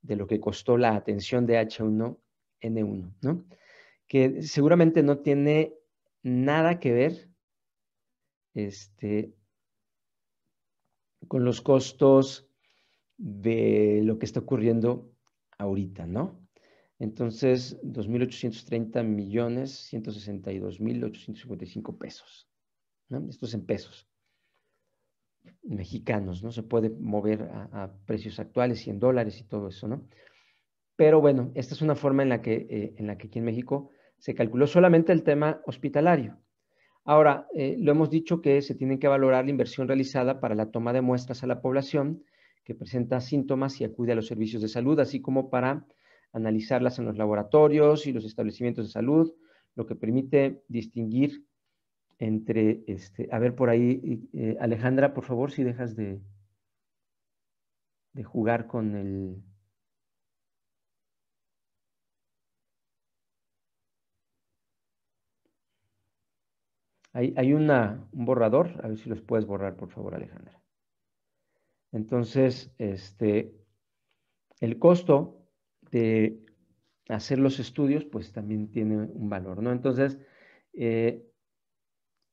[SPEAKER 1] de lo que costó la atención de H1 N1, ¿no? Que seguramente no tiene nada que ver este, con los costos de lo que está ocurriendo ahorita, ¿no? Entonces, 2.830.162.855 millones, pesos. ¿no? Esto es en pesos mexicanos, ¿no? Se puede mover a, a precios actuales y en dólares y todo eso, ¿no? Pero bueno, esta es una forma en la que, eh, en la que aquí en México se calculó solamente el tema hospitalario. Ahora, eh, lo hemos dicho que se tiene que valorar la inversión realizada para la toma de muestras a la población que presenta síntomas y acude a los servicios de salud, así como para analizarlas en los laboratorios y los establecimientos de salud, lo que permite distinguir entre, este, a ver por ahí, eh, Alejandra, por favor, si dejas de, de jugar con el, Hay, un borrador, a ver si los puedes borrar, por favor, Alejandra. Entonces, este, el costo de hacer los estudios, pues también tiene un valor, ¿no? Entonces, eh,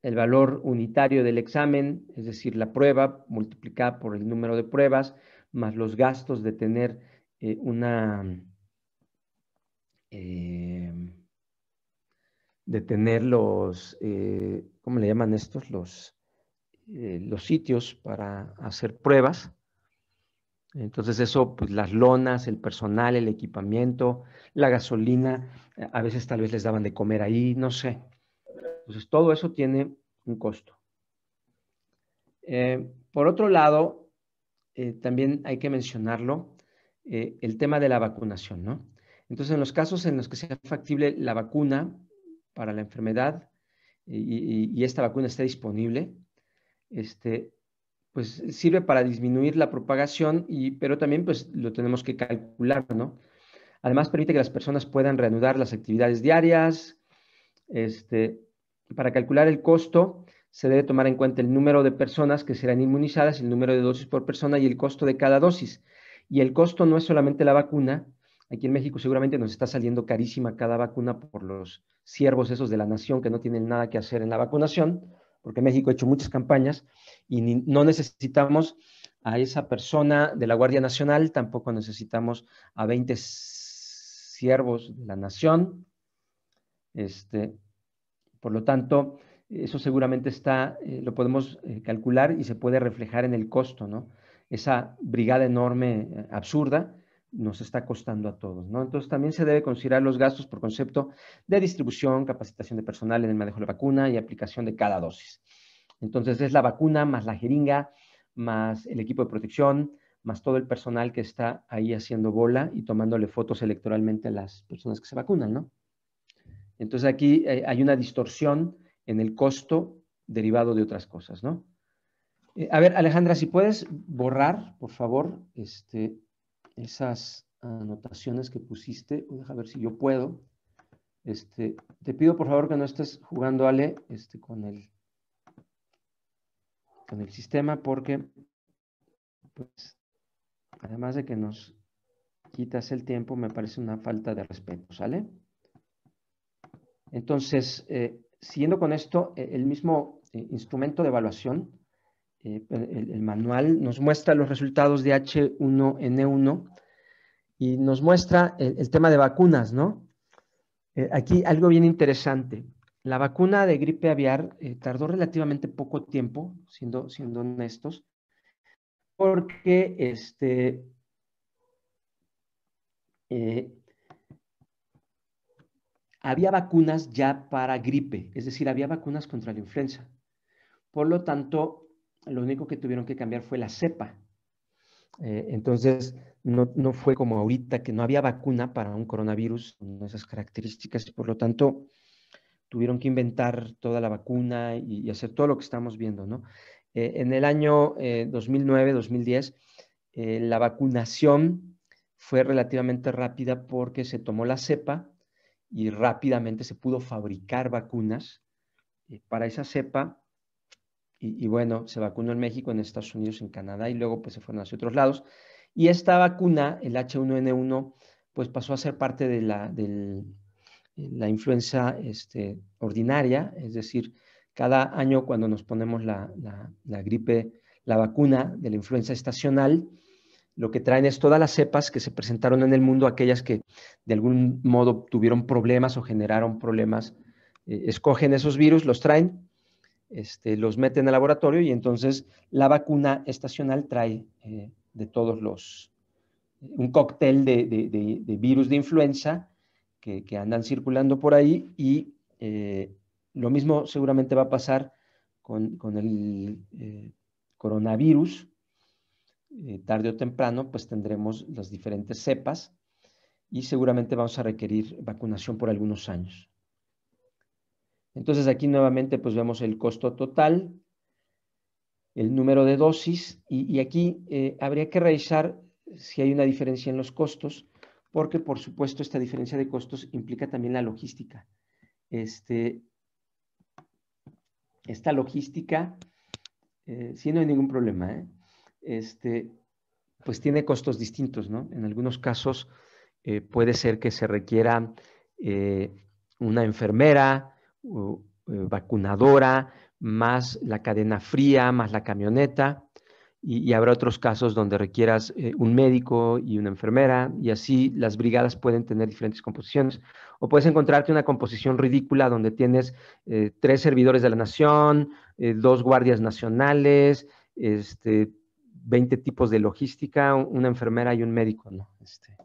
[SPEAKER 1] el valor unitario del examen, es decir, la prueba multiplicada por el número de pruebas, más los gastos de tener eh, una eh, de tener los, eh, ¿cómo le llaman estos? Los, eh, los sitios para hacer pruebas. Entonces eso, pues las lonas, el personal, el equipamiento, la gasolina, eh, a veces tal vez les daban de comer ahí, no sé. Entonces todo eso tiene un costo. por otro lado, también hay que mencionarlo, el tema de la vacunación, ¿no? Entonces en los casos en los que sea factible la vacuna, para la enfermedad y, esta vacuna está disponible, este, pues sirve para disminuir la propagación, y, pero también pues lo tenemos que calcular, ¿no? Además permite que las personas puedan reanudar las actividades diarias. Este, para calcular el costo se debe tomar en cuenta el número de personas que serán inmunizadas, el número de dosis por persona y el costo de cada dosis. Y el costo no es solamente la vacuna, Aquí en México seguramente nos está saliendo carísima cada vacuna por los siervos esos de la nación que no tienen nada que hacer en la vacunación, porque México ha hecho muchas campañas y no necesitamos a esa persona de la Guardia Nacional, tampoco necesitamos a 20 siervos de la nación. Este, por lo tanto, eso seguramente está, eh, lo podemos eh, calcular y se puede reflejar en el costo, ¿no? Esa brigada enorme, eh, absurda, nos está costando a todos, ¿no? Entonces también se debe considerar los gastos por concepto de distribución, capacitación de personal en el manejo de la vacuna y aplicación de cada dosis. Entonces es la vacuna más la jeringa, más el equipo de protección, más todo el personal que está ahí haciendo bola y tomándole fotos electoralmente a las personas que se vacunan, ¿no? Entonces aquí eh, hay una distorsión en el costo derivado de otras cosas, ¿no? Eh, a ver, Alejandra, si puedes borrar, por favor, este, esas anotaciones que pusiste. Deja ver si yo puedo. Este, te pido por favor que no estés jugando, Ale, este, con, el, con el sistema porque, pues, además de que nos quitas el tiempo, me parece una falta de respeto, ¿sale? Entonces, eh, siguiendo con esto, e, el mismo eh, instrumento de evaluación eh, el, manual nos muestra los resultados de H1N1 y nos muestra el, tema de vacunas, ¿no? Eh, aquí algo bien interesante. La vacuna de gripe aviar eh, tardó relativamente poco tiempo, siendo, siendo honestos, porque este, había vacunas ya para gripe, es decir, había vacunas contra la influenza. Por lo tanto, lo único que tuvieron que cambiar fue la cepa. Eh, entonces, no, fue como ahorita que no había vacuna para un coronavirus con esas características y por lo tanto tuvieron que inventar toda la vacuna y, hacer todo lo que estamos viendo, ¿no? Eh, en el año 2009-2010, eh, la vacunación fue relativamente rápida porque se tomó la cepa y rápidamente se pudo fabricar vacunas para esa cepa y, bueno, se vacunó en México, en Estados Unidos, en Canadá y luego pues se fueron hacia otros lados. Y esta vacuna, el H1N1, pues pasó a ser parte de la, eh, la influenza este, ordinaria, es decir, cada año cuando nos ponemos la, gripe, la vacuna de la influenza estacional, lo que traen es todas las cepas que se presentaron en el mundo, aquellas que de algún modo tuvieron problemas o generaron problemas, eh, escogen esos virus, los traen este, los meten el laboratorio y entonces la vacuna estacional trae eh, de todos los, un cóctel de, virus de influenza que, andan circulando por ahí y eh, lo mismo seguramente va a pasar con, el eh, coronavirus. tarde o temprano, pues tendremos las diferentes cepas y seguramente vamos a requerir vacunación por algunos años. Entonces aquí nuevamente pues vemos el costo total, el número de dosis y, aquí eh, habría que revisar si hay una diferencia en los costos, porque por supuesto esta diferencia de costos implica también la logística. Este, esta logística, eh, si no hay ningún problema, ¿eh? este, pues tiene costos distintos, ¿no? En algunos casos puede ser que se requiera una enfermera, eh, vacunadora, más la cadena fría, más la camioneta, y, habrá otros casos donde requieras eh, un médico y una enfermera, y así las brigadas pueden tener diferentes composiciones. O puedes encontrarte una composición ridícula donde tienes eh, tres servidores de la nación, dos guardias nacionales, este, 20 tipos de logística, una enfermera y un médico, este,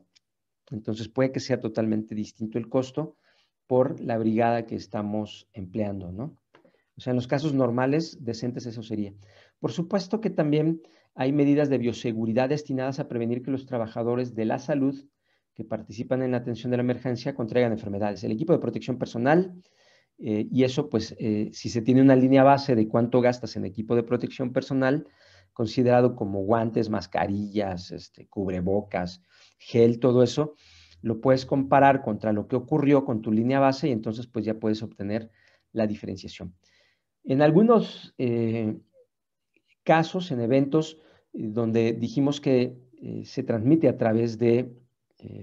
[SPEAKER 1] entonces puede que sea totalmente distinto el costo por la brigada que estamos empleando, ¿no? O sea, en los casos normales, decentes eso sería. Por supuesto que también hay medidas de bioseguridad destinadas a prevenir que los trabajadores de la salud que participan en la atención de la emergencia contraigan enfermedades. El equipo de protección personal, eh, y eso pues eh, si se tiene una línea base de cuánto gastas en equipo de protección personal, considerado como guantes, mascarillas, este, cubrebocas, gel, todo eso, lo puedes comparar contra lo que ocurrió con tu línea base y entonces pues ya puedes obtener la diferenciación. En algunos eh, casos, en eventos eh, donde dijimos que eh, se transmite a través de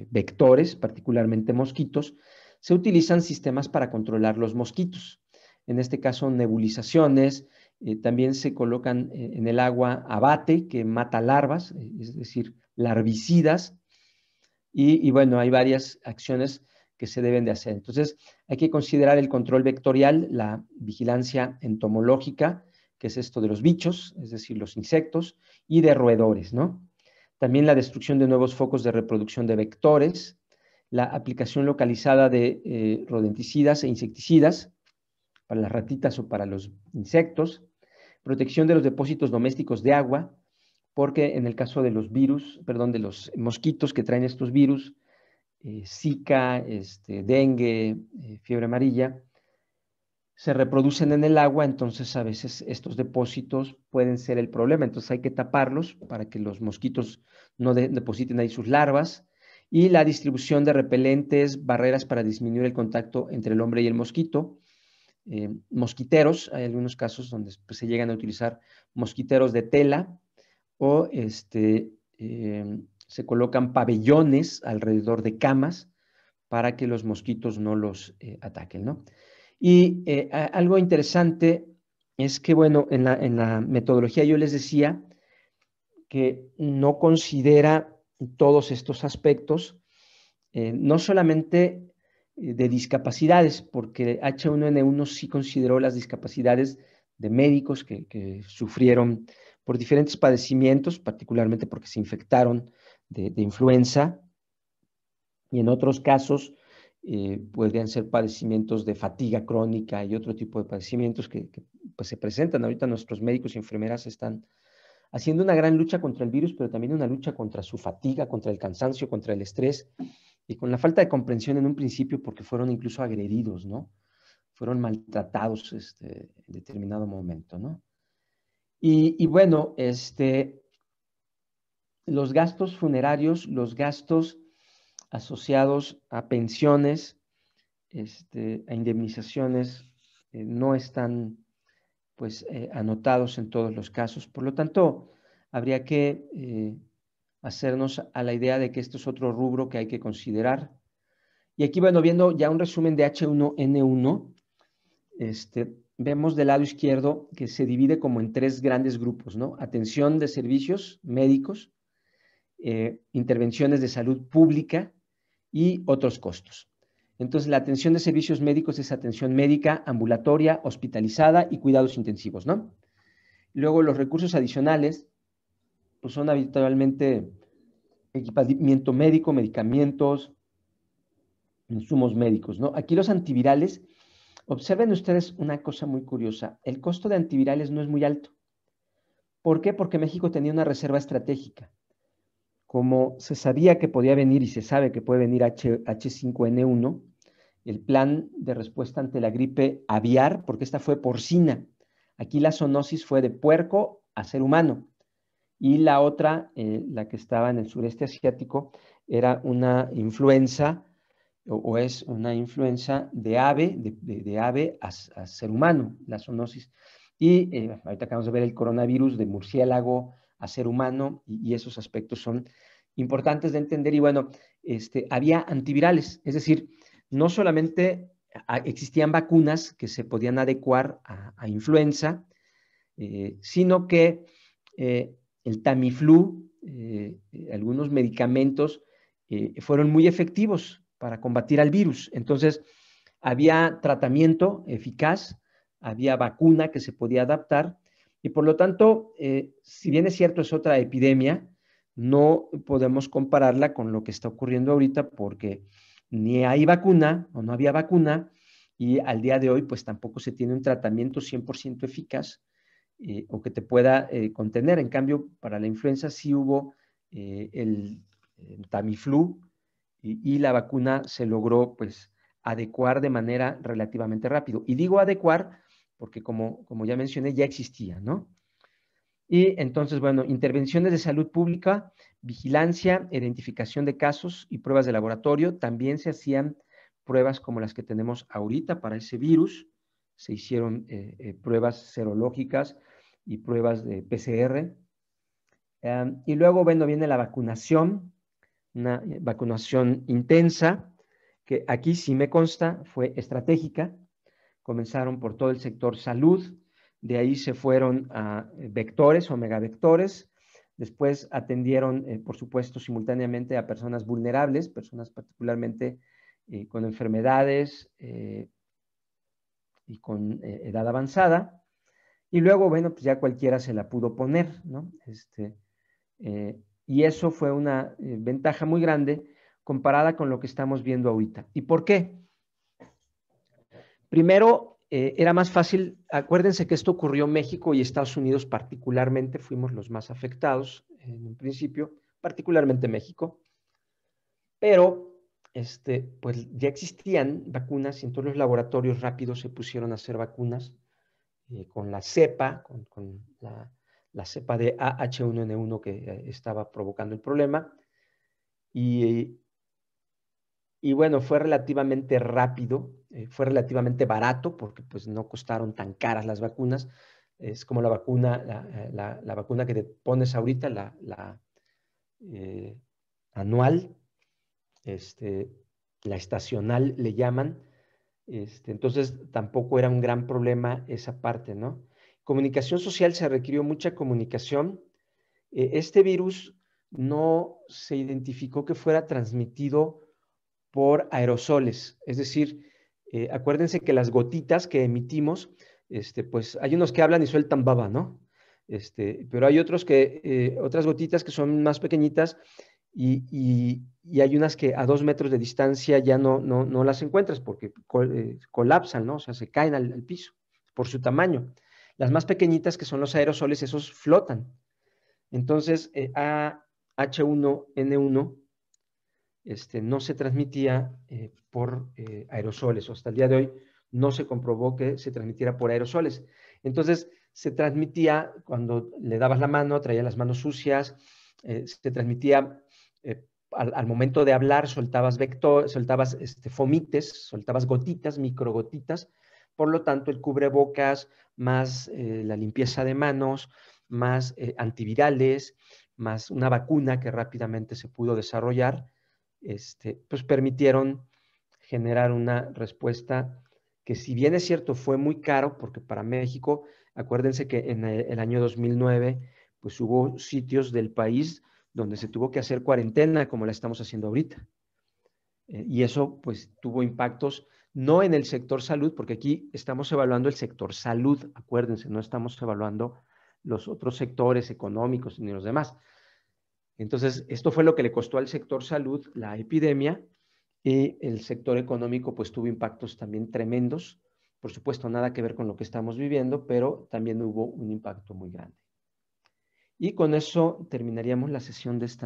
[SPEAKER 1] vectores, particularmente mosquitos, se utilizan sistemas para controlar los mosquitos. En este caso, nebulizaciones, también se colocan en el agua abate que mata larvas, es decir, larvicidas, y, bueno, hay varias acciones que se deben de hacer. Entonces, hay que considerar el control vectorial, la vigilancia entomológica, que es esto de los bichos, es decir, los insectos, y de roedores, ¿no? También la destrucción de nuevos focos de reproducción de vectores, la aplicación localizada de eh, rodenticidas e insecticidas para las ratitas o para los insectos, protección de los depósitos domésticos de agua, porque en el caso de los virus, perdón, de los mosquitos que traen estos virus, eh, Zika, este, dengue, eh, fiebre amarilla, se reproducen en el agua, entonces a veces estos depósitos pueden ser el problema, entonces hay que taparlos para que los mosquitos no depositen ahí sus larvas y la distribución de repelentes, barreras para disminuir el contacto entre el hombre y el mosquito, eh, mosquiteros, hay algunos casos donde pues, se llegan a utilizar mosquiteros de tela o este, em, se colocan pabellones alrededor de camas para que los mosquitos no los eh, ataquen. Y eh, algo interesante es que, bueno, en la, metodología yo les decía que no considera todos estos aspectos, eh, no solamente de discapacidades, porque H1N1 sí consideró las discapacidades de médicos que sufrieron por diferentes padecimientos, particularmente porque se infectaron de, influenza, y en otros casos eh, podrían ser padecimientos de fatiga crónica y otro tipo de padecimientos que, que pues, se presentan. Ahorita nuestros médicos y enfermeras están haciendo una gran lucha contra el virus, pero también una lucha contra su fatiga, contra el cansancio, contra el estrés y con la falta de comprensión en un principio porque fueron incluso agredidos, ¿no? Fueron maltratados este, en determinado momento, ¿no? Y, bueno, este, los gastos funerarios, los gastos asociados a pensiones, este, a indemnizaciones, eh, no están pues eh, anotados en todos los casos. Por lo tanto, habría que eh, hacernos a la idea de que esto es otro rubro que hay que considerar. Y aquí, bueno, viendo ya un resumen de H1N1, este, vemos del lado izquierdo que se divide como en tres grandes grupos, ¿no? Atención de servicios médicos, eh, intervenciones de salud pública y otros costos. Entonces, la atención de servicios médicos es atención médica, ambulatoria, hospitalizada y cuidados intensivos, ¿no? Luego, los recursos adicionales pues, son habitualmente equipamiento médico, medicamentos, insumos médicos, ¿no? Aquí los antivirales Observen ustedes una cosa muy curiosa. El costo de antivirales no es muy alto. ¿Por qué? Porque México tenía una reserva estratégica. Como se sabía que podía venir y se sabe que puede venir H, 5 n 1 el plan de respuesta ante la gripe aviar, porque esta fue porcina. Aquí la zoonosis fue de puerco a ser humano. Y la otra, eh, la que estaba en el sureste asiático, era una influenza o, es una influenza de ave, de, ave a, ser humano, la zoonosis. Y eh, ahorita acabamos de ver el coronavirus de murciélago a ser humano y, esos aspectos son importantes de entender. Y bueno, este, había antivirales, es decir, no solamente existían vacunas que se podían adecuar a, influenza, eh, sino que eh, el Tamiflu, algunos medicamentos fueron muy efectivos para combatir al virus. Entonces, había tratamiento eficaz, había vacuna que se podía adaptar y por lo tanto, eh, si bien es cierto, es otra epidemia, no podemos compararla con lo que está ocurriendo ahorita porque ni hay vacuna o no había vacuna y al día de hoy pues tampoco se tiene un tratamiento 100% eficaz eh, o que te pueda eh, contener. En cambio, para la influenza sí hubo el Tamiflu, y, la vacuna se logró pues adecuar de manera relativamente rápido. Y digo adecuar porque como, como ya mencioné, ya existía, ¿no? Y entonces, bueno, intervenciones de salud pública, vigilancia, identificación de casos y pruebas de laboratorio. También se hacían pruebas como las que tenemos ahorita para ese virus. Se hicieron eh, eh, pruebas serológicas y pruebas de PCR. Em, y luego, bueno, viene la vacunación, una vacunación intensa, que aquí sí me consta fue estratégica. Comenzaron por todo el sector salud, de ahí se fueron a eh, vectores o megavectores, después atendieron, eh, por supuesto, simultáneamente a personas vulnerables, personas particularmente eh, con enfermedades y con edad avanzada, y luego, bueno, pues ya cualquiera se la pudo poner, ¿no? Este, y eso fue una eh, ventaja muy grande comparada con lo que estamos viendo ahorita. ¿Y por qué? Primero, eh, era más fácil, acuérdense que esto ocurrió en México y Estados Unidos particularmente, fuimos los más afectados en un principio, particularmente México, pero este, pues ya existían vacunas y todos los laboratorios rápidos se pusieron a hacer vacunas eh, con la cepa, con, con la la cepa de AH1N1 que eh, estaba provocando el problema. Y, bueno, fue relativamente rápido, eh, fue relativamente barato porque pues no costaron tan caras las vacunas. Es como la vacuna, la, eh, vacuna que te pones ahorita, la, anual, este, la estacional le llaman. Este, entonces tampoco era un gran problema esa parte, ¿no? comunicación social se requirió mucha comunicación. Eh, este virus no se identificó que fuera transmitido por aerosoles, es decir, eh, acuérdense que las gotitas que emitimos, este, pues hay unos que hablan y sueltan baba, ¿no? Este, pero hay otros que, eh, otras gotitas que son más pequeñitas y, hay unas que a dos metros de distancia ya no, no, las encuentras porque colapsan, ¿no? O sea, se caen al piso por su tamaño. Las más pequeñitas, que son los aerosoles, esos flotan. Entonces, eh, AH1N1 este, no se transmitía eh, por eh, aerosoles, hasta el día de hoy no se comprobó que se transmitiera por aerosoles. Entonces, se transmitía cuando le dabas la mano, traía las manos sucias, se transmitía al, momento de hablar soltabas vector, soltabas este, fomites, soltabas gotitas, microgotitas por lo tanto, el cubrebocas, más eh, la limpieza de manos, más eh, antivirales, más una vacuna que rápidamente se pudo desarrollar, este, pues permitieron generar una respuesta que si bien es cierto fue muy caro, porque para México, acuérdense que en eh, el año 2009, pues hubo sitios del país donde se tuvo que hacer cuarentena como la estamos haciendo ahorita. y eso pues tuvo impactos no en el sector salud, porque aquí estamos evaluando el sector salud, acuérdense, no estamos evaluando los otros sectores económicos ni los demás. Entonces, esto fue lo que le costó al sector salud la epidemia y el sector económico pues tuvo impactos también tremendos. Por supuesto, nada que ver con lo que estamos viviendo, pero también hubo un impacto muy grande. Y con eso terminaríamos la sesión de esta